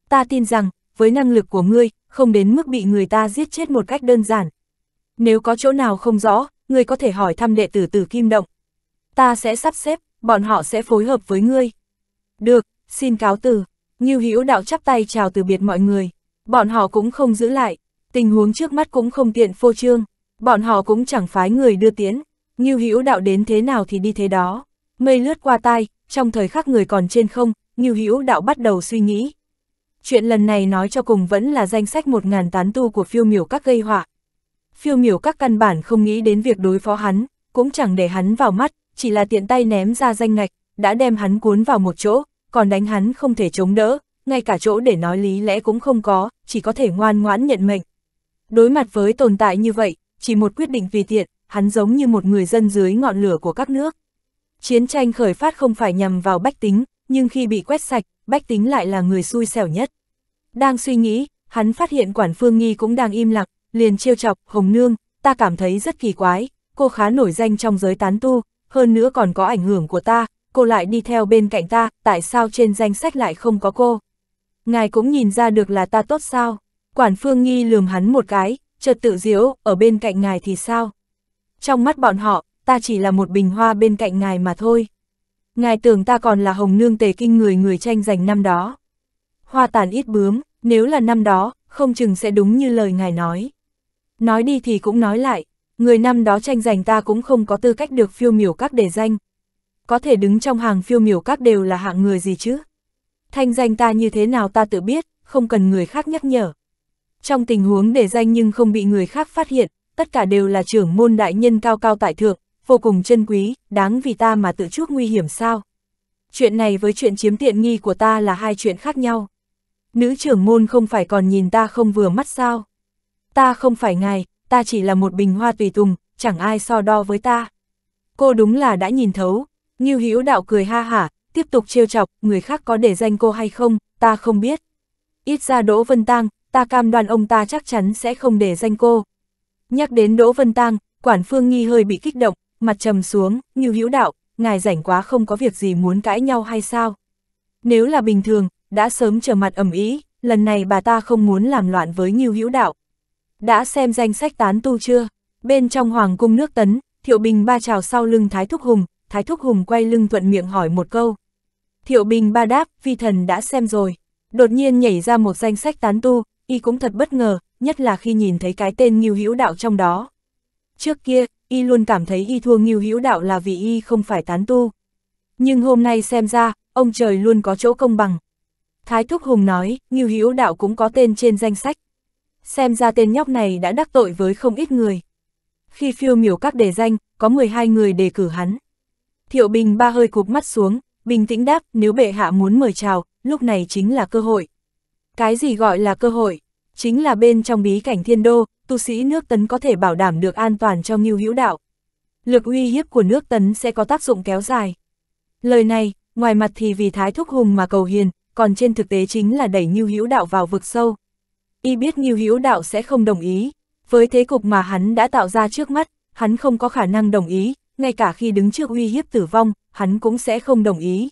Ta tin rằng, với năng lực của ngươi, không đến mức bị người ta giết chết một cách đơn giản. Nếu có chỗ nào không rõ, ngươi có thể hỏi thăm đệ tử từ Kim Động. Ta sẽ sắp xếp, bọn họ sẽ phối hợp với ngươi. Được, xin cáo từ. Ngưu Hữu đạo chắp tay chào từ biệt mọi người. Bọn họ cũng không giữ lại, tình huống trước mắt cũng không tiện phô trương, bọn họ cũng chẳng phái người đưa tiến, Ngưu Hữu đạo đến thế nào thì đi thế đó. Mây lướt qua tai, trong thời khắc người còn trên không, Ngưu Hữu đạo bắt đầu suy nghĩ. Chuyện lần này nói cho cùng vẫn là danh sách một ngàn tán tu của phiêu miểu các gây họa, phiêu miểu các căn bản không nghĩ đến việc đối phó hắn, cũng chẳng để hắn vào mắt, chỉ là tiện tay ném ra danh ngạch, đã đem hắn cuốn vào một chỗ, còn đánh hắn không thể chống đỡ, ngay cả chỗ để nói lý lẽ cũng không có, chỉ có thể ngoan ngoãn nhận mệnh. Đối mặt với tồn tại như vậy, chỉ một quyết định vì tiện, hắn giống như một người dân dưới ngọn lửa của các nước. Chiến tranh khởi phát không phải nhằm vào bách tính, nhưng khi bị quét sạch, bách tính lại là người xui xẻo nhất. Đang suy nghĩ, hắn phát hiện quản phương nghi cũng đang im lặng, liền chiêu chọc, Hồng Nương, ta cảm thấy rất kỳ quái, cô khá nổi danh trong giới tán tu, hơn nữa còn có ảnh hưởng của ta, cô lại đi theo bên cạnh ta, tại sao trên danh sách lại không có cô? Ngài cũng nhìn ra được là ta tốt sao? Quản Phương Nghi lườm hắn một cái, chợt tự diễu, ở bên cạnh ngài thì sao? Trong mắt bọn họ, ta chỉ là một bình hoa bên cạnh ngài mà thôi. Ngài tưởng ta còn là hồng nương tề kinh người người tranh giành năm đó. Hoa tàn ít bướm, nếu là năm đó, không chừng sẽ đúng như lời ngài nói. Nói đi thì cũng nói lại, người năm đó tranh giành ta cũng không có tư cách được phiêu miểu các đề danh. Có thể đứng trong hàng phiêu miểu các đều là hạng người gì chứ? Thanh danh ta như thế nào ta tự biết, không cần người khác nhắc nhở. Trong tình huống đề danh nhưng không bị người khác phát hiện, tất cả đều là trưởng môn đại nhân cao cao tại thượng, vô cùng chân quý, đáng vì ta mà tự chuốc nguy hiểm sao? Chuyện này với chuyện chiếm tiện nghi của ta là hai chuyện khác nhau. Nữ trưởng môn không phải còn nhìn ta không vừa mắt sao? ta không phải ngài, ta chỉ là một bình hoa tùy tùng, chẳng ai so đo với ta. Cô đúng là đã nhìn thấu, Ngưu Hữu Đạo cười ha hả, tiếp tục trêu chọc, người khác có để danh cô hay không, ta không biết. Ít ra Đỗ Vân Tăng, ta cam đoan ông ta chắc chắn sẽ không để danh cô. Nhắc đến Đỗ Vân Tăng, Quản Phương Nghi hơi bị kích động, mặt trầm xuống, Ngưu Hữu Đạo, ngài rảnh quá không có việc gì muốn cãi nhau hay sao? Nếu là bình thường, đã sớm trở mặt ẩm ý, lần này bà ta không muốn làm loạn với Ngưu Hữu Đạo, đã xem danh sách tán tu chưa? Bên trong hoàng cung nước tấn, Thiệu Bình ba chào sau lưng Thái Thúc Hùng, Thái Thúc Hùng quay lưng thuận miệng hỏi một câu. Thiệu Bình ba đáp, phi thần đã xem rồi. Đột nhiên nhảy ra một danh sách tán tu, y cũng thật bất ngờ, nhất là khi nhìn thấy cái tên Ngưu Hữu Đạo trong đó. Trước kia, y luôn cảm thấy y thua Ngưu Hữu Đạo là vì y không phải tán tu. Nhưng hôm nay xem ra, ông trời luôn có chỗ công bằng. Thái Thúc Hùng nói, Ngưu Hữu Đạo cũng có tên trên danh sách xem ra tên nhóc này đã đắc tội với không ít người. Khi phiêu miểu các đề danh, có 12 người đề cử hắn. Thiệu Bình ba hơi cụp mắt xuống, bình tĩnh đáp nếu bệ hạ muốn mời chào, lúc này chính là cơ hội. Cái gì gọi là cơ hội? Chính là bên trong bí cảnh thiên đô, tu sĩ nước tấn có thể bảo đảm được an toàn cho nghiêu hữu đạo. Lực uy hiếp của nước tấn sẽ có tác dụng kéo dài. Lời này, ngoài mặt thì vì thái thúc hùng mà cầu hiền, còn trên thực tế chính là đẩy nghiêu hữu đạo vào vực sâu y biết Nghiêu Hữu Đạo sẽ không đồng ý. Với thế cục mà hắn đã tạo ra trước mắt, hắn không có khả năng đồng ý, ngay cả khi đứng trước uy hiếp tử vong, hắn cũng sẽ không đồng ý.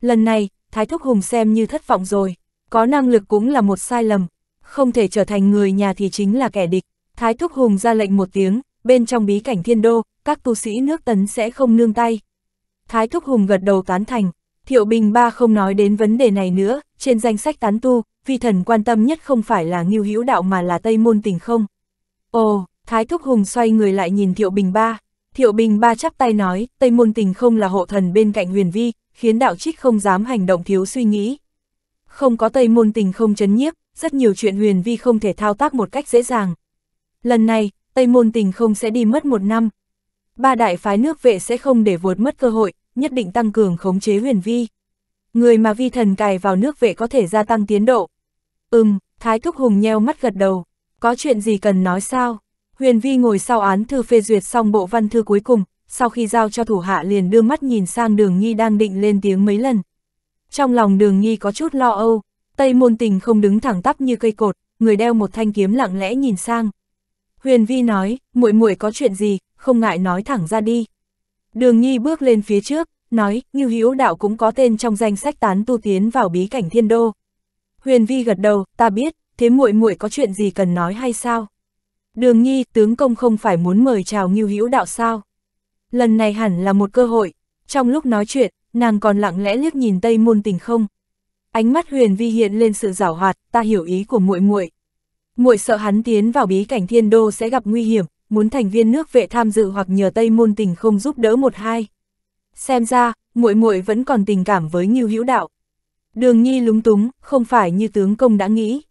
Lần này, Thái Thúc Hùng xem như thất vọng rồi, có năng lực cũng là một sai lầm, không thể trở thành người nhà thì chính là kẻ địch. Thái Thúc Hùng ra lệnh một tiếng, bên trong bí cảnh thiên đô, các tu sĩ nước tấn sẽ không nương tay. Thái Thúc Hùng gật đầu tán thành, Thiệu Bình Ba không nói đến vấn đề này nữa, trên danh sách tán tu, vi thần quan tâm nhất không phải là nghiêu hữu đạo mà là Tây Môn tình không. Ồ, Thái Thúc Hùng xoay người lại nhìn Thiệu Bình Ba. Thiệu Bình Ba chắp tay nói, Tây Môn tình không là hộ thần bên cạnh huyền vi, khiến đạo trích không dám hành động thiếu suy nghĩ. Không có Tây Môn tình không chấn nhiếp, rất nhiều chuyện huyền vi không thể thao tác một cách dễ dàng. Lần này, Tây Môn tình không sẽ đi mất một năm. Ba đại phái nước vệ sẽ không để vượt mất cơ hội, nhất định tăng cường khống chế huyền vi. Người mà vi thần cài vào nước vệ có thể gia tăng tiến độ. Ừm, Thái Thúc Hùng nheo mắt gật đầu. Có chuyện gì cần nói sao? Huyền Vi ngồi sau án thư phê duyệt xong bộ văn thư cuối cùng, sau khi giao cho thủ hạ liền đưa mắt nhìn sang đường nghi đang định lên tiếng mấy lần. Trong lòng đường nghi có chút lo âu, Tây môn tình không đứng thẳng tắp như cây cột, người đeo một thanh kiếm lặng lẽ nhìn sang. Huyền Vi nói, muội muội có chuyện gì, không ngại nói thẳng ra đi. Đường nghi bước lên phía trước, nói, như hữu đạo cũng có tên trong danh sách tán tu tiến vào bí cảnh thiên đô. Huyền Vi gật đầu, ta biết, thế muội muội có chuyện gì cần nói hay sao? Đường Nhi, tướng công không phải muốn mời chào Ngưu Hữu Đạo sao? Lần này hẳn là một cơ hội. Trong lúc nói chuyện, nàng còn lặng lẽ liếc nhìn Tây Môn Tình không. Ánh mắt Huyền Vi hiện lên sự giảo hoạt, ta hiểu ý của muội muội. Muội sợ hắn tiến vào bí cảnh Thiên Đô sẽ gặp nguy hiểm, muốn thành viên nước vệ tham dự hoặc nhờ Tây Môn Tình không giúp đỡ một hai. Xem ra, muội muội vẫn còn tình cảm với Ngưu Hữu Đạo. Đường Nhi lúng túng, không phải như tướng công đã nghĩ.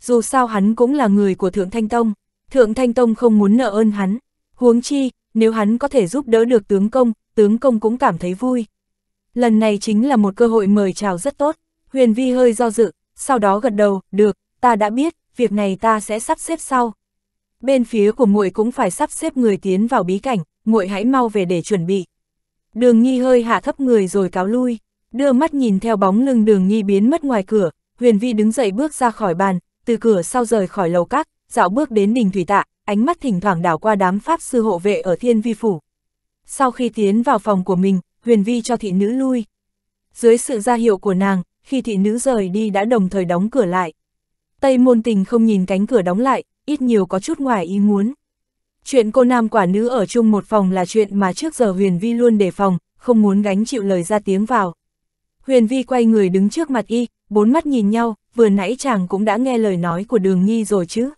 Dù sao hắn cũng là người của Thượng Thanh Tông, Thượng Thanh Tông không muốn nợ ơn hắn. Huống chi, nếu hắn có thể giúp đỡ được tướng công, tướng công cũng cảm thấy vui. Lần này chính là một cơ hội mời chào rất tốt, Huyền Vi hơi do dự, sau đó gật đầu, được, ta đã biết, việc này ta sẽ sắp xếp sau. Bên phía của muội cũng phải sắp xếp người tiến vào bí cảnh, muội hãy mau về để chuẩn bị. Đường Nhi hơi hạ thấp người rồi cáo lui đưa mắt nhìn theo bóng lưng đường nghi biến mất ngoài cửa, huyền vi đứng dậy bước ra khỏi bàn, từ cửa sau rời khỏi lầu các, dạo bước đến đình thủy tạ, ánh mắt thỉnh thoảng đảo qua đám pháp sư hộ vệ ở thiên vi phủ. Sau khi tiến vào phòng của mình, huyền vi cho thị nữ lui. Dưới sự ra hiệu của nàng, khi thị nữ rời đi đã đồng thời đóng cửa lại. Tây môn tình không nhìn cánh cửa đóng lại, ít nhiều có chút ngoài ý muốn. Chuyện cô nam quả nữ ở chung một phòng là chuyện mà trước giờ huyền vi luôn đề phòng, không muốn gánh chịu lời ra tiếng vào. Huyền Vi quay người đứng trước mặt y, bốn mắt nhìn nhau, vừa nãy chàng cũng đã nghe lời nói của đường Nhi rồi chứ.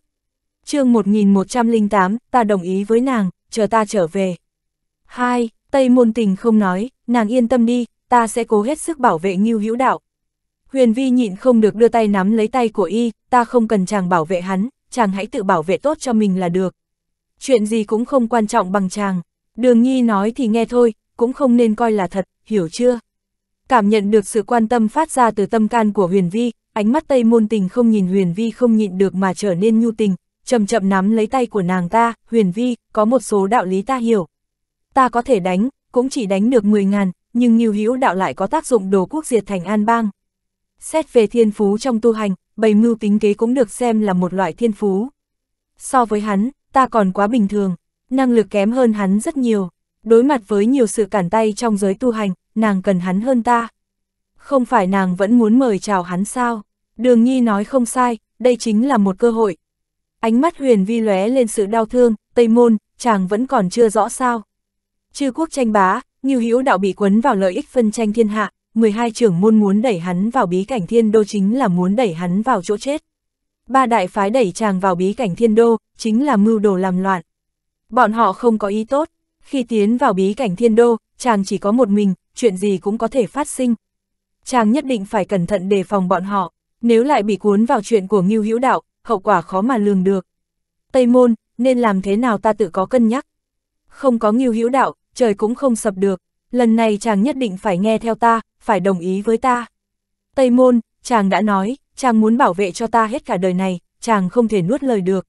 chương 1108, ta đồng ý với nàng, chờ ta trở về. Hai, Tây Môn Tình không nói, nàng yên tâm đi, ta sẽ cố hết sức bảo vệ Ngưu Hữu Đạo. Huyền Vi nhịn không được đưa tay nắm lấy tay của y, ta không cần chàng bảo vệ hắn, chàng hãy tự bảo vệ tốt cho mình là được. Chuyện gì cũng không quan trọng bằng chàng, đường Nhi nói thì nghe thôi, cũng không nên coi là thật, hiểu chưa? cảm nhận được sự quan tâm phát ra từ tâm can của huyền vi, ánh mắt tây môn tình không nhìn huyền vi không nhịn được mà trở nên nhu tình, chậm chậm nắm lấy tay của nàng ta, huyền vi, có một số đạo lý ta hiểu. Ta có thể đánh, cũng chỉ đánh được 10 ngàn, nhưng nghiêu hữu đạo lại có tác dụng đồ quốc diệt thành an bang. Xét về thiên phú trong tu hành, bầy mưu tính kế cũng được xem là một loại thiên phú. So với hắn, ta còn quá bình thường, năng lực kém hơn hắn rất nhiều. Đối mặt với nhiều sự cản tay trong giới tu hành, nàng cần hắn hơn ta. Không phải nàng vẫn muốn mời chào hắn sao? Đường Nhi nói không sai, đây chính là một cơ hội. Ánh mắt huyền vi lóe lên sự đau thương, Tây Môn, chàng vẫn còn chưa rõ sao. Chư quốc tranh bá, như hữu đạo bị quấn vào lợi ích phân tranh thiên hạ, 12 trưởng môn muốn đẩy hắn vào bí cảnh thiên đô chính là muốn đẩy hắn vào chỗ chết. Ba đại phái đẩy chàng vào bí cảnh thiên đô, chính là mưu đồ làm loạn. Bọn họ không có ý tốt, khi tiến vào bí cảnh thiên đô, chàng chỉ có một mình, chuyện gì cũng có thể phát sinh. Chàng nhất định phải cẩn thận đề phòng bọn họ, nếu lại bị cuốn vào chuyện của Ngưu Hữu Đạo, hậu quả khó mà lường được. Tây môn, nên làm thế nào ta tự có cân nhắc. Không có Ngưu Hữu Đạo, trời cũng không sập được, lần này chàng nhất định phải nghe theo ta, phải đồng ý với ta. Tây môn, chàng đã nói, chàng muốn bảo vệ cho ta hết cả đời này, chàng không thể nuốt lời được.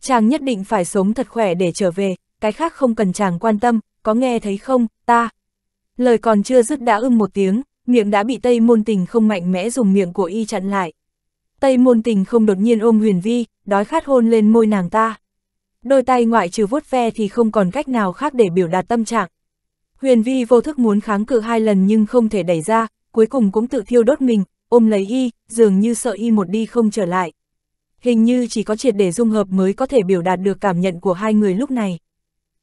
Chàng nhất định phải sống thật khỏe để trở về, cái khác không cần chàng quan tâm, có nghe thấy không, ta, Lời còn chưa dứt đã ưng một tiếng, miệng đã bị Tây Môn Tình không mạnh mẽ dùng miệng của y chặn lại. Tây Môn Tình không đột nhiên ôm Huyền Vi, đói khát hôn lên môi nàng ta. Đôi tay ngoại trừ vuốt ve thì không còn cách nào khác để biểu đạt tâm trạng. Huyền Vi vô thức muốn kháng cự hai lần nhưng không thể đẩy ra, cuối cùng cũng tự thiêu đốt mình, ôm lấy y, dường như sợ y một đi không trở lại. Hình như chỉ có triệt để dung hợp mới có thể biểu đạt được cảm nhận của hai người lúc này.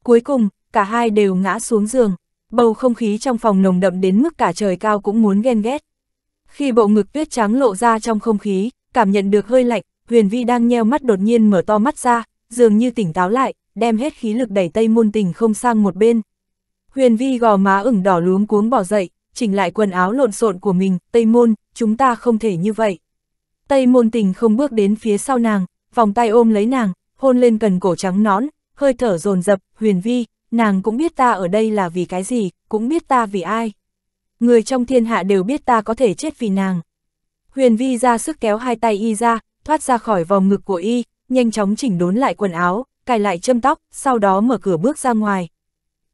Cuối cùng, cả hai đều ngã xuống giường bầu không khí trong phòng nồng đậm đến mức cả trời cao cũng muốn ghen ghét. Khi bộ ngực tuyết trắng lộ ra trong không khí, cảm nhận được hơi lạnh, huyền vi đang nheo mắt đột nhiên mở to mắt ra, dường như tỉnh táo lại, đem hết khí lực đẩy tây môn tình không sang một bên. Huyền vi gò má ửng đỏ luống cuống bỏ dậy, chỉnh lại quần áo lộn xộn của mình, tây môn, chúng ta không thể như vậy. Tây môn tình không bước đến phía sau nàng, vòng tay ôm lấy nàng, hôn lên cần cổ trắng nón, hơi thở dồn dập huyền vi, nàng cũng biết ta ở đây là vì cái gì, cũng biết ta vì ai. Người trong thiên hạ đều biết ta có thể chết vì nàng. Huyền Vi ra sức kéo hai tay y ra, thoát ra khỏi vòng ngực của y, nhanh chóng chỉnh đốn lại quần áo, cài lại châm tóc, sau đó mở cửa bước ra ngoài.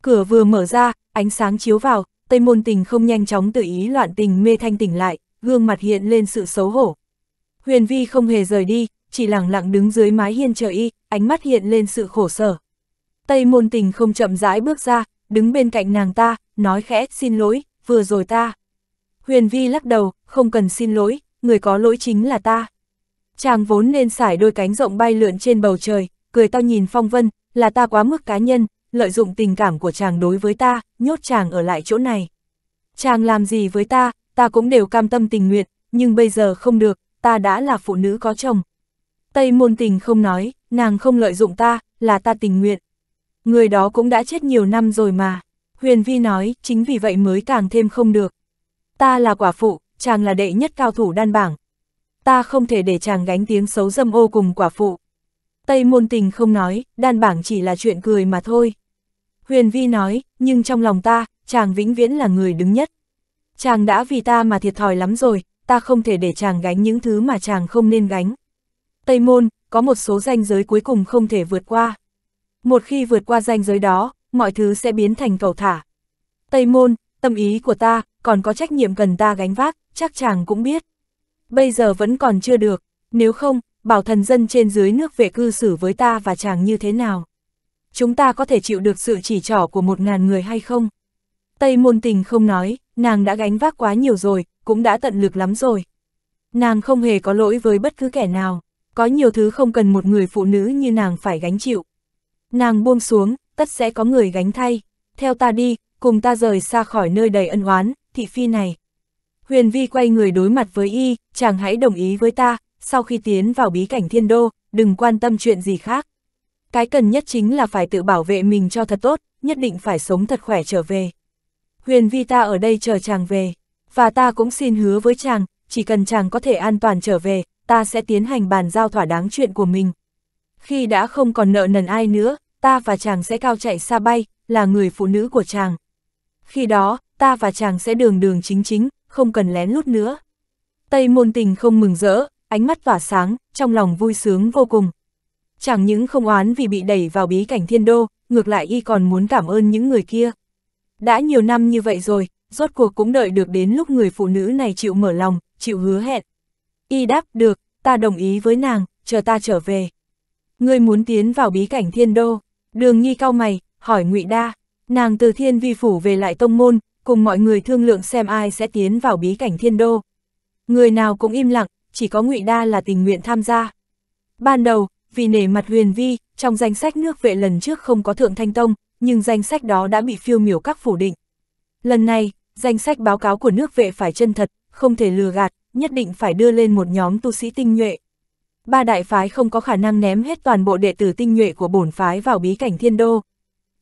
Cửa vừa mở ra, ánh sáng chiếu vào, Tây Môn Tình không nhanh chóng tự ý loạn tình mê thanh tỉnh lại, gương mặt hiện lên sự xấu hổ. Huyền Vi không hề rời đi, chỉ lặng lặng đứng dưới mái hiên chờ y, ánh mắt hiện lên sự khổ sở. Tây môn tình không chậm rãi bước ra, đứng bên cạnh nàng ta, nói khẽ, xin lỗi, vừa rồi ta. Huyền vi lắc đầu, không cần xin lỗi, người có lỗi chính là ta. Chàng vốn nên xải đôi cánh rộng bay lượn trên bầu trời, cười to nhìn phong vân, là ta quá mức cá nhân, lợi dụng tình cảm của chàng đối với ta, nhốt chàng ở lại chỗ này. Chàng làm gì với ta, ta cũng đều cam tâm tình nguyện, nhưng bây giờ không được, ta đã là phụ nữ có chồng. Tây môn tình không nói, nàng không lợi dụng ta, là ta tình nguyện. Người đó cũng đã chết nhiều năm rồi mà. Huyền Vi nói, chính vì vậy mới càng thêm không được. Ta là quả phụ, chàng là đệ nhất cao thủ đan bảng. Ta không thể để chàng gánh tiếng xấu dâm ô cùng quả phụ. Tây môn tình không nói, đan bảng chỉ là chuyện cười mà thôi. Huyền Vi nói, nhưng trong lòng ta, chàng vĩnh viễn là người đứng nhất. Chàng đã vì ta mà thiệt thòi lắm rồi, ta không thể để chàng gánh những thứ mà chàng không nên gánh. Tây môn, có một số ranh giới cuối cùng không thể vượt qua một khi vượt qua ranh giới đó, mọi thứ sẽ biến thành cầu thả. Tây môn, tâm ý của ta, còn có trách nhiệm cần ta gánh vác, chắc chàng cũng biết. Bây giờ vẫn còn chưa được, nếu không, bảo thần dân trên dưới nước vệ cư xử với ta và chàng như thế nào? Chúng ta có thể chịu được sự chỉ trỏ của một ngàn người hay không? Tây môn tình không nói, nàng đã gánh vác quá nhiều rồi, cũng đã tận lực lắm rồi. Nàng không hề có lỗi với bất cứ kẻ nào, có nhiều thứ không cần một người phụ nữ như nàng phải gánh chịu. Nàng buông xuống, tất sẽ có người gánh thay. Theo ta đi, cùng ta rời xa khỏi nơi đầy ân oán, thị phi này. Huyền Vi quay người đối mặt với y, chàng hãy đồng ý với ta, sau khi tiến vào bí cảnh thiên đô, đừng quan tâm chuyện gì khác. Cái cần nhất chính là phải tự bảo vệ mình cho thật tốt, nhất định phải sống thật khỏe trở về. Huyền Vi ta ở đây chờ chàng về, và ta cũng xin hứa với chàng, chỉ cần chàng có thể an toàn trở về, ta sẽ tiến hành bàn giao thỏa đáng chuyện của mình khi đã không còn nợ nần ai nữa, ta và chàng sẽ cao chạy xa bay, là người phụ nữ của chàng. Khi đó, ta và chàng sẽ đường đường chính chính, không cần lén lút nữa. Tây môn tình không mừng rỡ, ánh mắt tỏa sáng, trong lòng vui sướng vô cùng. chàng những không oán vì bị đẩy vào bí cảnh thiên đô, ngược lại y còn muốn cảm ơn những người kia. Đã nhiều năm như vậy rồi, rốt cuộc cũng đợi được đến lúc người phụ nữ này chịu mở lòng, chịu hứa hẹn. Y đáp, được, ta đồng ý với nàng, chờ ta trở về ngươi muốn tiến vào bí cảnh thiên đô, đường nghi cao mày, hỏi ngụy Đa, nàng từ thiên vi phủ về lại tông môn, cùng mọi người thương lượng xem ai sẽ tiến vào bí cảnh thiên đô. Người nào cũng im lặng, chỉ có ngụy Đa là tình nguyện tham gia. Ban đầu, vì nể mặt huyền vi, trong danh sách nước vệ lần trước không có thượng thanh tông, nhưng danh sách đó đã bị phiêu miểu các phủ định. Lần này, danh sách báo cáo của nước vệ phải chân thật, không thể lừa gạt, nhất định phải đưa lên một nhóm tu sĩ tinh nhuệ ba đại phái không có khả năng ném hết toàn bộ đệ tử tinh nhuệ của bổn phái vào bí cảnh thiên đô.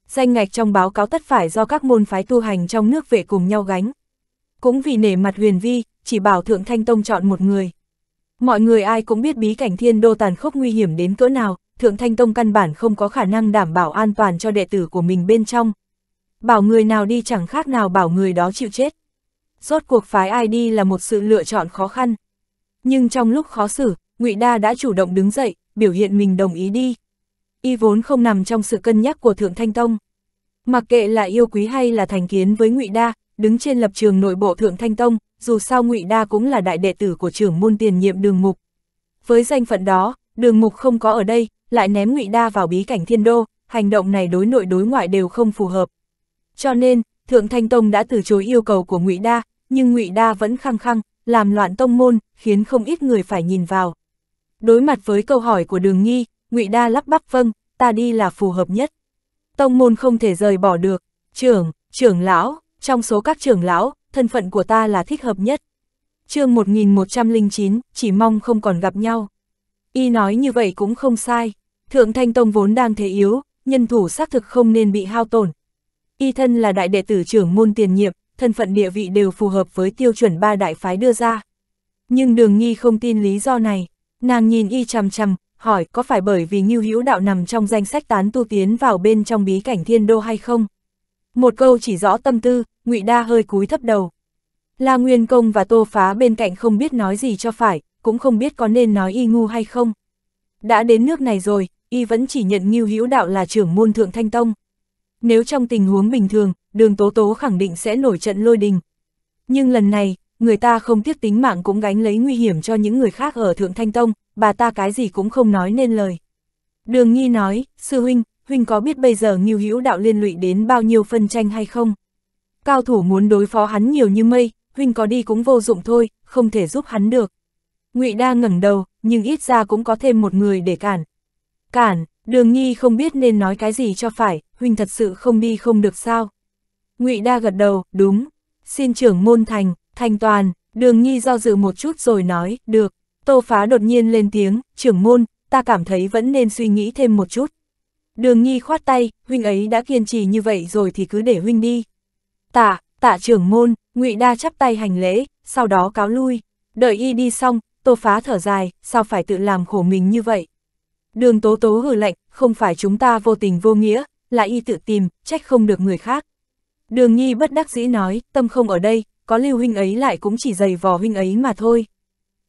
Danh ngạch trong báo cáo tất phải do các môn phái tu hành trong nước về cùng nhau gánh. Cũng vì nể mặt huyền vi, chỉ bảo Thượng Thanh Tông chọn một người. Mọi người ai cũng biết bí cảnh thiên đô tàn khốc nguy hiểm đến cỡ nào, Thượng Thanh Tông căn bản không có khả năng đảm bảo an toàn cho đệ tử của mình bên trong. Bảo người nào đi chẳng khác nào bảo người đó chịu chết. Rốt cuộc phái ai đi là một sự lựa chọn khó khăn. Nhưng trong lúc khó xử, Ngụy Đa đã chủ động đứng dậy, biểu hiện mình đồng ý đi. Y vốn không nằm trong sự cân nhắc của Thượng Thanh Tông. Mặc kệ là yêu quý hay là thành kiến với Ngụy Đa, đứng trên lập trường nội bộ Thượng Thanh Tông, dù sao Ngụy Đa cũng là đại đệ tử của trưởng môn tiền nhiệm Đường Mục. Với danh phận đó, Đường Mục không có ở đây, lại ném Ngụy Đa vào bí cảnh Thiên Đô, hành động này đối nội đối ngoại đều không phù hợp. Cho nên, Thượng Thanh Tông đã từ chối yêu cầu của Ngụy Đa, nhưng Ngụy Đa vẫn khăng khăng làm loạn tông môn, khiến không ít người phải nhìn vào. Đối mặt với câu hỏi của đường nghi, ngụy Đa lắp bắp vâng, ta đi là phù hợp nhất. Tông môn không thể rời bỏ được, trưởng, trưởng lão, trong số các trưởng lão, thân phận của ta là thích hợp nhất. chương 1109, chỉ mong không còn gặp nhau. Y nói như vậy cũng không sai, Thượng Thanh Tông vốn đang thế yếu, nhân thủ xác thực không nên bị hao tổn. Y thân là đại đệ tử trưởng môn tiền nhiệm, thân phận địa vị đều phù hợp với tiêu chuẩn ba đại phái đưa ra. Nhưng đường nghi không tin lý do này. Nàng nhìn y chằm chằm, hỏi có phải bởi vì Ngưu Hữu Đạo nằm trong danh sách tán tu tiến vào bên trong bí cảnh thiên đô hay không? Một câu chỉ rõ tâm tư, Ngụy Đa hơi cúi thấp đầu. La Nguyên Công và Tô Phá bên cạnh không biết nói gì cho phải, cũng không biết có nên nói y ngu hay không. Đã đến nước này rồi, y vẫn chỉ nhận Ngưu Hữu Đạo là trưởng môn thượng thanh tông. Nếu trong tình huống bình thường, đường Tố Tố khẳng định sẽ nổi trận lôi đình. Nhưng lần này, người ta không tiếc tính mạng cũng gánh lấy nguy hiểm cho những người khác ở Thượng Thanh Tông, bà ta cái gì cũng không nói nên lời. Đường nhi nói, sư huynh, huynh có biết bây giờ Ngưu Hữu đạo liên lụy đến bao nhiêu phân tranh hay không? Cao thủ muốn đối phó hắn nhiều như mây, huynh có đi cũng vô dụng thôi, không thể giúp hắn được. Ngụy Đa ngẩng đầu, nhưng ít ra cũng có thêm một người để cản. Cản, Đường nhi không biết nên nói cái gì cho phải, huynh thật sự không đi không được sao? Ngụy Đa gật đầu, đúng. Xin trưởng môn thành, thanh toàn, đường nhi do dự một chút rồi nói, được, tô phá đột nhiên lên tiếng, trưởng môn, ta cảm thấy vẫn nên suy nghĩ thêm một chút. Đường nhi khoát tay, huynh ấy đã kiên trì như vậy rồi thì cứ để huynh đi. Tạ, tạ trưởng môn, ngụy đa chắp tay hành lễ, sau đó cáo lui, đợi y đi xong, tô phá thở dài, sao phải tự làm khổ mình như vậy. Đường tố tố hử lạnh, không phải chúng ta vô tình vô nghĩa, là y tự tìm, trách không được người khác. Đường Nhi bất đắc dĩ nói, tâm không ở đây, có lưu huynh ấy lại cũng chỉ dày vò huynh ấy mà thôi.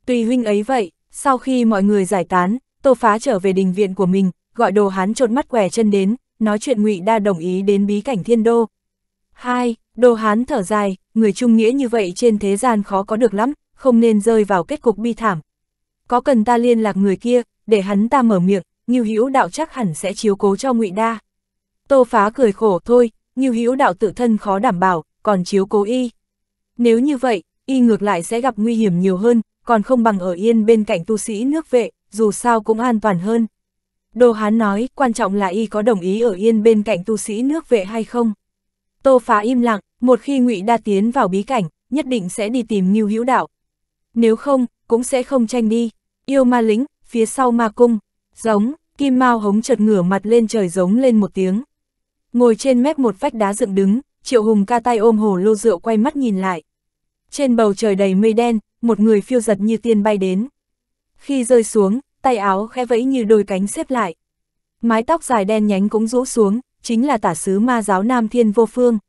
Tùy huynh ấy vậy, sau khi mọi người giải tán, Tô Phá trở về đình viện của mình, gọi đồ hán trộn mắt què chân đến, nói chuyện ngụy Đa đồng ý đến bí cảnh thiên đô. Hai, đồ hán thở dài, người trung nghĩa như vậy trên thế gian khó có được lắm, không nên rơi vào kết cục bi thảm. Có cần ta liên lạc người kia, để hắn ta mở miệng, Ngưu Hữu đạo chắc hẳn sẽ chiếu cố cho Ngụy Đa. Tô Phá cười khổ thôi, Ngưu Hữu đạo tự thân khó đảm bảo, còn chiếu cố y. Nếu như vậy, y ngược lại sẽ gặp nguy hiểm nhiều hơn, còn không bằng ở yên bên cạnh tu sĩ nước vệ, dù sao cũng an toàn hơn. Đồ Hán nói, quan trọng là y có đồng ý ở yên bên cạnh tu sĩ nước vệ hay không. Tô Phá im lặng, một khi ngụy Đa tiến vào bí cảnh, nhất định sẽ đi tìm Ngưu Hữu Đạo. Nếu không, cũng sẽ không tranh đi. Yêu ma lính, phía sau ma cung, giống, Kim Mao hống chợt ngửa mặt lên trời giống lên một tiếng. Ngồi trên mép một vách đá dựng đứng, Triệu Hùng ca tay ôm hồ lô rượu quay mắt nhìn lại. Trên bầu trời đầy mây đen, một người phiêu giật như tiên bay đến. Khi rơi xuống, tay áo khẽ vẫy như đôi cánh xếp lại. Mái tóc dài đen nhánh cũng rũ xuống, chính là tả sứ ma giáo Nam Thiên Vô Phương.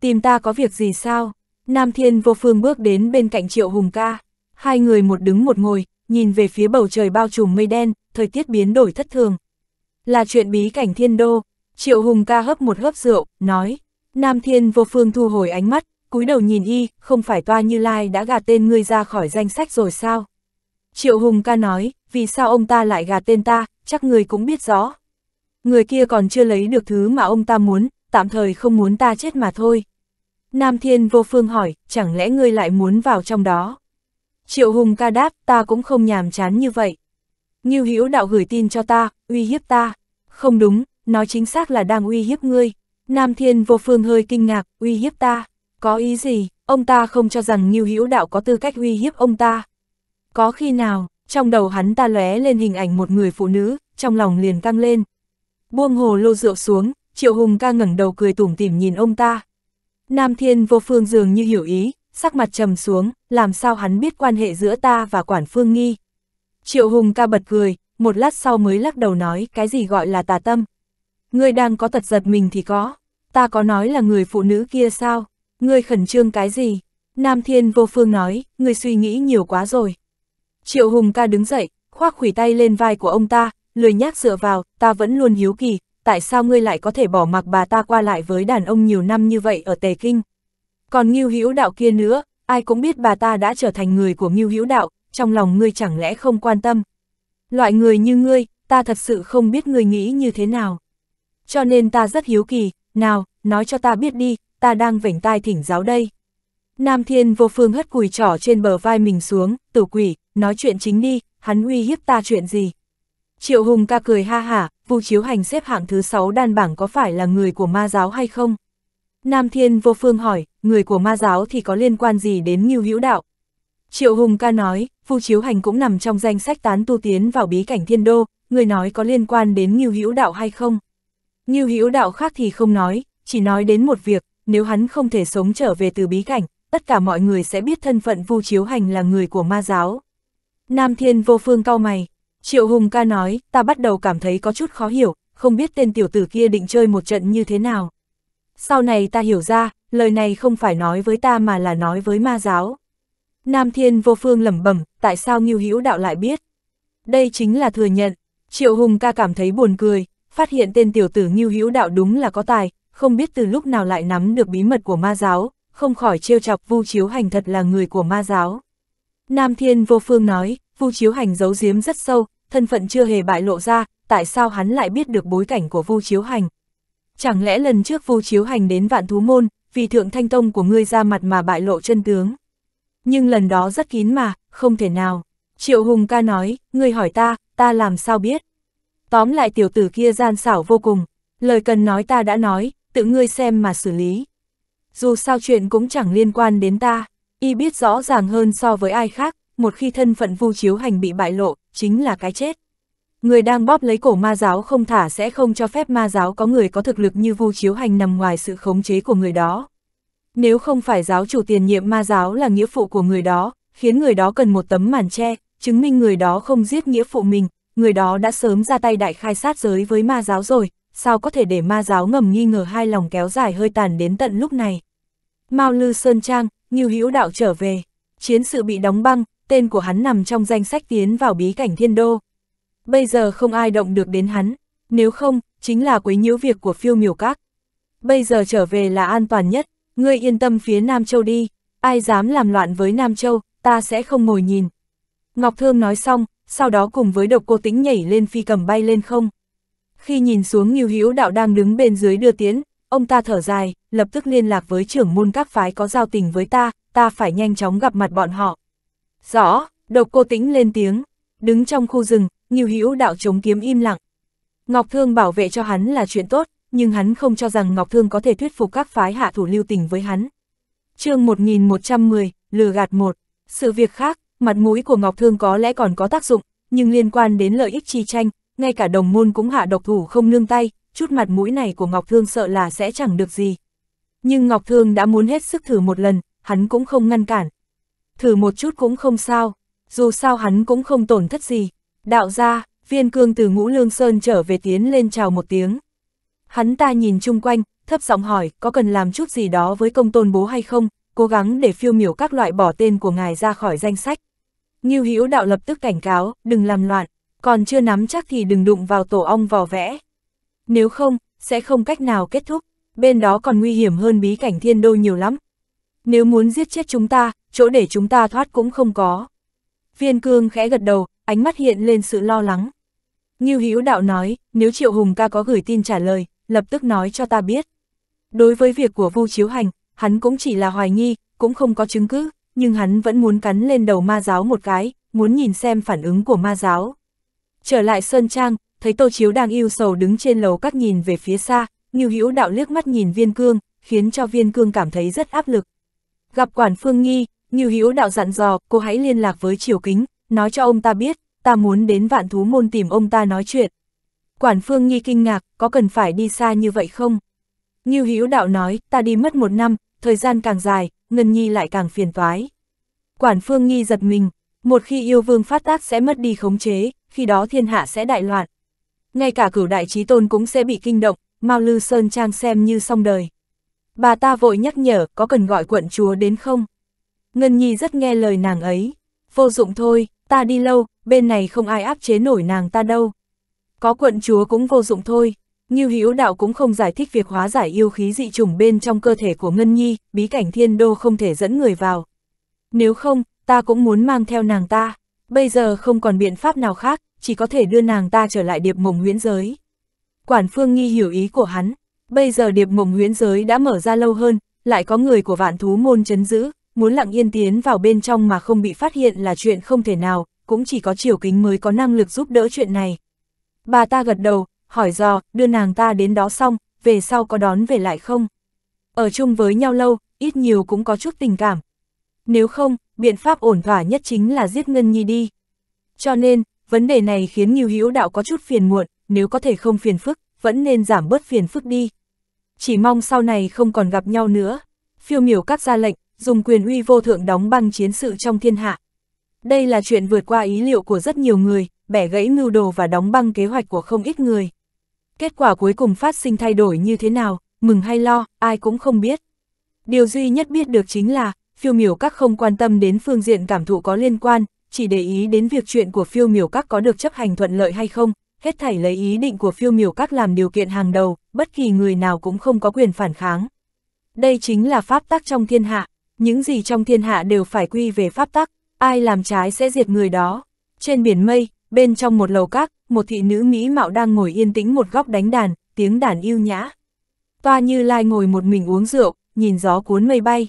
Tìm ta có việc gì sao? Nam Thiên Vô Phương bước đến bên cạnh Triệu Hùng ca. Hai người một đứng một ngồi, nhìn về phía bầu trời bao trùm mây đen, thời tiết biến đổi thất thường. Là chuyện bí cảnh thiên đô, Triệu Hùng ca hấp một hớp rượu, nói. Nam Thiên Vô Phương thu hồi ánh mắt, cúi đầu nhìn y, không phải toa như lai đã gạt tên ngươi ra khỏi danh sách rồi sao? Triệu Hùng ca nói, vì sao ông ta lại gạt tên ta, chắc người cũng biết rõ. Người kia còn chưa lấy được thứ mà ông ta muốn, tạm thời không muốn ta chết mà thôi. Nam Thiên vô phương hỏi, chẳng lẽ ngươi lại muốn vào trong đó? Triệu Hùng ca đáp, ta cũng không nhàm chán như vậy. Ngưu Hữu đạo gửi tin cho ta, uy hiếp ta. Không đúng, nói chính xác là đang uy hiếp ngươi. Nam Thiên vô phương hơi kinh ngạc, uy hiếp ta. Có ý gì, ông ta không cho rằng Ngưu Hữu Đạo có tư cách uy hiếp ông ta. Có khi nào, trong đầu hắn ta lóe lên hình ảnh một người phụ nữ, trong lòng liền căng lên. Buông hồ lô rượu xuống, Triệu Hùng ca ngẩng đầu cười tủm tỉm nhìn ông ta. Nam Thiên vô phương dường như hiểu ý, sắc mặt trầm xuống, làm sao hắn biết quan hệ giữa ta và quản phương nghi. Triệu Hùng ca bật cười, một lát sau mới lắc đầu nói cái gì gọi là tà tâm. Ngươi đang có tật giật mình thì có, ta có nói là người phụ nữ kia sao? Ngươi khẩn trương cái gì? Nam Thiên vô phương nói, ngươi suy nghĩ nhiều quá rồi. Triệu Hùng ca đứng dậy, khoác khủy tay lên vai của ông ta, lười nhác dựa vào, ta vẫn luôn hiếu kỳ, tại sao ngươi lại có thể bỏ mặc bà ta qua lại với đàn ông nhiều năm như vậy ở Tề Kinh? Còn Ngưu Hữu Đạo kia nữa, ai cũng biết bà ta đã trở thành người của Ngưu Hữu Đạo, trong lòng ngươi chẳng lẽ không quan tâm? Loại người như ngươi, ta thật sự không biết ngươi nghĩ như thế nào. Cho nên ta rất hiếu kỳ, nào, nói cho ta biết đi, ta đang vểnh tai thỉnh giáo đây. Nam thiên vô phương hất cùi trỏ trên bờ vai mình xuống, tử quỷ, nói chuyện chính đi, hắn uy hiếp ta chuyện gì. Triệu Hùng ca cười ha hả, vu chiếu hành xếp hạng thứ 6 đan bảng có phải là người của ma giáo hay không? Nam thiên vô phương hỏi, người của ma giáo thì có liên quan gì đến nghiêu hữu đạo? Triệu Hùng ca nói, vu chiếu hành cũng nằm trong danh sách tán tu tiến vào bí cảnh thiên đô, người nói có liên quan đến nghiêu hữu đạo hay không? Nghiêu hữu đạo khác thì không nói, chỉ nói đến một việc, nếu hắn không thể sống trở về từ bí cảnh, tất cả mọi người sẽ biết thân phận Vu Chiếu Hành là người của ma giáo. Nam Thiên vô phương cau mày, Triệu Hùng ca nói, ta bắt đầu cảm thấy có chút khó hiểu, không biết tên tiểu tử kia định chơi một trận như thế nào. Sau này ta hiểu ra, lời này không phải nói với ta mà là nói với ma giáo. Nam Thiên vô phương lẩm bẩm, tại sao Ngưu Hữu đạo lại biết? Đây chính là thừa nhận. Triệu Hùng ca cảm thấy buồn cười, phát hiện tên tiểu tử Ngưu Hữu đạo đúng là có tài, không biết từ lúc nào lại nắm được bí mật của ma giáo, không khỏi trêu chọc Vu Chiếu Hành thật là người của ma giáo. Nam Thiên Vô Phương nói, Vu Chiếu Hành giấu giếm rất sâu, thân phận chưa hề bại lộ ra, tại sao hắn lại biết được bối cảnh của Vu Chiếu Hành? Chẳng lẽ lần trước Vu Chiếu Hành đến Vạn Thú Môn, vì thượng thanh tông của ngươi ra mặt mà bại lộ chân tướng? Nhưng lần đó rất kín mà, không thể nào. Triệu Hùng ca nói, ngươi hỏi ta, ta làm sao biết? Tóm lại tiểu tử kia gian xảo vô cùng, lời cần nói ta đã nói, tự ngươi xem mà xử lý. Dù sao chuyện cũng chẳng liên quan đến ta, y biết rõ ràng hơn so với ai khác, một khi thân phận vu chiếu hành bị bại lộ, chính là cái chết. Người đang bóp lấy cổ ma giáo không thả sẽ không cho phép ma giáo có người có thực lực như vu chiếu hành nằm ngoài sự khống chế của người đó. Nếu không phải giáo chủ tiền nhiệm ma giáo là nghĩa phụ của người đó, khiến người đó cần một tấm màn che, chứng minh người đó không giết nghĩa phụ mình, người đó đã sớm ra tay đại khai sát giới với ma giáo rồi, sao có thể để ma giáo ngầm nghi ngờ hai lòng kéo dài hơi tàn đến tận lúc này. Mao Lư Sơn Trang, Ngưu Hữu Đạo trở về, chiến sự bị đóng băng, tên của hắn nằm trong danh sách tiến vào bí cảnh thiên đô. Bây giờ không ai động được đến hắn, nếu không, chính là quấy nhiễu việc của phiêu miểu các. Bây giờ trở về là an toàn nhất, ngươi yên tâm phía Nam Châu đi, ai dám làm loạn với Nam Châu, ta sẽ không ngồi nhìn. Ngọc Thơm nói xong, sau đó cùng với độc cô tĩnh nhảy lên phi cầm bay lên không. Khi nhìn xuống Ngưu Hữu Đạo đang đứng bên dưới đưa tiến, ông ta thở dài, lập tức liên lạc với trưởng môn các phái có giao tình với ta, ta phải nhanh chóng gặp mặt bọn họ. Rõ, độc cô tĩnh lên tiếng, đứng trong khu rừng, Ngưu Hữu Đạo chống kiếm im lặng. Ngọc Thương bảo vệ cho hắn là chuyện tốt, nhưng hắn không cho rằng Ngọc Thương có thể thuyết phục các phái hạ thủ lưu tình với hắn. chương 1110, lừa gạt một. Sự việc khác, mặt mũi của Ngọc Thương có lẽ còn có tác dụng, nhưng liên quan đến lợi ích chi tranh, ngay cả đồng môn cũng hạ độc thủ không nương tay, chút mặt mũi này của Ngọc Thương sợ là sẽ chẳng được gì. Nhưng Ngọc Thương đã muốn hết sức thử một lần, hắn cũng không ngăn cản. Thử một chút cũng không sao, dù sao hắn cũng không tổn thất gì. Đạo ra, viên cương từ ngũ lương sơn trở về tiến lên chào một tiếng. Hắn ta nhìn chung quanh, thấp giọng hỏi có cần làm chút gì đó với công tôn bố hay không, cố gắng để phiêu miểu các loại bỏ tên của ngài ra khỏi danh sách. Nghiêu Hữu đạo lập tức cảnh cáo, đừng làm loạn, còn chưa nắm chắc thì đừng đụng vào tổ ong vò vẽ. Nếu không, sẽ không cách nào kết thúc, bên đó còn nguy hiểm hơn bí cảnh thiên đô nhiều lắm. Nếu muốn giết chết chúng ta, chỗ để chúng ta thoát cũng không có. Viên cương khẽ gật đầu, ánh mắt hiện lên sự lo lắng. như Hữu Đạo nói, nếu Triệu Hùng ca có gửi tin trả lời, lập tức nói cho ta biết. Đối với việc của Vu Chiếu Hành, hắn cũng chỉ là hoài nghi, cũng không có chứng cứ, nhưng hắn vẫn muốn cắn lên đầu ma giáo một cái, muốn nhìn xem phản ứng của ma giáo. Trở lại Sơn Trang, thấy Tô Chiếu đang yêu sầu đứng trên lầu các nhìn về phía xa, Ngưu Hữu đạo liếc mắt nhìn Viên Cương, khiến cho Viên Cương cảm thấy rất áp lực. Gặp Quản Phương Nghi, Ngưu Hữu đạo dặn dò, cô hãy liên lạc với Triều Kính, nói cho ông ta biết, ta muốn đến Vạn Thú Môn tìm ông ta nói chuyện. Quản Phương Nghi kinh ngạc, có cần phải đi xa như vậy không? Ngưu Hữu đạo nói, ta đi mất một năm, thời gian càng dài, Ngân Nhi lại càng phiền toái. Quản Phương Nghi giật mình, một khi yêu vương phát tác sẽ mất đi khống chế, khi đó thiên hạ sẽ đại loạn. Ngay cả cửu đại trí tôn cũng sẽ bị kinh động, Mao Lư Sơn Trang xem như xong đời. Bà ta vội nhắc nhở có cần gọi quận chúa đến không? Ngân Nhi rất nghe lời nàng ấy. Vô dụng thôi, ta đi lâu, bên này không ai áp chế nổi nàng ta đâu. Có quận chúa cũng vô dụng thôi. Như Hữu Đạo cũng không giải thích việc hóa giải yêu khí dị trùng bên trong cơ thể của Ngân Nhi, bí cảnh thiên đô không thể dẫn người vào. Nếu không, ta cũng muốn mang theo nàng ta bây giờ không còn biện pháp nào khác, chỉ có thể đưa nàng ta trở lại điệp mộng huyễn giới. Quản phương nghi hiểu ý của hắn, bây giờ điệp mộng huyễn giới đã mở ra lâu hơn, lại có người của vạn thú môn chấn giữ, muốn lặng yên tiến vào bên trong mà không bị phát hiện là chuyện không thể nào, cũng chỉ có triều kính mới có năng lực giúp đỡ chuyện này. Bà ta gật đầu, hỏi dò, đưa nàng ta đến đó xong, về sau có đón về lại không? Ở chung với nhau lâu, ít nhiều cũng có chút tình cảm, nếu không, biện pháp ổn thỏa nhất chính là giết Ngân Nhi đi. Cho nên, vấn đề này khiến Nghiêu Hữu Đạo có chút phiền muộn, nếu có thể không phiền phức, vẫn nên giảm bớt phiền phức đi. Chỉ mong sau này không còn gặp nhau nữa. Phiêu miểu các ra lệnh, dùng quyền uy vô thượng đóng băng chiến sự trong thiên hạ. Đây là chuyện vượt qua ý liệu của rất nhiều người, bẻ gãy mưu đồ và đóng băng kế hoạch của không ít người. Kết quả cuối cùng phát sinh thay đổi như thế nào, mừng hay lo, ai cũng không biết. Điều duy nhất biết được chính là, phiêu miểu các không quan tâm đến phương diện cảm thụ có liên quan, chỉ để ý đến việc chuyện của phiêu miểu các có được chấp hành thuận lợi hay không, hết thảy lấy ý định của phiêu miểu các làm điều kiện hàng đầu, bất kỳ người nào cũng không có quyền phản kháng. Đây chính là pháp tắc trong thiên hạ, những gì trong thiên hạ đều phải quy về pháp tắc, ai làm trái sẽ diệt người đó. Trên biển mây, bên trong một lầu các, một thị nữ Mỹ mạo đang ngồi yên tĩnh một góc đánh đàn, tiếng đàn yêu nhã. Toa Như Lai ngồi một mình uống rượu, nhìn gió cuốn mây bay,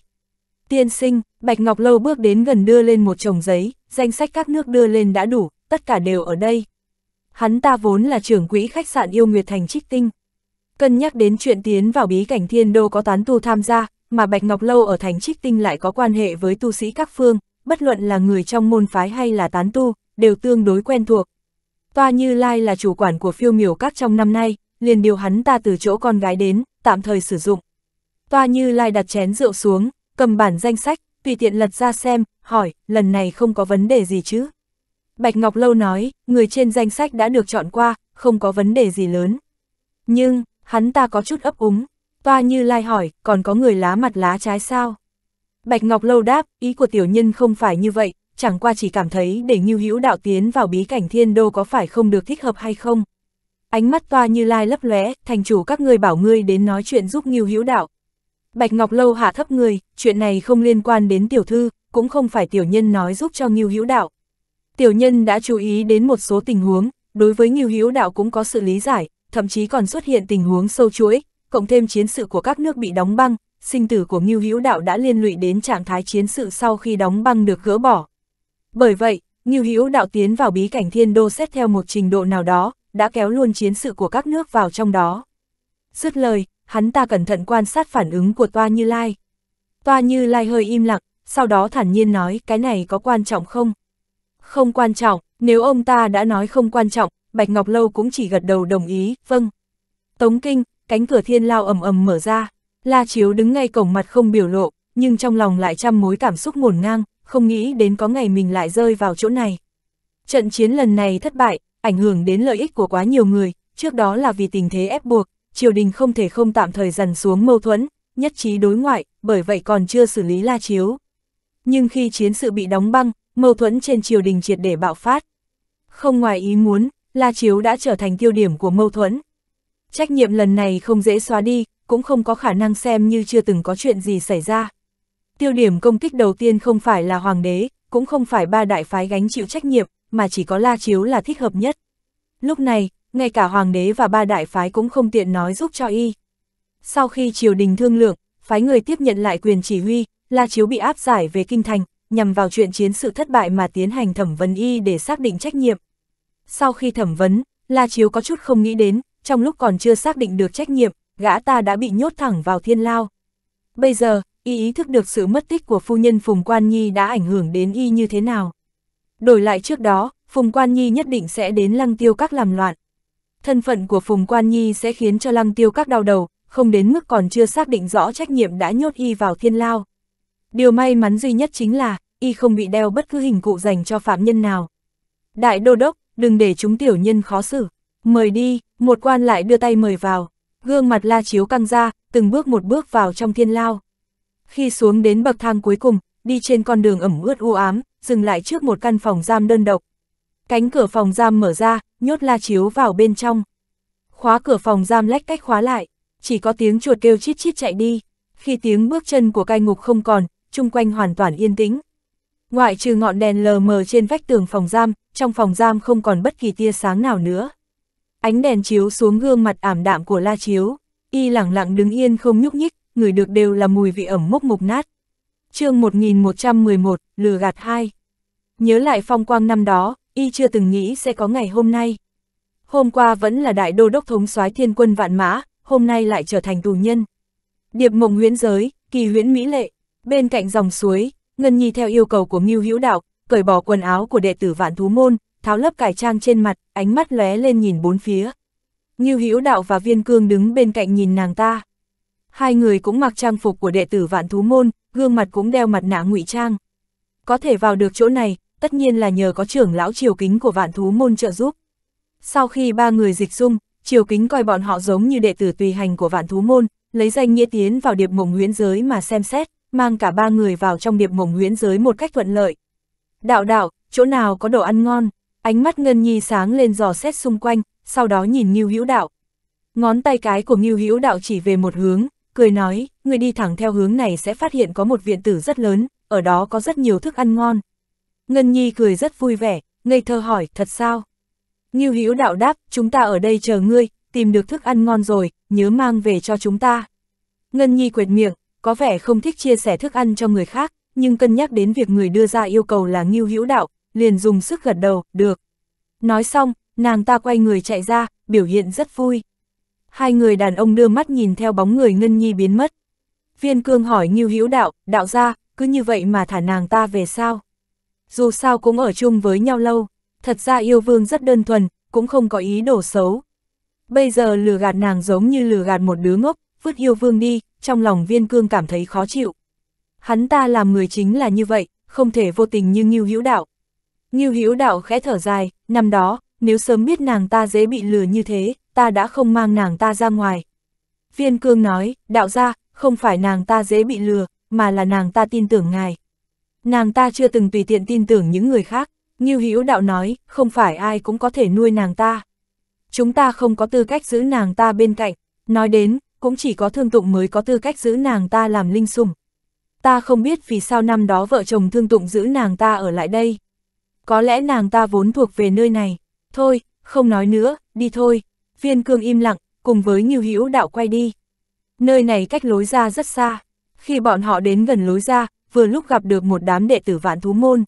Tiên sinh, Bạch Ngọc Lâu bước đến gần đưa lên một chồng giấy, danh sách các nước đưa lên đã đủ, tất cả đều ở đây. Hắn ta vốn là trưởng quỹ khách sạn Yêu Nguyệt Thành Trích Tinh. Cân nhắc đến chuyện tiến vào bí cảnh thiên đô có tán tu tham gia, mà Bạch Ngọc Lâu ở Thành Trích Tinh lại có quan hệ với tu sĩ các phương, bất luận là người trong môn phái hay là tán tu, đều tương đối quen thuộc. Toa Như Lai là chủ quản của phiêu miểu các trong năm nay, liền điều hắn ta từ chỗ con gái đến, tạm thời sử dụng. Toa Như Lai đặt chén rượu xuống, cầm bản danh sách, tùy tiện lật ra xem, hỏi, lần này không có vấn đề gì chứ. Bạch Ngọc Lâu nói, người trên danh sách đã được chọn qua, không có vấn đề gì lớn. Nhưng, hắn ta có chút ấp úng, toa như lai hỏi, còn có người lá mặt lá trái sao? Bạch Ngọc Lâu đáp, ý của tiểu nhân không phải như vậy, chẳng qua chỉ cảm thấy để nghiêu hữu đạo tiến vào bí cảnh thiên đô có phải không được thích hợp hay không. Ánh mắt toa như lai lấp lóe, thành chủ các ngươi bảo ngươi đến nói chuyện giúp nghiêu hữu đạo, Bạch Ngọc Lâu hạ thấp người, chuyện này không liên quan đến tiểu thư, cũng không phải tiểu nhân nói giúp cho Ngưu Hữu Đạo. Tiểu nhân đã chú ý đến một số tình huống, đối với Ngưu Hữu Đạo cũng có sự lý giải, thậm chí còn xuất hiện tình huống sâu chuỗi, cộng thêm chiến sự của các nước bị đóng băng, sinh tử của Ngưu Hữu Đạo đã liên lụy đến trạng thái chiến sự sau khi đóng băng được gỡ bỏ. Bởi vậy, Ngưu Hữu Đạo tiến vào bí cảnh Thiên Đô xét theo một trình độ nào đó, đã kéo luôn chiến sự của các nước vào trong đó. Dứt lời, hắn ta cẩn thận quan sát phản ứng của Toa Như Lai. Toa Như Lai hơi im lặng, sau đó thản nhiên nói cái này có quan trọng không? Không quan trọng, nếu ông ta đã nói không quan trọng, Bạch Ngọc Lâu cũng chỉ gật đầu đồng ý, vâng. Tống Kinh, cánh cửa thiên lao ầm ầm mở ra, La Chiếu đứng ngay cổng mặt không biểu lộ, nhưng trong lòng lại trăm mối cảm xúc ngổn ngang, không nghĩ đến có ngày mình lại rơi vào chỗ này. Trận chiến lần này thất bại, ảnh hưởng đến lợi ích của quá nhiều người, trước đó là vì tình thế ép buộc, triều đình không thể không tạm thời dần xuống mâu thuẫn, nhất trí đối ngoại, bởi vậy còn chưa xử lý La Chiếu. Nhưng khi chiến sự bị đóng băng, mâu thuẫn trên triều đình triệt để bạo phát. Không ngoài ý muốn, La Chiếu đã trở thành tiêu điểm của mâu thuẫn. Trách nhiệm lần này không dễ xóa đi, cũng không có khả năng xem như chưa từng có chuyện gì xảy ra. Tiêu điểm công kích đầu tiên không phải là hoàng đế, cũng không phải ba đại phái gánh chịu trách nhiệm, mà chỉ có La Chiếu là thích hợp nhất. Lúc này, ngay cả hoàng đế và ba đại phái cũng không tiện nói giúp cho y. Sau khi triều đình thương lượng, phái người tiếp nhận lại quyền chỉ huy, La Chiếu bị áp giải về kinh thành, nhằm vào chuyện chiến sự thất bại mà tiến hành thẩm vấn y để xác định trách nhiệm. Sau khi thẩm vấn, La Chiếu có chút không nghĩ đến, trong lúc còn chưa xác định được trách nhiệm, gã ta đã bị nhốt thẳng vào thiên lao. Bây giờ, y ý thức được sự mất tích của phu nhân Phùng Quan Nhi đã ảnh hưởng đến y như thế nào. Đổi lại trước đó, Phùng Quan Nhi nhất định sẽ đến lăng tiêu các làm loạn thân phận của Phùng Quan Nhi sẽ khiến cho lăng tiêu các đau đầu, không đến mức còn chưa xác định rõ trách nhiệm đã nhốt y vào thiên lao. Điều may mắn duy nhất chính là, y không bị đeo bất cứ hình cụ dành cho phạm nhân nào. Đại đô đốc, đừng để chúng tiểu nhân khó xử. Mời đi, một quan lại đưa tay mời vào. Gương mặt la chiếu căng ra, từng bước một bước vào trong thiên lao. Khi xuống đến bậc thang cuối cùng, đi trên con đường ẩm ướt u ám, dừng lại trước một căn phòng giam đơn độc, Cánh cửa phòng giam mở ra, nhốt la chiếu vào bên trong. Khóa cửa phòng giam lách cách khóa lại, chỉ có tiếng chuột kêu chít chít chạy đi. Khi tiếng bước chân của cai ngục không còn, chung quanh hoàn toàn yên tĩnh. Ngoại trừ ngọn đèn lờ mờ trên vách tường phòng giam, trong phòng giam không còn bất kỳ tia sáng nào nữa. Ánh đèn chiếu xuống gương mặt ảm đạm của La Chiếu, y lẳng lặng đứng yên không nhúc nhích, người được đều là mùi vị ẩm mốc mục nát. chương 1111, lừa gạt hai. Nhớ lại phong quang năm đó, y chưa từng nghĩ sẽ có ngày hôm nay. Hôm qua vẫn là đại đô đốc thống soái thiên quân vạn mã, hôm nay lại trở thành tù nhân. Điệp mộng huyễn giới, kỳ huyễn mỹ lệ, bên cạnh dòng suối, Ngân Nhi theo yêu cầu của Ngưu Hữu Đạo, cởi bỏ quần áo của đệ tử vạn thú môn, tháo lớp cải trang trên mặt, ánh mắt lóe lên nhìn bốn phía. Ngưu Hữu Đạo và Viên Cương đứng bên cạnh nhìn nàng ta. Hai người cũng mặc trang phục của đệ tử vạn thú môn, gương mặt cũng đeo mặt nạ ngụy trang. Có thể vào được chỗ này, tất nhiên là nhờ có trưởng lão triều kính của vạn thú môn trợ giúp. Sau khi ba người dịch dung, triều kính coi bọn họ giống như đệ tử tùy hành của vạn thú môn, lấy danh nghĩa tiến vào điệp mộng huyễn giới mà xem xét, mang cả ba người vào trong điệp mộng huyễn giới một cách thuận lợi. Đạo đạo, chỗ nào có đồ ăn ngon, ánh mắt Ngân Nhi sáng lên dò xét xung quanh, sau đó nhìn Ngưu Hữu Đạo. Ngón tay cái của Ngưu Hữu Đạo chỉ về một hướng, cười nói, người đi thẳng theo hướng này sẽ phát hiện có một viện tử rất lớn, ở đó có rất nhiều thức ăn ngon, Ngân Nhi cười rất vui vẻ, ngây thơ hỏi, thật sao? Ngưu Hữu đạo đáp, chúng ta ở đây chờ ngươi, tìm được thức ăn ngon rồi, nhớ mang về cho chúng ta. Ngân Nhi quệt miệng, có vẻ không thích chia sẻ thức ăn cho người khác, nhưng cân nhắc đến việc người đưa ra yêu cầu là Ngưu Hữu đạo, liền dùng sức gật đầu, được. Nói xong, nàng ta quay người chạy ra, biểu hiện rất vui. Hai người đàn ông đưa mắt nhìn theo bóng người Ngân Nhi biến mất. Viên Cương hỏi Ngưu Hữu đạo, đạo ra, cứ như vậy mà thả nàng ta về sao? dù sao cũng ở chung với nhau lâu, thật ra yêu vương rất đơn thuần, cũng không có ý đồ xấu. Bây giờ lừa gạt nàng giống như lừa gạt một đứa ngốc, vứt yêu vương đi, trong lòng viên cương cảm thấy khó chịu. Hắn ta làm người chính là như vậy, không thể vô tình như Ngưu Hữu Đạo. Ngưu Hữu Đạo khẽ thở dài, năm đó, nếu sớm biết nàng ta dễ bị lừa như thế, ta đã không mang nàng ta ra ngoài. Viên cương nói, đạo ra, không phải nàng ta dễ bị lừa, mà là nàng ta tin tưởng ngài. Nàng ta chưa từng tùy tiện tin tưởng những người khác, Ngưu Hữu Đạo nói, không phải ai cũng có thể nuôi nàng ta. Chúng ta không có tư cách giữ nàng ta bên cạnh, nói đến, cũng chỉ có thương tụng mới có tư cách giữ nàng ta làm linh sùng. Ta không biết vì sao năm đó vợ chồng thương tụng giữ nàng ta ở lại đây. Có lẽ nàng ta vốn thuộc về nơi này. Thôi, không nói nữa, đi thôi. Viên cương im lặng, cùng với Ngưu Hữu Đạo quay đi. Nơi này cách lối ra rất xa. Khi bọn họ đến gần lối ra, vừa lúc gặp được một đám đệ tử vạn thú môn.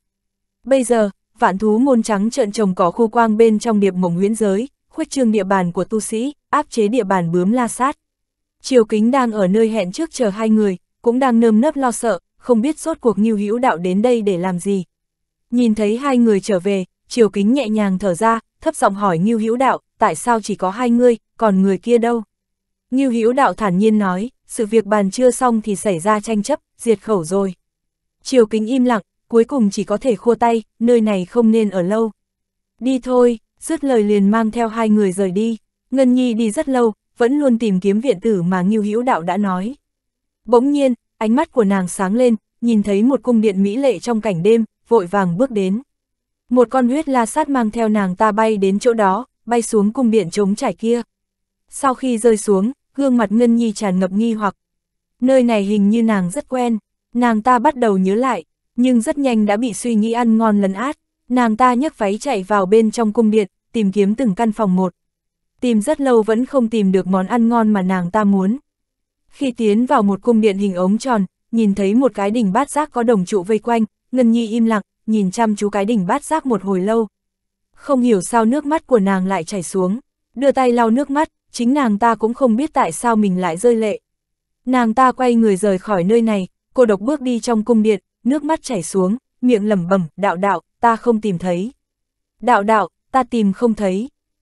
Bây giờ, vạn thú môn trắng trợn trồng cỏ khu quang bên trong điệp mộng huyễn giới, khuếch trương địa bàn của tu sĩ, áp chế địa bàn bướm la sát. Triều kính đang ở nơi hẹn trước chờ hai người, cũng đang nơm nớp lo sợ, không biết suốt cuộc nghiêu hữu đạo đến đây để làm gì. Nhìn thấy hai người trở về, triều kính nhẹ nhàng thở ra, thấp giọng hỏi nghiêu hữu đạo, tại sao chỉ có hai người, còn người kia đâu? Nghiêu hữu đạo thản nhiên nói, sự việc bàn chưa xong thì xảy ra tranh chấp, diệt khẩu rồi. Triều kính im lặng, cuối cùng chỉ có thể khua tay, nơi này không nên ở lâu. Đi thôi, dứt lời liền mang theo hai người rời đi. Ngân Nhi đi rất lâu, vẫn luôn tìm kiếm viện tử mà Ngưu Hữu Đạo đã nói. Bỗng nhiên, ánh mắt của nàng sáng lên, nhìn thấy một cung điện mỹ lệ trong cảnh đêm, vội vàng bước đến. Một con huyết la sát mang theo nàng ta bay đến chỗ đó, bay xuống cung điện trống trải kia. Sau khi rơi xuống, gương mặt Ngân Nhi tràn ngập nghi hoặc. Nơi này hình như nàng rất quen, Nàng ta bắt đầu nhớ lại, nhưng rất nhanh đã bị suy nghĩ ăn ngon lấn át, nàng ta nhấc váy chạy vào bên trong cung điện, tìm kiếm từng căn phòng một. Tìm rất lâu vẫn không tìm được món ăn ngon mà nàng ta muốn. Khi tiến vào một cung điện hình ống tròn, nhìn thấy một cái đỉnh bát giác có đồng trụ vây quanh, Ngân Nhi im lặng, nhìn chăm chú cái đỉnh bát giác một hồi lâu. Không hiểu sao nước mắt của nàng lại chảy xuống, đưa tay lau nước mắt, chính nàng ta cũng không biết tại sao mình lại rơi lệ. Nàng ta quay người rời khỏi nơi này, cô độc bước đi trong cung điện, nước mắt chảy xuống, miệng lẩm bẩm, đạo đạo, ta không tìm thấy. Đạo đạo, ta tìm không thấy.